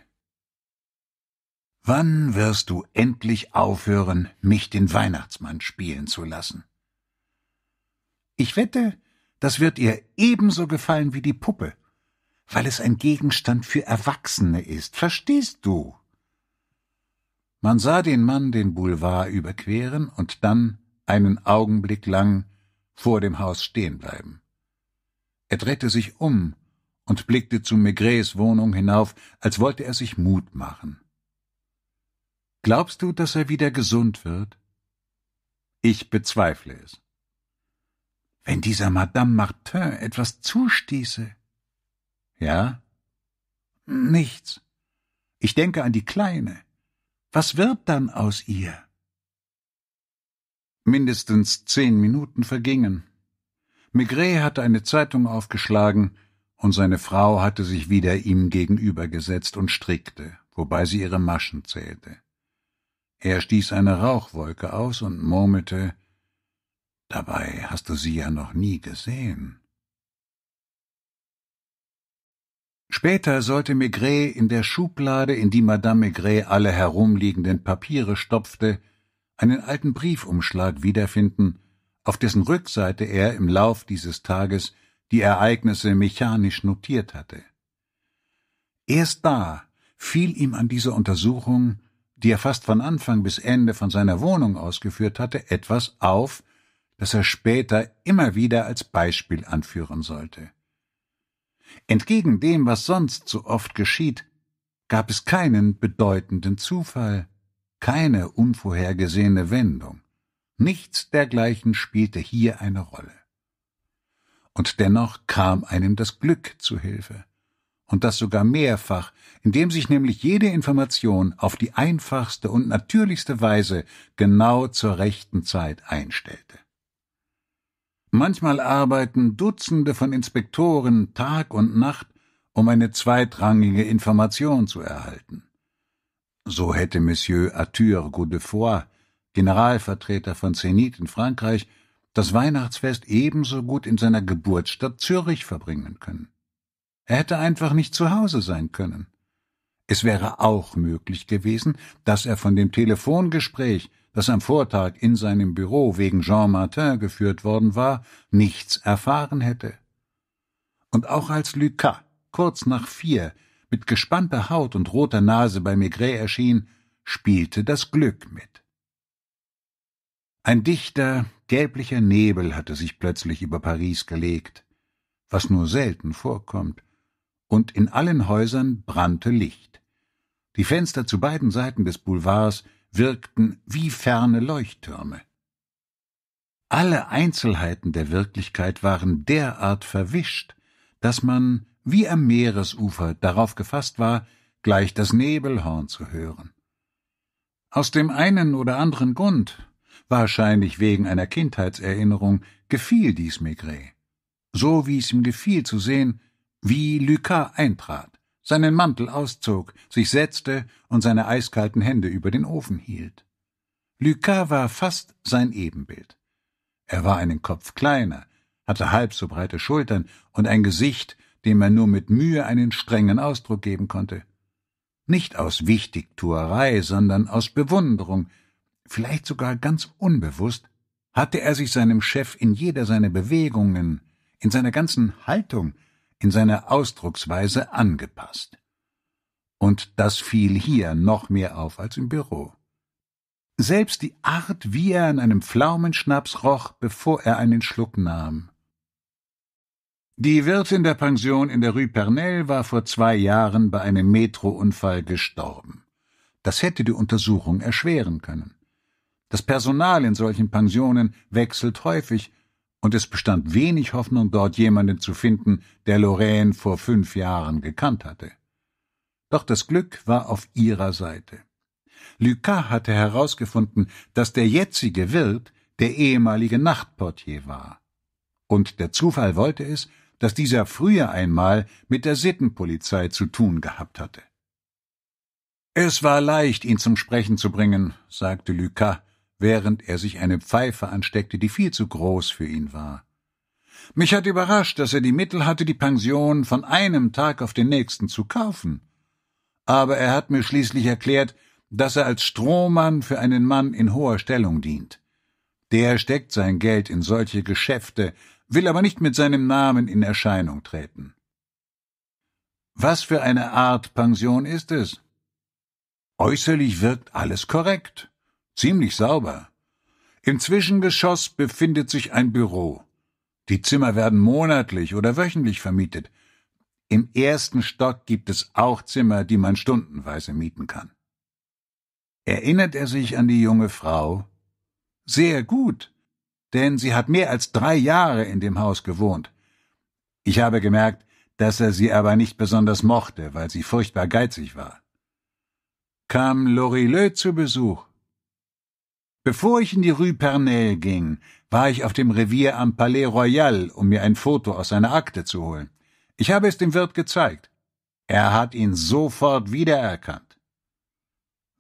Wann wirst du endlich aufhören, mich den Weihnachtsmann spielen zu lassen? Ich wette, das wird ihr ebenso gefallen wie die Puppe, weil es ein Gegenstand für Erwachsene ist, verstehst du? Man sah den Mann den Boulevard überqueren und dann einen Augenblick lang vor dem Haus stehen bleiben. Er drehte sich um und blickte zu Maigrets Wohnung hinauf, als wollte er sich Mut machen. Glaubst du, dass er wieder gesund wird? Ich bezweifle es. Wenn dieser Madame Martin etwas zustieße. Ja? Nichts. Ich denke an die Kleine. Was wird dann aus ihr? Mindestens zehn Minuten vergingen. Maigret hatte eine Zeitung aufgeschlagen, und seine Frau hatte sich wieder ihm gegenübergesetzt und strickte, wobei sie ihre Maschen zählte. Er stieß eine Rauchwolke aus und murmelte Dabei hast du sie ja noch nie gesehen. Später sollte Maigret in der Schublade, in die Madame Maigret alle herumliegenden Papiere stopfte, einen alten Briefumschlag wiederfinden, auf dessen Rückseite er im Lauf dieses Tages die Ereignisse mechanisch notiert hatte. Erst da fiel ihm an dieser Untersuchung die er fast von Anfang bis Ende von seiner Wohnung ausgeführt hatte, etwas auf, das er später immer wieder als Beispiel anführen sollte. Entgegen dem, was sonst so oft geschieht, gab es keinen bedeutenden Zufall, keine unvorhergesehene Wendung. Nichts dergleichen spielte hier eine Rolle. Und dennoch kam einem das Glück zu Hilfe und das sogar mehrfach, indem sich nämlich jede Information auf die einfachste und natürlichste Weise genau zur rechten Zeit einstellte. Manchmal arbeiten Dutzende von Inspektoren Tag und Nacht, um eine zweitrangige Information zu erhalten. So hätte Monsieur Arthur Godefoy, Generalvertreter von Zenit in Frankreich, das Weihnachtsfest ebenso gut in seiner Geburtsstadt Zürich verbringen können. Er hätte einfach nicht zu Hause sein können. Es wäre auch möglich gewesen, dass er von dem Telefongespräch, das am Vortag in seinem Büro wegen Jean Martin geführt worden war, nichts erfahren hätte. Und auch als Lucas kurz nach vier mit gespannter Haut und roter Nase bei Maigret erschien, spielte das Glück mit. Ein dichter, gelblicher Nebel hatte sich plötzlich über Paris gelegt, was nur selten vorkommt, und in allen Häusern brannte Licht. Die Fenster zu beiden Seiten des Boulevards wirkten wie ferne Leuchttürme. Alle Einzelheiten der Wirklichkeit waren derart verwischt, dass man, wie am Meeresufer, darauf gefasst war, gleich das Nebelhorn zu hören. Aus dem einen oder anderen Grund, wahrscheinlich wegen einer Kindheitserinnerung, gefiel dies Maigret. So wie es ihm gefiel zu sehen, wie Lucas eintrat, seinen Mantel auszog, sich setzte und seine eiskalten Hände über den Ofen hielt. Lucas war fast sein Ebenbild. Er war einen Kopf kleiner, hatte halb so breite Schultern und ein Gesicht, dem er nur mit Mühe einen strengen Ausdruck geben konnte. Nicht aus Wichtigtuerei, sondern aus Bewunderung, vielleicht sogar ganz unbewusst, hatte er sich seinem Chef in jeder seiner Bewegungen, in seiner ganzen Haltung, in seiner Ausdrucksweise angepasst. Und das fiel hier noch mehr auf als im Büro. Selbst die Art, wie er an einem Pflaumenschnaps roch, bevor er einen Schluck nahm. Die Wirtin der Pension in der Rue Pernelle war vor zwei Jahren bei einem Metrounfall gestorben. Das hätte die Untersuchung erschweren können. Das Personal in solchen Pensionen wechselt häufig, und es bestand wenig Hoffnung, dort jemanden zu finden, der Lorraine vor fünf Jahren gekannt hatte. Doch das Glück war auf ihrer Seite. Lucas hatte herausgefunden, dass der jetzige Wirt der ehemalige Nachtportier war. Und der Zufall wollte es, dass dieser früher einmal mit der Sittenpolizei zu tun gehabt hatte. Es war leicht, ihn zum Sprechen zu bringen, sagte Lucas, während er sich eine Pfeife ansteckte, die viel zu groß für ihn war. Mich hat überrascht, dass er die Mittel hatte, die Pension von einem Tag auf den nächsten zu kaufen. Aber er hat mir schließlich erklärt, dass er als Strohmann für einen Mann in hoher Stellung dient. Der steckt sein Geld in solche Geschäfte, will aber nicht mit seinem Namen in Erscheinung treten. Was für eine Art Pension ist es? Äußerlich wirkt alles korrekt. Ziemlich sauber. Im Zwischengeschoss befindet sich ein Büro. Die Zimmer werden monatlich oder wöchentlich vermietet. Im ersten Stock gibt es auch Zimmer, die man stundenweise mieten kann. Erinnert er sich an die junge Frau? Sehr gut, denn sie hat mehr als drei Jahre in dem Haus gewohnt. Ich habe gemerkt, dass er sie aber nicht besonders mochte, weil sie furchtbar geizig war. Kam Lorilleux zu Besuch? Bevor ich in die Rue Pernel ging, war ich auf dem Revier am Palais Royal, um mir ein Foto aus seiner Akte zu holen. Ich habe es dem Wirt gezeigt. Er hat ihn sofort wiedererkannt.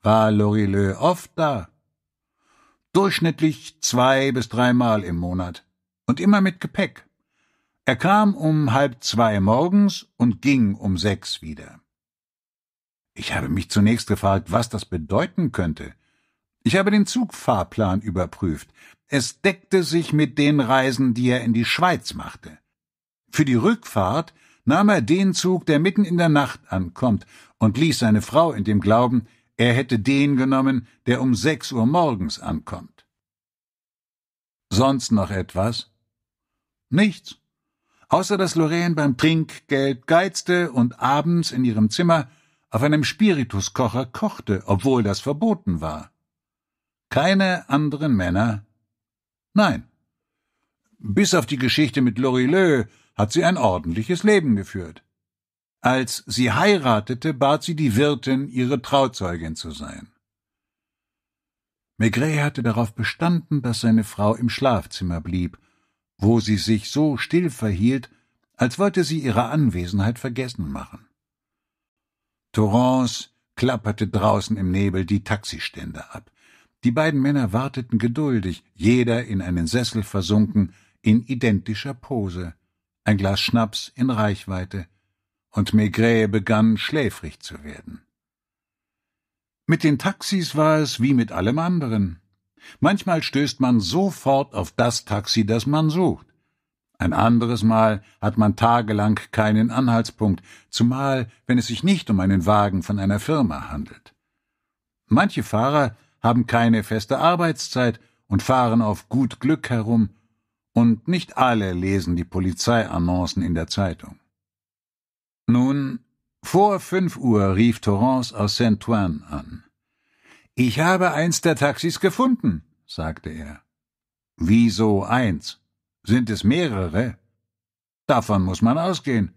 War Lorilleux oft da? Durchschnittlich zwei bis dreimal im Monat. Und immer mit Gepäck. Er kam um halb zwei morgens und ging um sechs wieder. Ich habe mich zunächst gefragt, was das bedeuten könnte. Ich habe den Zugfahrplan überprüft. Es deckte sich mit den Reisen, die er in die Schweiz machte. Für die Rückfahrt nahm er den Zug, der mitten in der Nacht ankommt, und ließ seine Frau in dem Glauben, er hätte den genommen, der um sechs Uhr morgens ankommt. Sonst noch etwas? Nichts. Außer dass Lorraine beim Trinkgeld geizte und abends in ihrem Zimmer auf einem Spirituskocher kochte, obwohl das verboten war. Keine anderen Männer? Nein. Bis auf die Geschichte mit Lorilleux hat sie ein ordentliches Leben geführt. Als sie heiratete, bat sie die Wirtin, ihre Trauzeugin zu sein. Maigret hatte darauf bestanden, dass seine Frau im Schlafzimmer blieb, wo sie sich so still verhielt, als wollte sie ihre Anwesenheit vergessen machen. Torrance klapperte draußen im Nebel die Taxistände ab. Die beiden Männer warteten geduldig, jeder in einen Sessel versunken, in identischer Pose, ein Glas Schnaps in Reichweite, und Maigret begann schläfrig zu werden. Mit den Taxis war es wie mit allem anderen. Manchmal stößt man sofort auf das Taxi, das man sucht. Ein anderes Mal hat man tagelang keinen Anhaltspunkt, zumal wenn es sich nicht um einen Wagen von einer Firma handelt. Manche Fahrer haben keine feste Arbeitszeit und fahren auf gut Glück herum, und nicht alle lesen die Polizeiannoncen in der Zeitung. Nun, vor fünf Uhr rief Torrance aus Saint-Ouen an. Ich habe eins der Taxis gefunden, sagte er. Wieso eins? Sind es mehrere? Davon muss man ausgehen.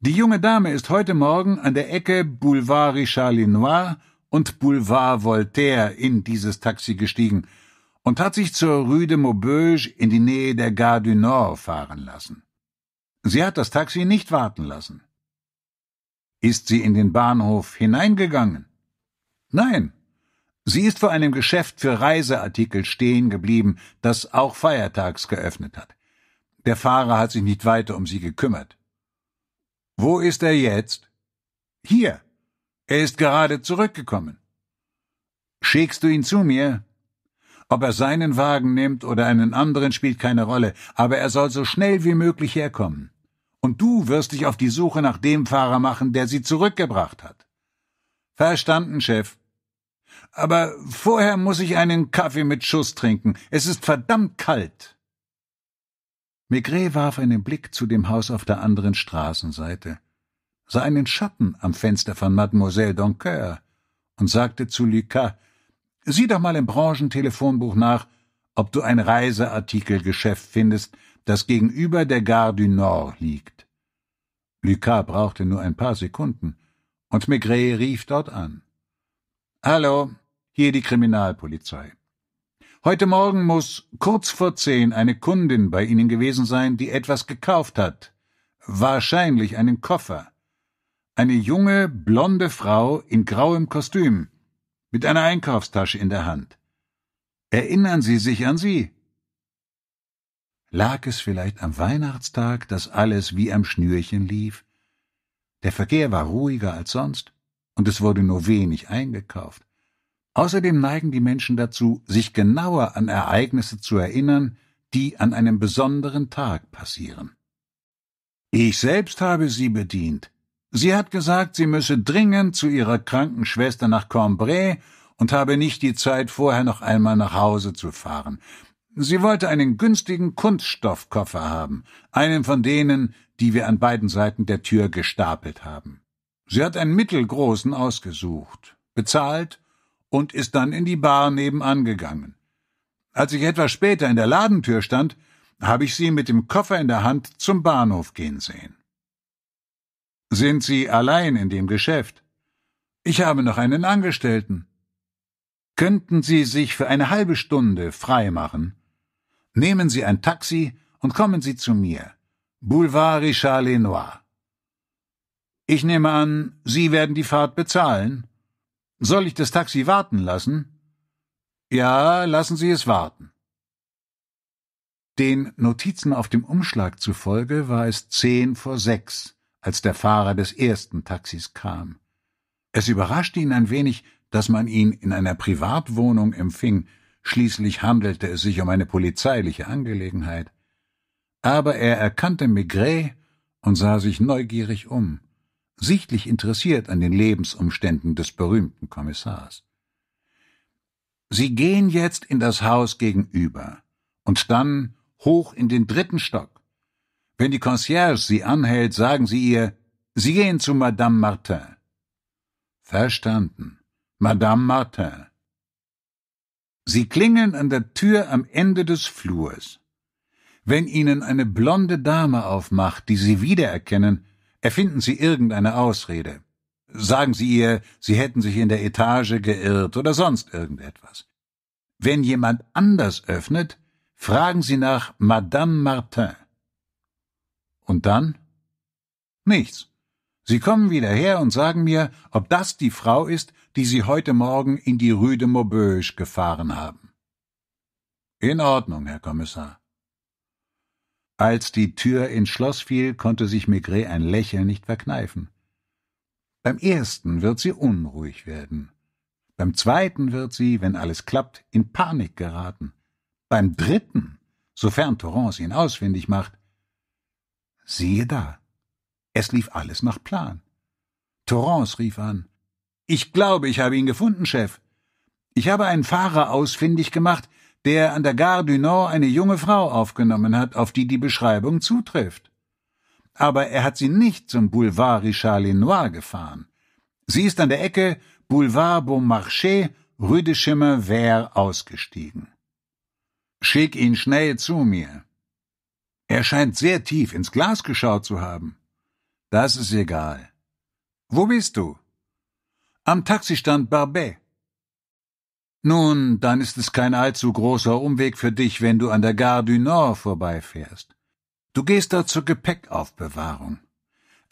Die junge Dame ist heute Morgen an der Ecke Boulevard Richard Linois und Boulevard Voltaire in dieses Taxi gestiegen und hat sich zur Rue de Maubeuge in die Nähe der Gare du Nord fahren lassen. Sie hat das Taxi nicht warten lassen. Ist sie in den Bahnhof hineingegangen? Nein. Sie ist vor einem Geschäft für Reiseartikel stehen geblieben, das auch feiertags geöffnet hat. Der Fahrer hat sich nicht weiter um sie gekümmert. Wo ist er jetzt? Hier, er ist gerade zurückgekommen. Schickst du ihn zu mir? Ob er seinen Wagen nimmt oder einen anderen spielt keine Rolle, aber er soll so schnell wie möglich herkommen. Und du wirst dich auf die Suche nach dem Fahrer machen, der sie zurückgebracht hat. Verstanden, Chef. Aber vorher muss ich einen Kaffee mit Schuss trinken. Es ist verdammt kalt. Maigret warf einen Blick zu dem Haus auf der anderen Straßenseite sah einen Schatten am Fenster von Mademoiselle Doncoeur und sagte zu Lucas, sieh doch mal im Branchentelefonbuch nach, ob du ein Reiseartikelgeschäft findest, das gegenüber der Gare du Nord liegt. Lucas brauchte nur ein paar Sekunden, und Maigret rief dort an. Hallo, hier die Kriminalpolizei. Heute Morgen muss kurz vor zehn eine Kundin bei Ihnen gewesen sein, die etwas gekauft hat. Wahrscheinlich einen Koffer. Eine junge, blonde Frau in grauem Kostüm, mit einer Einkaufstasche in der Hand. Erinnern Sie sich an sie? Lag es vielleicht am Weihnachtstag, dass alles wie am Schnürchen lief? Der Verkehr war ruhiger als sonst, und es wurde nur wenig eingekauft. Außerdem neigen die Menschen dazu, sich genauer an Ereignisse zu erinnern, die an einem besonderen Tag passieren. Ich selbst habe sie bedient, Sie hat gesagt, sie müsse dringend zu ihrer kranken Schwester nach Cambrai und habe nicht die Zeit, vorher noch einmal nach Hause zu fahren. Sie wollte einen günstigen Kunststoffkoffer haben, einen von denen, die wir an beiden Seiten der Tür gestapelt haben. Sie hat einen mittelgroßen ausgesucht, bezahlt und ist dann in die Bar nebenan gegangen. Als ich etwas später in der Ladentür stand, habe ich sie mit dem Koffer in der Hand zum Bahnhof gehen sehen. Sind Sie allein in dem Geschäft? Ich habe noch einen Angestellten. Könnten Sie sich für eine halbe Stunde frei machen? Nehmen Sie ein Taxi und kommen Sie zu mir. Boulevard Richard Lenoir. Ich nehme an, Sie werden die Fahrt bezahlen. Soll ich das Taxi warten lassen? Ja, lassen Sie es warten. Den Notizen auf dem Umschlag zufolge war es zehn vor sechs, als der Fahrer des ersten Taxis kam. Es überraschte ihn ein wenig, dass man ihn in einer Privatwohnung empfing, schließlich handelte es sich um eine polizeiliche Angelegenheit. Aber er erkannte Maigret und sah sich neugierig um, sichtlich interessiert an den Lebensumständen des berühmten Kommissars. Sie gehen jetzt in das Haus gegenüber und dann hoch in den dritten Stock. Wenn die Concierge sie anhält, sagen sie ihr, Sie gehen zu Madame Martin. Verstanden. Madame Martin. Sie klingeln an der Tür am Ende des Flurs. Wenn Ihnen eine blonde Dame aufmacht, die Sie wiedererkennen, erfinden Sie irgendeine Ausrede. Sagen Sie ihr, Sie hätten sich in der Etage geirrt oder sonst irgendetwas. Wenn jemand anders öffnet, fragen Sie nach Madame Martin. Und dann? Nichts. Sie kommen wieder her und sagen mir, ob das die Frau ist, die Sie heute Morgen in die Rue de Maubeuge gefahren haben. In Ordnung, Herr Kommissar. Als die Tür ins Schloss fiel, konnte sich Maigret ein Lächeln nicht verkneifen. Beim ersten wird sie unruhig werden. Beim zweiten wird sie, wenn alles klappt, in Panik geraten. Beim dritten, sofern Torrance ihn ausfindig macht, Siehe da. Es lief alles nach Plan. Torrance rief an. Ich glaube, ich habe ihn gefunden, Chef. Ich habe einen Fahrer ausfindig gemacht, der an der Gare du Nord eine junge Frau aufgenommen hat, auf die die Beschreibung zutrifft. Aber er hat sie nicht zum Boulevard Richard Lenoir gefahren. Sie ist an der Ecke Boulevard Beaumarchais, Rue de Chemin Vert ausgestiegen. Schick ihn schnell zu mir. Er scheint sehr tief ins Glas geschaut zu haben. Das ist egal. Wo bist du? Am Taxistand Barbet. Nun, dann ist es kein allzu großer Umweg für dich, wenn du an der Gare du Nord vorbeifährst. Du gehst dort zur Gepäckaufbewahrung.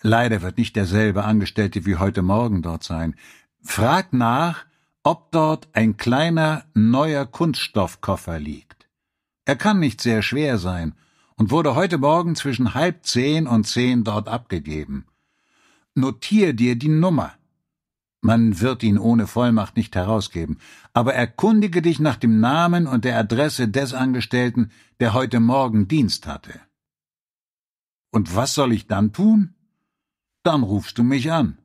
Leider wird nicht derselbe Angestellte wie heute Morgen dort sein. Frag nach, ob dort ein kleiner, neuer Kunststoffkoffer liegt. Er kann nicht sehr schwer sein, und wurde heute Morgen zwischen halb zehn und zehn dort abgegeben. Notier dir die Nummer. Man wird ihn ohne Vollmacht nicht herausgeben, aber erkundige dich nach dem Namen und der Adresse des Angestellten, der heute Morgen Dienst hatte. Und was soll ich dann tun? Dann rufst du mich an.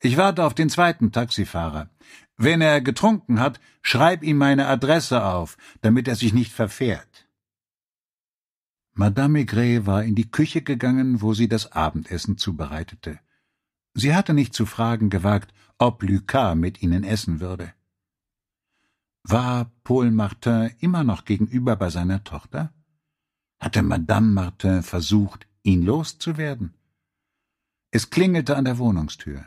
Ich warte auf den zweiten Taxifahrer. Wenn er getrunken hat, schreib ihm meine Adresse auf, damit er sich nicht verfährt. Madame Maigret war in die Küche gegangen, wo sie das Abendessen zubereitete. Sie hatte nicht zu fragen gewagt, ob Lucas mit ihnen essen würde. War Paul Martin immer noch gegenüber bei seiner Tochter? Hatte Madame Martin versucht, ihn loszuwerden? Es klingelte an der Wohnungstür.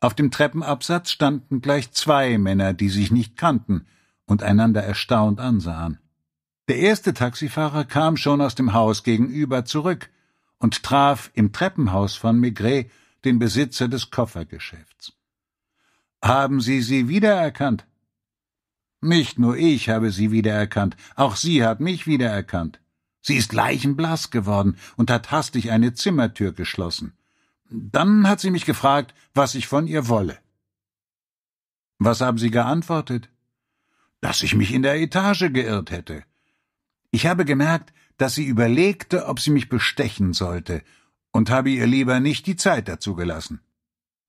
Auf dem Treppenabsatz standen gleich zwei Männer, die sich nicht kannten und einander erstaunt ansahen. Der erste Taxifahrer kam schon aus dem Haus gegenüber zurück und traf im Treppenhaus von Maigret den Besitzer des Koffergeschäfts. Haben Sie sie wiedererkannt? Nicht nur ich habe sie wiedererkannt, auch sie hat mich wiedererkannt. Sie ist leichenblass geworden und hat hastig eine Zimmertür geschlossen. Dann hat sie mich gefragt, was ich von ihr wolle. Was haben Sie geantwortet? Dass ich mich in der Etage geirrt hätte ich habe gemerkt, dass sie überlegte, ob sie mich bestechen sollte, und habe ihr lieber nicht die Zeit dazu gelassen.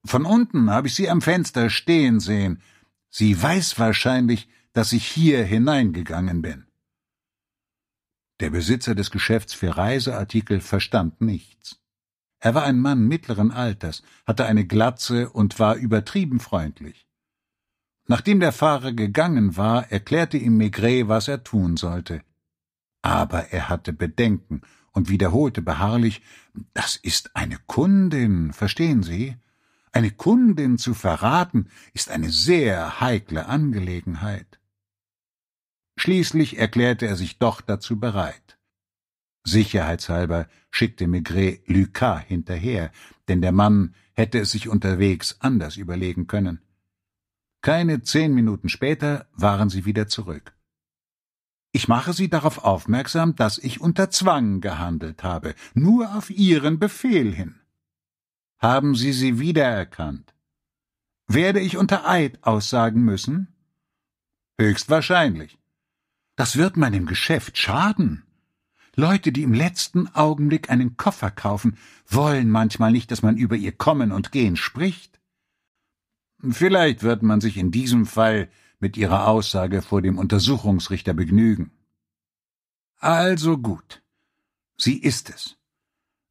Von unten habe ich sie am Fenster stehen sehen. Sie weiß wahrscheinlich, dass ich hier hineingegangen bin. Der Besitzer des Geschäfts für Reiseartikel verstand nichts. Er war ein Mann mittleren Alters, hatte eine Glatze und war übertrieben freundlich. Nachdem der Fahrer gegangen war, erklärte ihm Maigret, was er tun sollte. Aber er hatte Bedenken und wiederholte beharrlich Das ist eine Kundin, verstehen Sie? Eine Kundin zu verraten, ist eine sehr heikle Angelegenheit. Schließlich erklärte er sich doch dazu bereit. Sicherheitshalber schickte Maigret Lucas hinterher, denn der Mann hätte es sich unterwegs anders überlegen können. Keine zehn Minuten später waren sie wieder zurück. Ich mache Sie darauf aufmerksam, dass ich unter Zwang gehandelt habe, nur auf Ihren Befehl hin. Haben Sie sie wiedererkannt? Werde ich unter Eid aussagen müssen? Höchstwahrscheinlich. Das wird meinem Geschäft schaden. Leute, die im letzten Augenblick einen Koffer kaufen, wollen manchmal nicht, dass man über ihr Kommen und Gehen spricht. Vielleicht wird man sich in diesem Fall mit ihrer Aussage vor dem Untersuchungsrichter begnügen. Also gut. Sie ist es.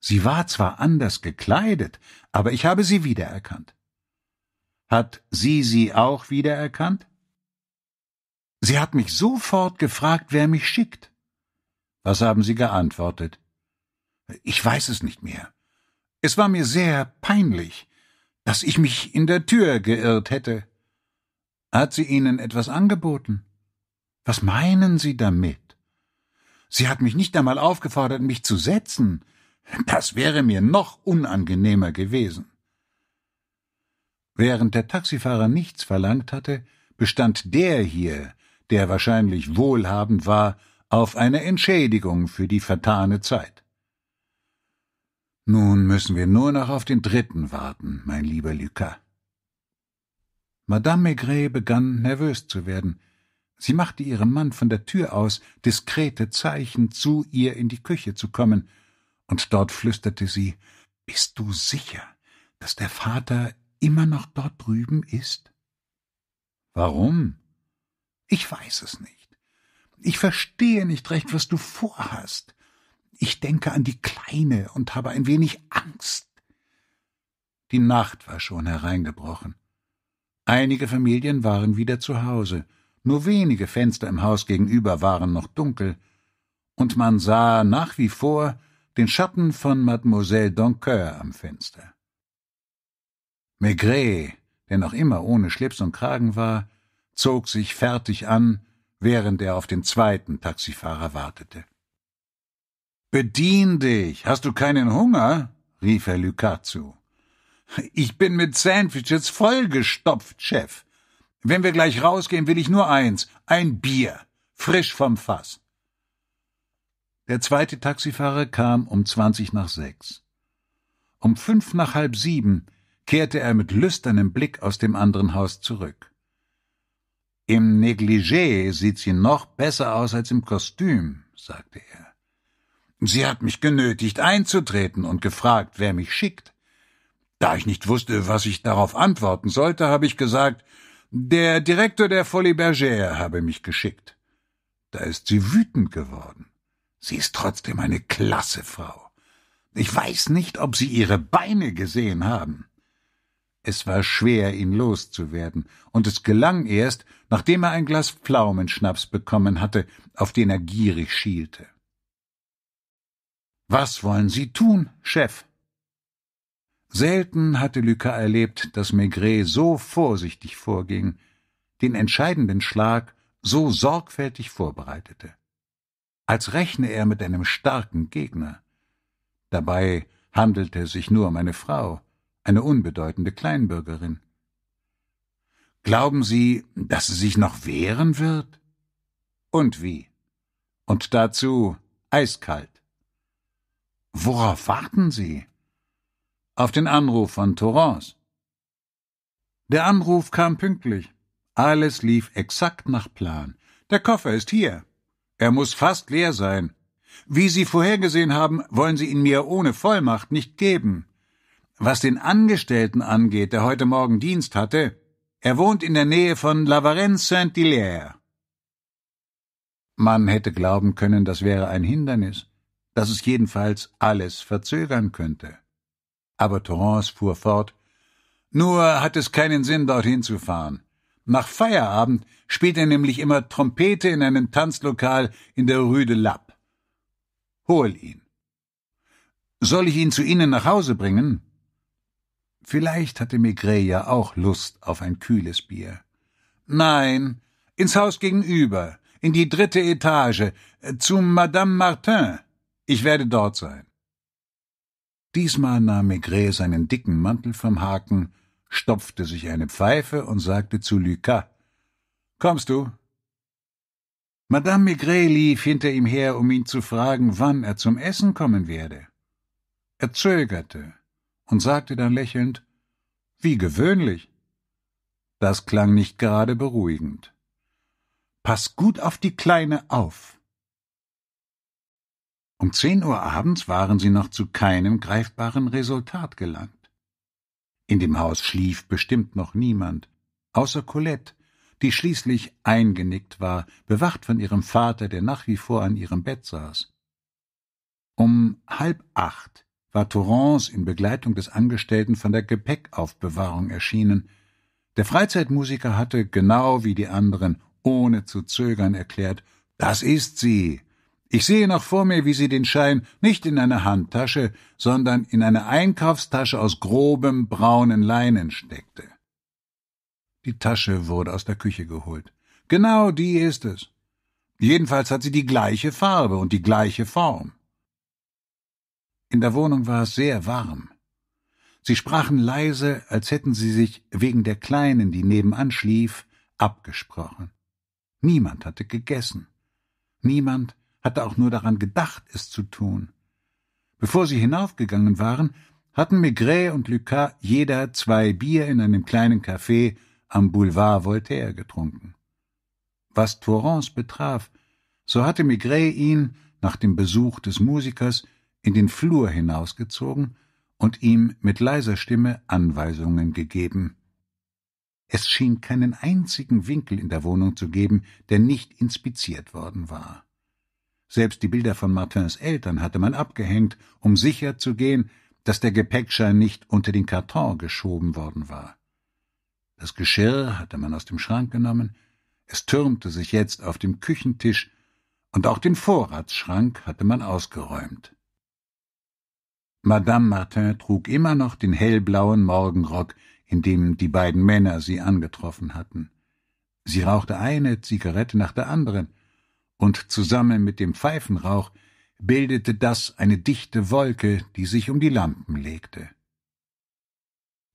Sie war zwar anders gekleidet, aber ich habe sie wiedererkannt. Hat sie sie auch wiedererkannt? Sie hat mich sofort gefragt, wer mich schickt. Was haben Sie geantwortet? Ich weiß es nicht mehr. Es war mir sehr peinlich, dass ich mich in der Tür geirrt hätte. Hat sie Ihnen etwas angeboten? Was meinen Sie damit? Sie hat mich nicht einmal aufgefordert, mich zu setzen. Das wäre mir noch unangenehmer gewesen. Während der Taxifahrer nichts verlangt hatte, bestand der hier, der wahrscheinlich wohlhabend war, auf eine Entschädigung für die vertane Zeit. Nun müssen wir nur noch auf den dritten warten, mein lieber Lucas. Madame Maigret begann, nervös zu werden. Sie machte ihrem Mann von der Tür aus diskrete Zeichen, zu ihr in die Küche zu kommen, und dort flüsterte sie Bist du sicher, dass der Vater immer noch dort drüben ist? Warum? Ich weiß es nicht. Ich verstehe nicht recht, was du vorhast. Ich denke an die Kleine und habe ein wenig Angst. Die Nacht war schon hereingebrochen. Einige Familien waren wieder zu Hause, nur wenige Fenster im Haus gegenüber waren noch dunkel, und man sah nach wie vor den Schatten von Mademoiselle Doncoeur am Fenster. Maigret, der noch immer ohne Schlips und Kragen war, zog sich fertig an, während er auf den zweiten Taxifahrer wartete. Bedien dich! Hast du keinen Hunger? rief er Lucas zu. Ich bin mit Sandwiches vollgestopft, Chef. Wenn wir gleich rausgehen, will ich nur eins, ein Bier, frisch vom Fass. Der zweite Taxifahrer kam um zwanzig nach sechs. Um fünf nach halb sieben kehrte er mit lüsternem Blick aus dem anderen Haus zurück. Im Negligé sieht sie noch besser aus als im Kostüm, sagte er. Sie hat mich genötigt einzutreten und gefragt, wer mich schickt. Da ich nicht wusste, was ich darauf antworten sollte, habe ich gesagt, der Direktor der Folie Bergère habe mich geschickt. Da ist sie wütend geworden. Sie ist trotzdem eine klasse Frau. Ich weiß nicht, ob Sie ihre Beine gesehen haben. Es war schwer, ihn loszuwerden, und es gelang erst, nachdem er ein Glas Pflaumenschnaps bekommen hatte, auf den er gierig schielte. Was wollen Sie tun, Chef? Selten hatte Lucas erlebt, dass Maigret so vorsichtig vorging, den entscheidenden Schlag so sorgfältig vorbereitete. Als rechne er mit einem starken Gegner. Dabei handelte es sich nur um eine Frau, eine unbedeutende Kleinbürgerin. Glauben Sie, dass sie sich noch wehren wird? Und wie? Und dazu eiskalt. Worauf warten Sie? auf den Anruf von Torrance. Der Anruf kam pünktlich. Alles lief exakt nach Plan. Der Koffer ist hier. Er muss fast leer sein. Wie Sie vorhergesehen haben, wollen Sie ihn mir ohne Vollmacht nicht geben. Was den Angestellten angeht, der heute Morgen Dienst hatte, er wohnt in der Nähe von La Varenne-Saint-Hilaire. Man hätte glauben können, das wäre ein Hindernis, dass es jedenfalls alles verzögern könnte. Aber Torrance fuhr fort Nur hat es keinen Sinn, dorthin zu fahren. Nach Feierabend spielt er nämlich immer Trompete in einem Tanzlokal in der Rue de Lapp. Hol ihn. Soll ich ihn zu Ihnen nach Hause bringen? Vielleicht hatte Maigret ja auch Lust auf ein kühles Bier. Nein, ins Haus gegenüber, in die dritte Etage, äh, zu Madame Martin. Ich werde dort sein. Diesmal nahm Maigret seinen dicken Mantel vom Haken, stopfte sich eine Pfeife und sagte zu Lucas, Kommst du? Madame Maigret lief hinter ihm her, um ihn zu fragen, wann er zum Essen kommen werde. Er zögerte und sagte dann lächelnd, Wie gewöhnlich. Das klang nicht gerade beruhigend. Pass gut auf die Kleine auf. Um zehn Uhr abends waren sie noch zu keinem greifbaren Resultat gelangt. In dem Haus schlief bestimmt noch niemand, außer Colette, die schließlich eingenickt war, bewacht von ihrem Vater, der nach wie vor an ihrem Bett saß. Um halb acht war Torrance in Begleitung des Angestellten von der Gepäckaufbewahrung erschienen. Der Freizeitmusiker hatte, genau wie die anderen, ohne zu zögern erklärt, das ist sie, ich sehe noch vor mir, wie sie den Schein nicht in einer Handtasche, sondern in einer Einkaufstasche aus grobem braunen Leinen steckte. Die Tasche wurde aus der Küche geholt. Genau die ist es. Jedenfalls hat sie die gleiche Farbe und die gleiche Form. In der Wohnung war es sehr warm. Sie sprachen leise, als hätten sie sich wegen der Kleinen, die nebenan schlief, abgesprochen. Niemand hatte gegessen. Niemand hatte auch nur daran gedacht, es zu tun. Bevor sie hinaufgegangen waren, hatten Maigret und Lucas jeder zwei Bier in einem kleinen Café am Boulevard Voltaire getrunken. Was Torrance betraf, so hatte Maigret ihn, nach dem Besuch des Musikers, in den Flur hinausgezogen und ihm mit leiser Stimme Anweisungen gegeben. Es schien keinen einzigen Winkel in der Wohnung zu geben, der nicht inspiziert worden war. Selbst die Bilder von Martins Eltern hatte man abgehängt, um sicher zu gehen, dass der Gepäckschein nicht unter den Karton geschoben worden war. Das Geschirr hatte man aus dem Schrank genommen, es türmte sich jetzt auf dem Küchentisch, und auch den Vorratsschrank hatte man ausgeräumt. Madame Martin trug immer noch den hellblauen Morgenrock, in dem die beiden Männer sie angetroffen hatten. Sie rauchte eine Zigarette nach der anderen, und zusammen mit dem Pfeifenrauch bildete das eine dichte Wolke, die sich um die Lampen legte.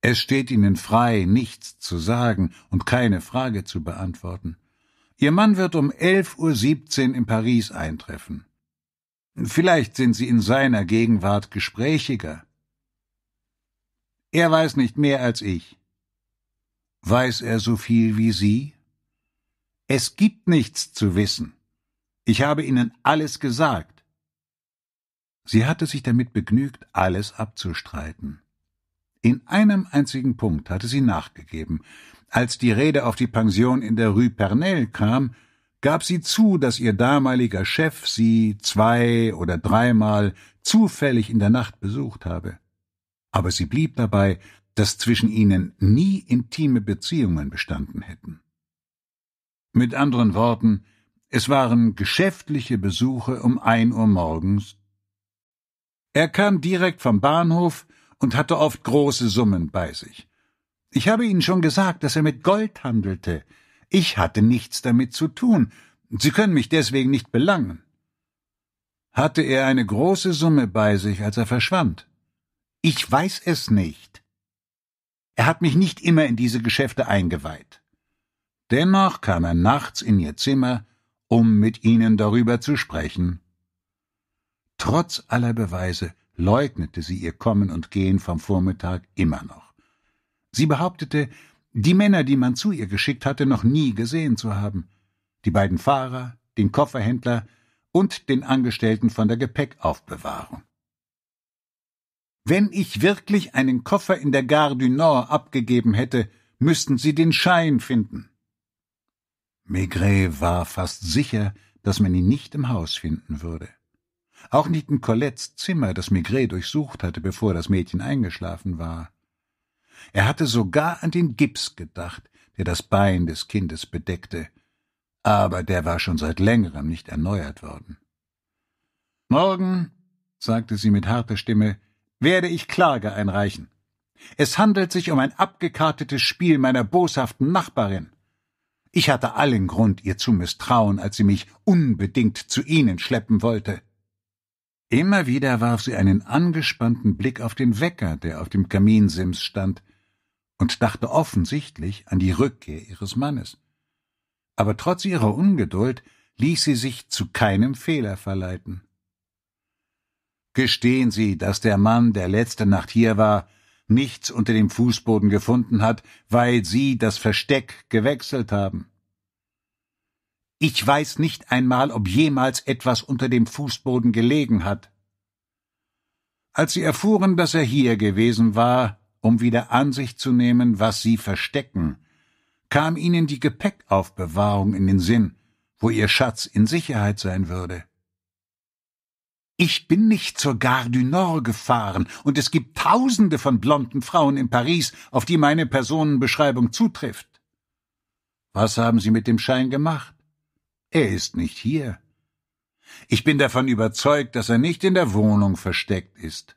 Es steht Ihnen frei, nichts zu sagen und keine Frage zu beantworten. Ihr Mann wird um 11.17 Uhr in Paris eintreffen. Vielleicht sind Sie in seiner Gegenwart gesprächiger. Er weiß nicht mehr als ich. Weiß er so viel wie Sie? Es gibt nichts zu wissen. Ich habe Ihnen alles gesagt. Sie hatte sich damit begnügt, alles abzustreiten. In einem einzigen Punkt hatte sie nachgegeben. Als die Rede auf die Pension in der Rue Pernel kam, gab sie zu, dass ihr damaliger Chef sie zwei oder dreimal zufällig in der Nacht besucht habe. Aber sie blieb dabei, dass zwischen ihnen nie intime Beziehungen bestanden hätten. Mit anderen Worten, es waren geschäftliche Besuche um ein Uhr morgens. Er kam direkt vom Bahnhof und hatte oft große Summen bei sich. Ich habe Ihnen schon gesagt, dass er mit Gold handelte. Ich hatte nichts damit zu tun. Sie können mich deswegen nicht belangen. Hatte er eine große Summe bei sich, als er verschwand? Ich weiß es nicht. Er hat mich nicht immer in diese Geschäfte eingeweiht. Dennoch kam er nachts in ihr Zimmer um mit ihnen darüber zu sprechen. Trotz aller Beweise leugnete sie ihr Kommen und Gehen vom Vormittag immer noch. Sie behauptete, die Männer, die man zu ihr geschickt hatte, noch nie gesehen zu haben. Die beiden Fahrer, den Kofferhändler und den Angestellten von der Gepäckaufbewahrung. Wenn ich wirklich einen Koffer in der Gare du Nord abgegeben hätte, müssten Sie den Schein finden. Maigret war fast sicher, dass man ihn nicht im Haus finden würde. Auch nicht in Colettes Zimmer, das Maigret durchsucht hatte, bevor das Mädchen eingeschlafen war. Er hatte sogar an den Gips gedacht, der das Bein des Kindes bedeckte, aber der war schon seit längerem nicht erneuert worden. Morgen, sagte sie mit harter Stimme, werde ich Klage einreichen. Es handelt sich um ein abgekartetes Spiel meiner boshaften Nachbarin. Ich hatte allen Grund, ihr zu misstrauen, als sie mich unbedingt zu Ihnen schleppen wollte. Immer wieder warf sie einen angespannten Blick auf den Wecker, der auf dem Kaminsims stand, und dachte offensichtlich an die Rückkehr ihres Mannes. Aber trotz ihrer Ungeduld ließ sie sich zu keinem Fehler verleiten. Gestehen Sie, dass der Mann, der letzte Nacht hier war, nichts unter dem Fußboden gefunden hat, weil Sie das Versteck gewechselt haben. Ich weiß nicht einmal, ob jemals etwas unter dem Fußboden gelegen hat. Als Sie erfuhren, dass er hier gewesen war, um wieder an sich zu nehmen, was Sie verstecken, kam Ihnen die Gepäckaufbewahrung in den Sinn, wo Ihr Schatz in Sicherheit sein würde. Ich bin nicht zur Gare du Nord gefahren, und es gibt tausende von blonden Frauen in Paris, auf die meine Personenbeschreibung zutrifft. Was haben Sie mit dem Schein gemacht? Er ist nicht hier. Ich bin davon überzeugt, dass er nicht in der Wohnung versteckt ist.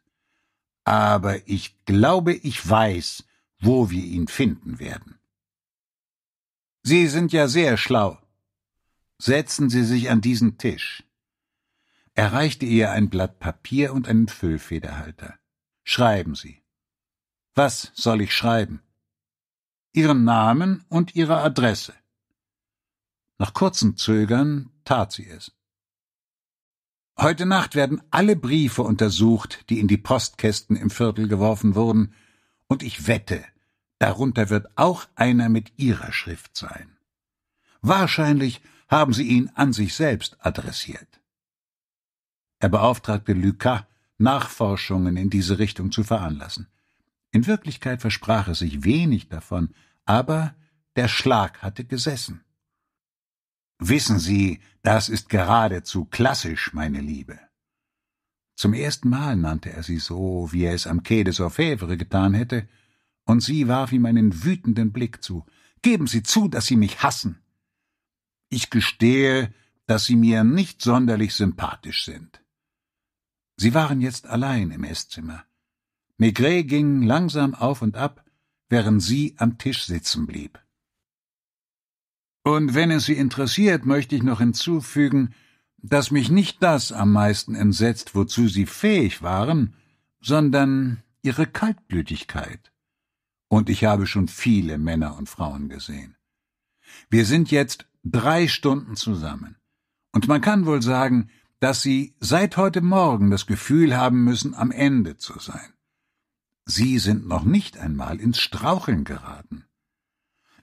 Aber ich glaube, ich weiß, wo wir ihn finden werden. Sie sind ja sehr schlau. Setzen Sie sich an diesen Tisch erreichte ihr ein Blatt Papier und einen Füllfederhalter. Schreiben Sie. Was soll ich schreiben? Ihren Namen und Ihre Adresse. Nach kurzem Zögern tat sie es. Heute Nacht werden alle Briefe untersucht, die in die Postkästen im Viertel geworfen wurden, und ich wette, darunter wird auch einer mit Ihrer Schrift sein. Wahrscheinlich haben Sie ihn an sich selbst adressiert. Er beauftragte Lucas, Nachforschungen in diese Richtung zu veranlassen. In Wirklichkeit versprach er sich wenig davon, aber der Schlag hatte gesessen. Wissen Sie, das ist geradezu klassisch, meine Liebe. Zum ersten Mal nannte er sie so, wie er es am Quai des Orfèvres getan hätte, und sie warf ihm einen wütenden Blick zu. Geben Sie zu, dass Sie mich hassen. Ich gestehe, dass Sie mir nicht sonderlich sympathisch sind. Sie waren jetzt allein im Esszimmer. Maigret ging langsam auf und ab, während sie am Tisch sitzen blieb. Und wenn es Sie interessiert, möchte ich noch hinzufügen, dass mich nicht das am meisten entsetzt, wozu Sie fähig waren, sondern Ihre Kaltblütigkeit. Und ich habe schon viele Männer und Frauen gesehen. Wir sind jetzt drei Stunden zusammen. Und man kann wohl sagen, dass Sie seit heute Morgen das Gefühl haben müssen, am Ende zu sein. Sie sind noch nicht einmal ins Straucheln geraten.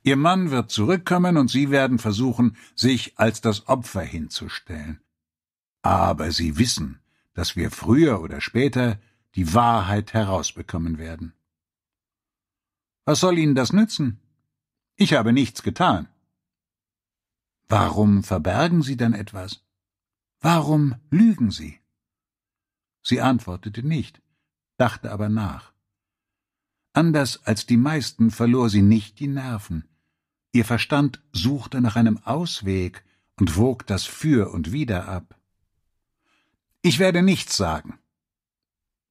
Ihr Mann wird zurückkommen und Sie werden versuchen, sich als das Opfer hinzustellen. Aber Sie wissen, dass wir früher oder später die Wahrheit herausbekommen werden. Was soll Ihnen das nützen? Ich habe nichts getan. Warum verbergen Sie dann etwas? Warum lügen Sie? Sie antwortete nicht, dachte aber nach. Anders als die meisten verlor sie nicht die Nerven. Ihr Verstand suchte nach einem Ausweg und wog das Für und Wider ab. Ich werde nichts sagen.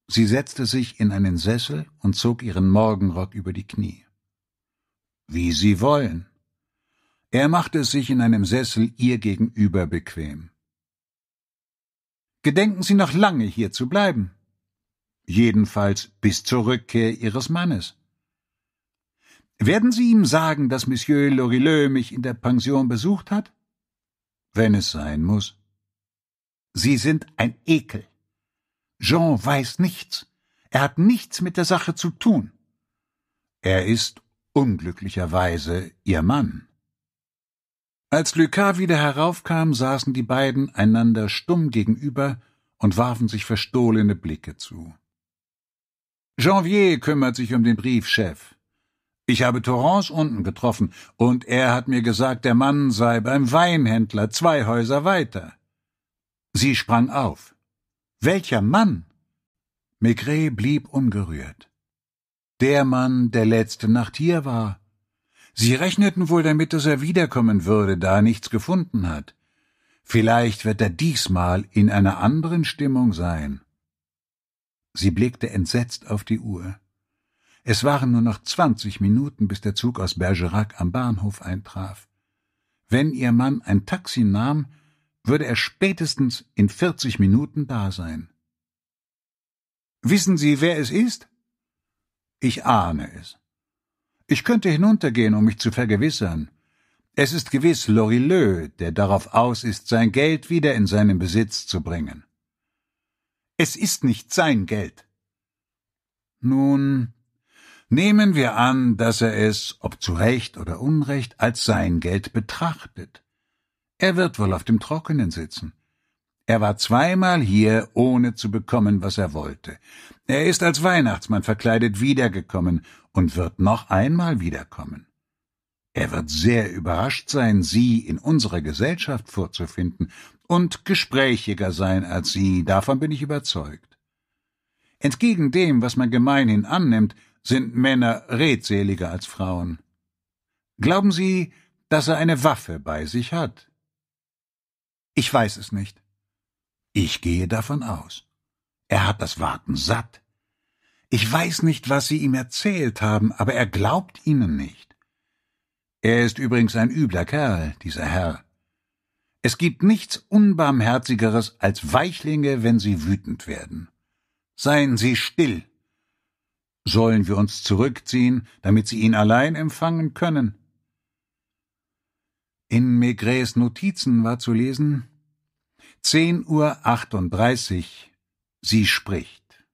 Sie setzte sich in einen Sessel und zog ihren Morgenrock über die Knie. Wie Sie wollen. Er machte es sich in einem Sessel ihr gegenüber bequem. Gedenken Sie noch lange hier zu bleiben? Jedenfalls bis zur Rückkehr Ihres Mannes. Werden Sie ihm sagen, dass Monsieur Lorilleux mich in der Pension besucht hat? Wenn es sein muss. Sie sind ein Ekel. Jean weiß nichts. Er hat nichts mit der Sache zu tun. Er ist unglücklicherweise Ihr Mann. Als Lucas wieder heraufkam, saßen die beiden einander stumm gegenüber und warfen sich verstohlene Blicke zu. Janvier kümmert sich um den Briefchef. Ich habe Torrance unten getroffen, und er hat mir gesagt, der Mann sei beim Weinhändler zwei Häuser weiter. Sie sprang auf. Welcher Mann? Maigret blieb ungerührt. Der Mann, der letzte Nacht hier war, Sie rechneten wohl damit, dass er wiederkommen würde, da er nichts gefunden hat. Vielleicht wird er diesmal in einer anderen Stimmung sein. Sie blickte entsetzt auf die Uhr. Es waren nur noch zwanzig Minuten, bis der Zug aus Bergerac am Bahnhof eintraf. Wenn ihr Mann ein Taxi nahm, würde er spätestens in vierzig Minuten da sein. Wissen Sie, wer es ist? Ich ahne es. Ich könnte hinuntergehen, um mich zu vergewissern. Es ist gewiss Lorilleux, der darauf aus ist, sein Geld wieder in seinen Besitz zu bringen. Es ist nicht sein Geld. Nun, nehmen wir an, dass er es, ob zu Recht oder Unrecht, als sein Geld betrachtet. Er wird wohl auf dem Trockenen sitzen. Er war zweimal hier, ohne zu bekommen, was er wollte. Er ist als Weihnachtsmann verkleidet wiedergekommen und wird noch einmal wiederkommen. Er wird sehr überrascht sein, Sie in unserer Gesellschaft vorzufinden und gesprächiger sein als Sie, davon bin ich überzeugt. Entgegen dem, was man gemeinhin annimmt, sind Männer redseliger als Frauen. Glauben Sie, dass er eine Waffe bei sich hat? Ich weiß es nicht. Ich gehe davon aus. Er hat das Warten satt. Ich weiß nicht, was Sie ihm erzählt haben, aber er glaubt Ihnen nicht. Er ist übrigens ein übler Kerl, dieser Herr. Es gibt nichts Unbarmherzigeres als Weichlinge, wenn sie wütend werden. Seien Sie still. Sollen wir uns zurückziehen, damit Sie ihn allein empfangen können? In Maigres Notizen war zu lesen, 10.38 Uhr. Sie spricht.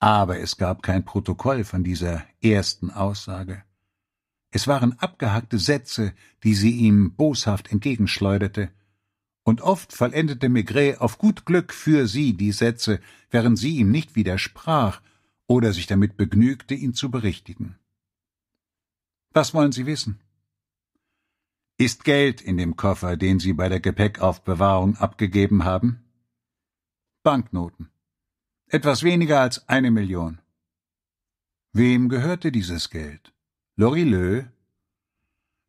Aber es gab kein Protokoll von dieser ersten Aussage. Es waren abgehackte Sätze, die sie ihm boshaft entgegenschleuderte, und oft vollendete Maigret auf gut Glück für sie die Sätze, während sie ihm nicht widersprach oder sich damit begnügte, ihn zu berichtigen. Was wollen Sie wissen? Ist Geld in dem Koffer, den Sie bei der Gepäckaufbewahrung abgegeben haben? Banknoten. Etwas weniger als eine Million. Wem gehörte dieses Geld? Lorilleux?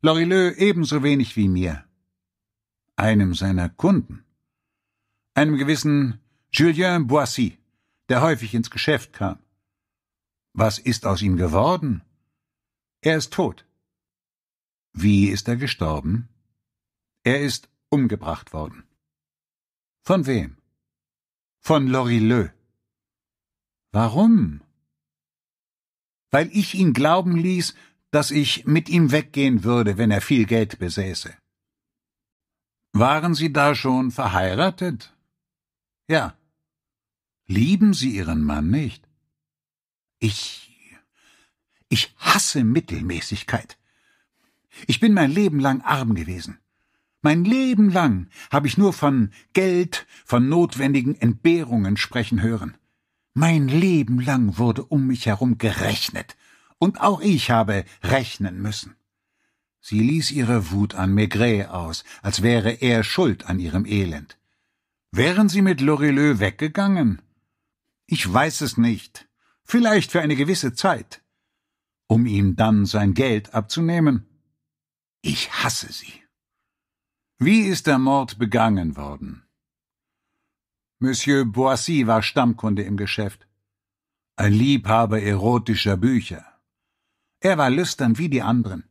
Lorilleux ebenso wenig wie mir. Einem seiner Kunden. Einem gewissen Julien Boissy, der häufig ins Geschäft kam. Was ist aus ihm geworden? Er ist tot. Wie ist er gestorben? Er ist umgebracht worden. Von wem? Von Lorilleux. Warum? Weil ich ihn glauben ließ, dass ich mit ihm weggehen würde, wenn er viel Geld besäße. Waren Sie da schon verheiratet? Ja. Lieben Sie Ihren Mann nicht? Ich. Ich hasse Mittelmäßigkeit. Ich bin mein Leben lang arm gewesen. Mein Leben lang habe ich nur von Geld, von notwendigen Entbehrungen sprechen hören. Mein Leben lang wurde um mich herum gerechnet, und auch ich habe rechnen müssen. Sie ließ ihre Wut an Maigret aus, als wäre er schuld an ihrem Elend. Wären sie mit Lorilleux weggegangen? Ich weiß es nicht. Vielleicht für eine gewisse Zeit. Um ihm dann sein Geld abzunehmen? Ich hasse Sie. Wie ist der Mord begangen worden? Monsieur Boissy war Stammkunde im Geschäft. Ein Liebhaber erotischer Bücher. Er war lüstern wie die anderen.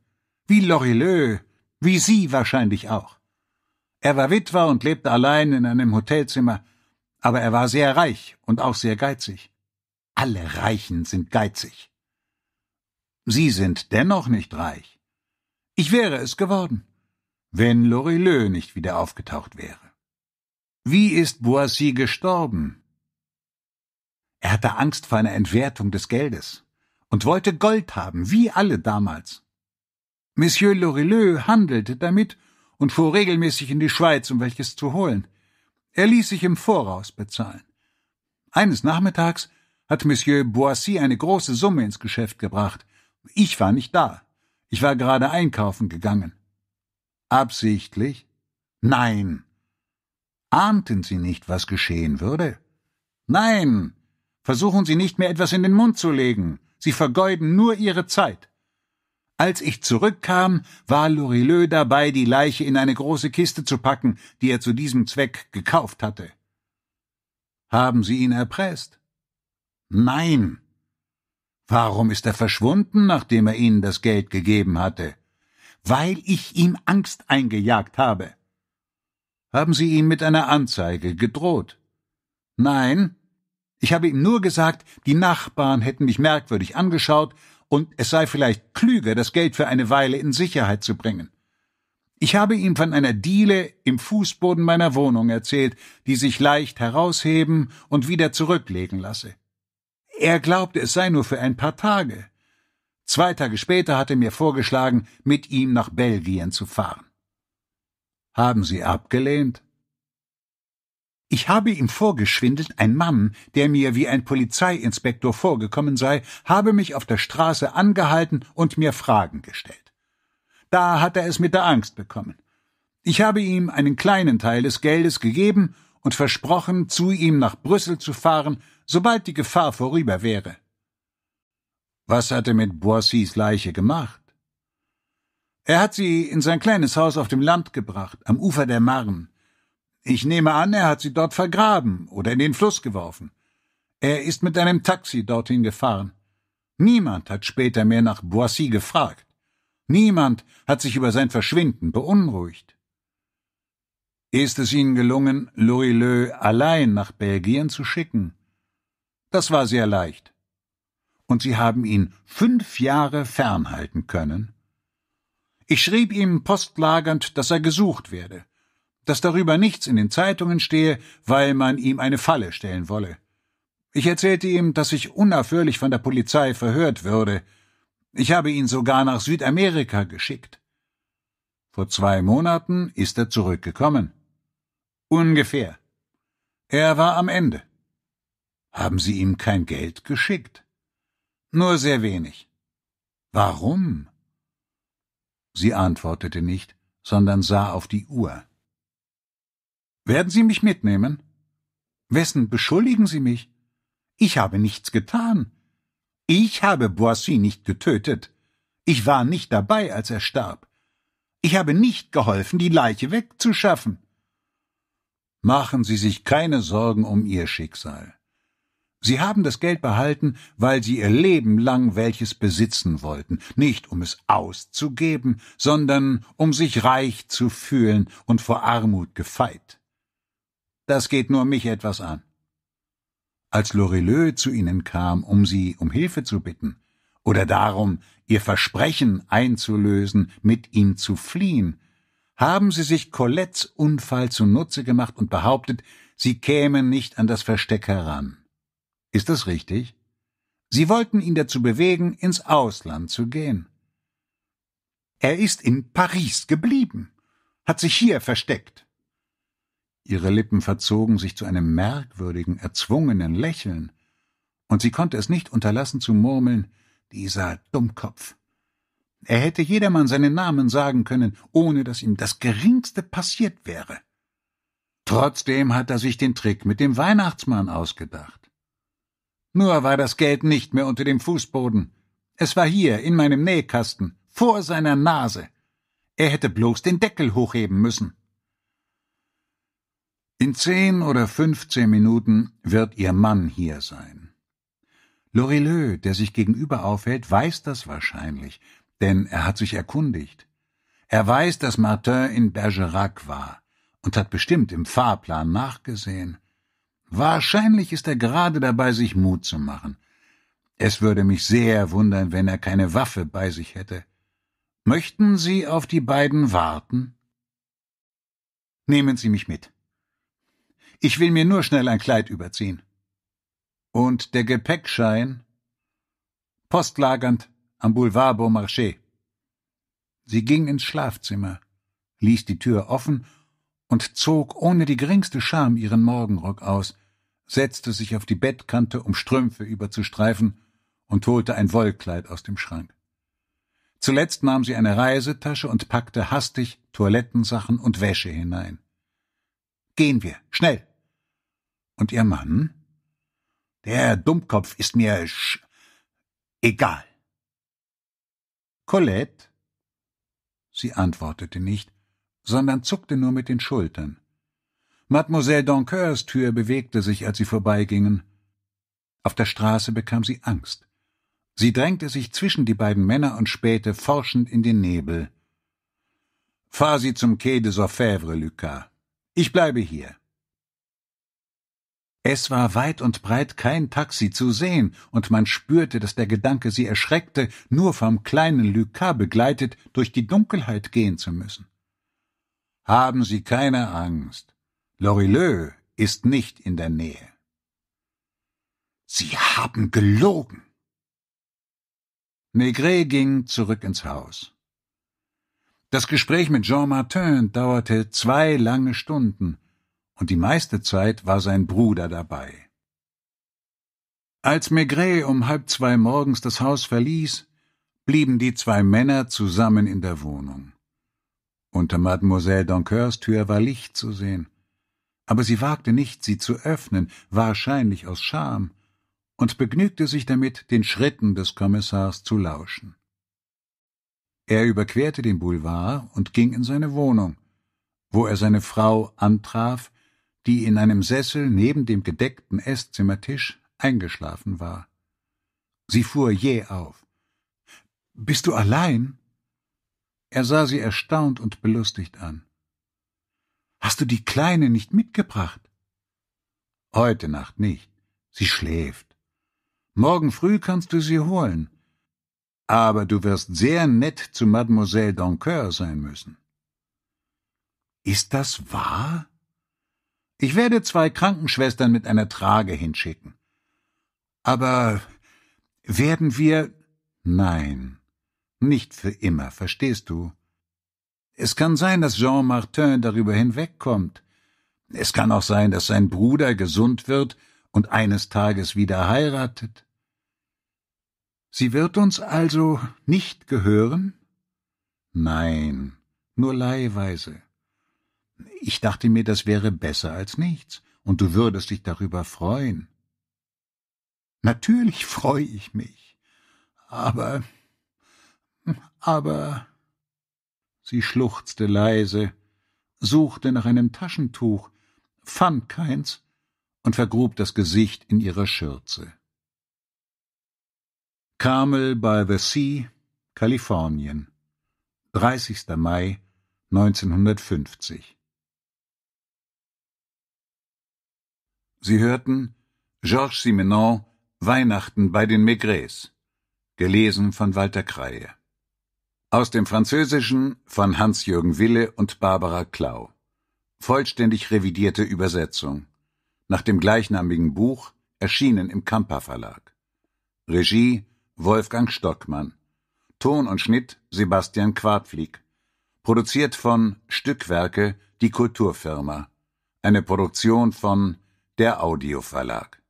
Wie Lorilleux, wie Sie wahrscheinlich auch. Er war Witwer und lebte allein in einem Hotelzimmer, aber er war sehr reich und auch sehr geizig. Alle Reichen sind geizig. Sie sind dennoch nicht reich. Ich wäre es geworden, wenn Lorilleux nicht wieder aufgetaucht wäre. Wie ist Boissy gestorben? Er hatte Angst vor einer Entwertung des Geldes und wollte Gold haben, wie alle damals. Monsieur Lorilleux handelte damit und fuhr regelmäßig in die Schweiz, um welches zu holen. Er ließ sich im Voraus bezahlen. Eines Nachmittags hat Monsieur Boissy eine große Summe ins Geschäft gebracht. Ich war nicht da. Ich war gerade einkaufen gegangen. Absichtlich? Nein. Ahnten Sie nicht, was geschehen würde? Nein. Versuchen Sie nicht mehr etwas in den Mund zu legen. Sie vergeuden nur Ihre Zeit. Als ich zurückkam, war Lorilleux dabei, die Leiche in eine große Kiste zu packen, die er zu diesem Zweck gekauft hatte. Haben Sie ihn erpresst? Nein. Warum ist er verschwunden, nachdem er Ihnen das Geld gegeben hatte? Weil ich ihm Angst eingejagt habe. Haben Sie ihm mit einer Anzeige gedroht? Nein. Ich habe ihm nur gesagt, die Nachbarn hätten mich merkwürdig angeschaut und es sei vielleicht klüger, das Geld für eine Weile in Sicherheit zu bringen. Ich habe ihm von einer Diele im Fußboden meiner Wohnung erzählt, die sich leicht herausheben und wieder zurücklegen lasse. Er glaubte, es sei nur für ein paar Tage. Zwei Tage später hatte mir vorgeschlagen, mit ihm nach Belgien zu fahren. Haben Sie abgelehnt? Ich habe ihm vorgeschwindelt, ein Mann, der mir wie ein Polizeiinspektor vorgekommen sei, habe mich auf der Straße angehalten und mir Fragen gestellt. Da hat er es mit der Angst bekommen. Ich habe ihm einen kleinen Teil des Geldes gegeben und versprochen, zu ihm nach Brüssel zu fahren sobald die Gefahr vorüber wäre. Was hat er mit Boissys Leiche gemacht? Er hat sie in sein kleines Haus auf dem Land gebracht, am Ufer der Marne. Ich nehme an, er hat sie dort vergraben oder in den Fluss geworfen. Er ist mit einem Taxi dorthin gefahren. Niemand hat später mehr nach Boissy gefragt. Niemand hat sich über sein Verschwinden beunruhigt. Ist es ihnen gelungen, Lorilleux allein nach Belgien zu schicken? Das war sehr leicht. Und sie haben ihn fünf Jahre fernhalten können. Ich schrieb ihm postlagernd, dass er gesucht werde, dass darüber nichts in den Zeitungen stehe, weil man ihm eine Falle stellen wolle. Ich erzählte ihm, dass ich unaufhörlich von der Polizei verhört würde. Ich habe ihn sogar nach Südamerika geschickt. Vor zwei Monaten ist er zurückgekommen. Ungefähr. Er war am Ende. Haben Sie ihm kein Geld geschickt? Nur sehr wenig. Warum? Sie antwortete nicht, sondern sah auf die Uhr. Werden Sie mich mitnehmen? Wessen beschuldigen Sie mich? Ich habe nichts getan. Ich habe Boissy nicht getötet. Ich war nicht dabei, als er starb. Ich habe nicht geholfen, die Leiche wegzuschaffen. Machen Sie sich keine Sorgen um Ihr Schicksal. Sie haben das Geld behalten, weil Sie Ihr Leben lang welches besitzen wollten, nicht um es auszugeben, sondern um sich reich zu fühlen und vor Armut gefeit. Das geht nur mich etwas an. Als Lorilleux zu Ihnen kam, um Sie um Hilfe zu bitten, oder darum, Ihr Versprechen einzulösen, mit ihm zu fliehen, haben Sie sich Colettes Unfall zunutze gemacht und behauptet, Sie kämen nicht an das Versteck heran. Ist das richtig? Sie wollten ihn dazu bewegen, ins Ausland zu gehen. Er ist in Paris geblieben, hat sich hier versteckt. Ihre Lippen verzogen sich zu einem merkwürdigen, erzwungenen Lächeln, und sie konnte es nicht unterlassen zu murmeln, dieser Dummkopf. Er hätte jedermann seinen Namen sagen können, ohne dass ihm das geringste passiert wäre. Trotzdem hat er sich den Trick mit dem Weihnachtsmann ausgedacht. Nur war das Geld nicht mehr unter dem Fußboden. Es war hier, in meinem Nähkasten, vor seiner Nase. Er hätte bloß den Deckel hochheben müssen. In zehn oder fünfzehn Minuten wird ihr Mann hier sein. Lorilleux, der sich gegenüber aufhält, weiß das wahrscheinlich, denn er hat sich erkundigt. Er weiß, dass Martin in Bergerac war und hat bestimmt im Fahrplan nachgesehen. Wahrscheinlich ist er gerade dabei, sich Mut zu machen. Es würde mich sehr wundern, wenn er keine Waffe bei sich hätte. Möchten Sie auf die beiden warten? Nehmen Sie mich mit. Ich will mir nur schnell ein Kleid überziehen. Und der Gepäckschein? Postlagernd am Boulevard Beaumarchais. Sie ging ins Schlafzimmer, ließ die Tür offen und zog ohne die geringste Scham ihren Morgenrock aus, setzte sich auf die Bettkante, um Strümpfe überzustreifen, und holte ein Wollkleid aus dem Schrank. Zuletzt nahm sie eine Reisetasche und packte hastig Toilettensachen und Wäsche hinein. Gehen wir, schnell. Und ihr Mann? Der Dummkopf ist mir sch egal. Colette? Sie antwortete nicht, sondern zuckte nur mit den Schultern. Mademoiselle Doncoeurs Tür bewegte sich, als sie vorbeigingen. Auf der Straße bekam sie Angst. Sie drängte sich zwischen die beiden Männer und spähte forschend in den Nebel. Fahr sie zum Quai des Orfèvres, Lucas. Ich bleibe hier. Es war weit und breit kein Taxi zu sehen, und man spürte, dass der Gedanke sie erschreckte, nur vom kleinen Lucas begleitet durch die Dunkelheit gehen zu müssen. Haben Sie keine Angst. Lorilleux ist nicht in der Nähe. Sie haben gelogen. Maigret ging zurück ins Haus. Das Gespräch mit Jean Martin dauerte zwei lange Stunden, und die meiste Zeit war sein Bruder dabei. Als Maigret um halb zwei morgens das Haus verließ, blieben die zwei Männer zusammen in der Wohnung. Unter Mademoiselle Doncoeurs Tür war Licht zu sehen aber sie wagte nicht, sie zu öffnen, wahrscheinlich aus Scham, und begnügte sich damit, den Schritten des Kommissars zu lauschen. Er überquerte den Boulevard und ging in seine Wohnung, wo er seine Frau antraf, die in einem Sessel neben dem gedeckten Esszimmertisch eingeschlafen war. Sie fuhr jäh auf. Bist du allein? Er sah sie erstaunt und belustigt an. Hast du die Kleine nicht mitgebracht? Heute Nacht nicht. Sie schläft. Morgen früh kannst du sie holen. Aber du wirst sehr nett zu Mademoiselle Doncoeur sein müssen. Ist das wahr? Ich werde zwei Krankenschwestern mit einer Trage hinschicken. Aber werden wir. Nein, nicht für immer, verstehst du? Es kann sein, dass Jean Martin darüber hinwegkommt. Es kann auch sein, dass sein Bruder gesund wird und eines Tages wieder heiratet. Sie wird uns also nicht gehören? Nein, nur leihweise. Ich dachte mir, das wäre besser als nichts, und du würdest dich darüber freuen. Natürlich freue ich mich, aber aber Sie schluchzte leise, suchte nach einem Taschentuch, fand keins und vergrub das Gesicht in ihrer Schürze. Carmel by the Sea, Kalifornien, 30. Mai 1950 Sie hörten Georges Simenon Weihnachten bei den Maigres, gelesen von Walter Kreie. Aus dem Französischen von Hans-Jürgen Wille und Barbara Klau. Vollständig revidierte Übersetzung. Nach dem gleichnamigen Buch, erschienen im Kamper Verlag. Regie Wolfgang Stockmann. Ton und Schnitt Sebastian Quartflieg. Produziert von Stückwerke, die Kulturfirma. Eine Produktion von der Audio Verlag.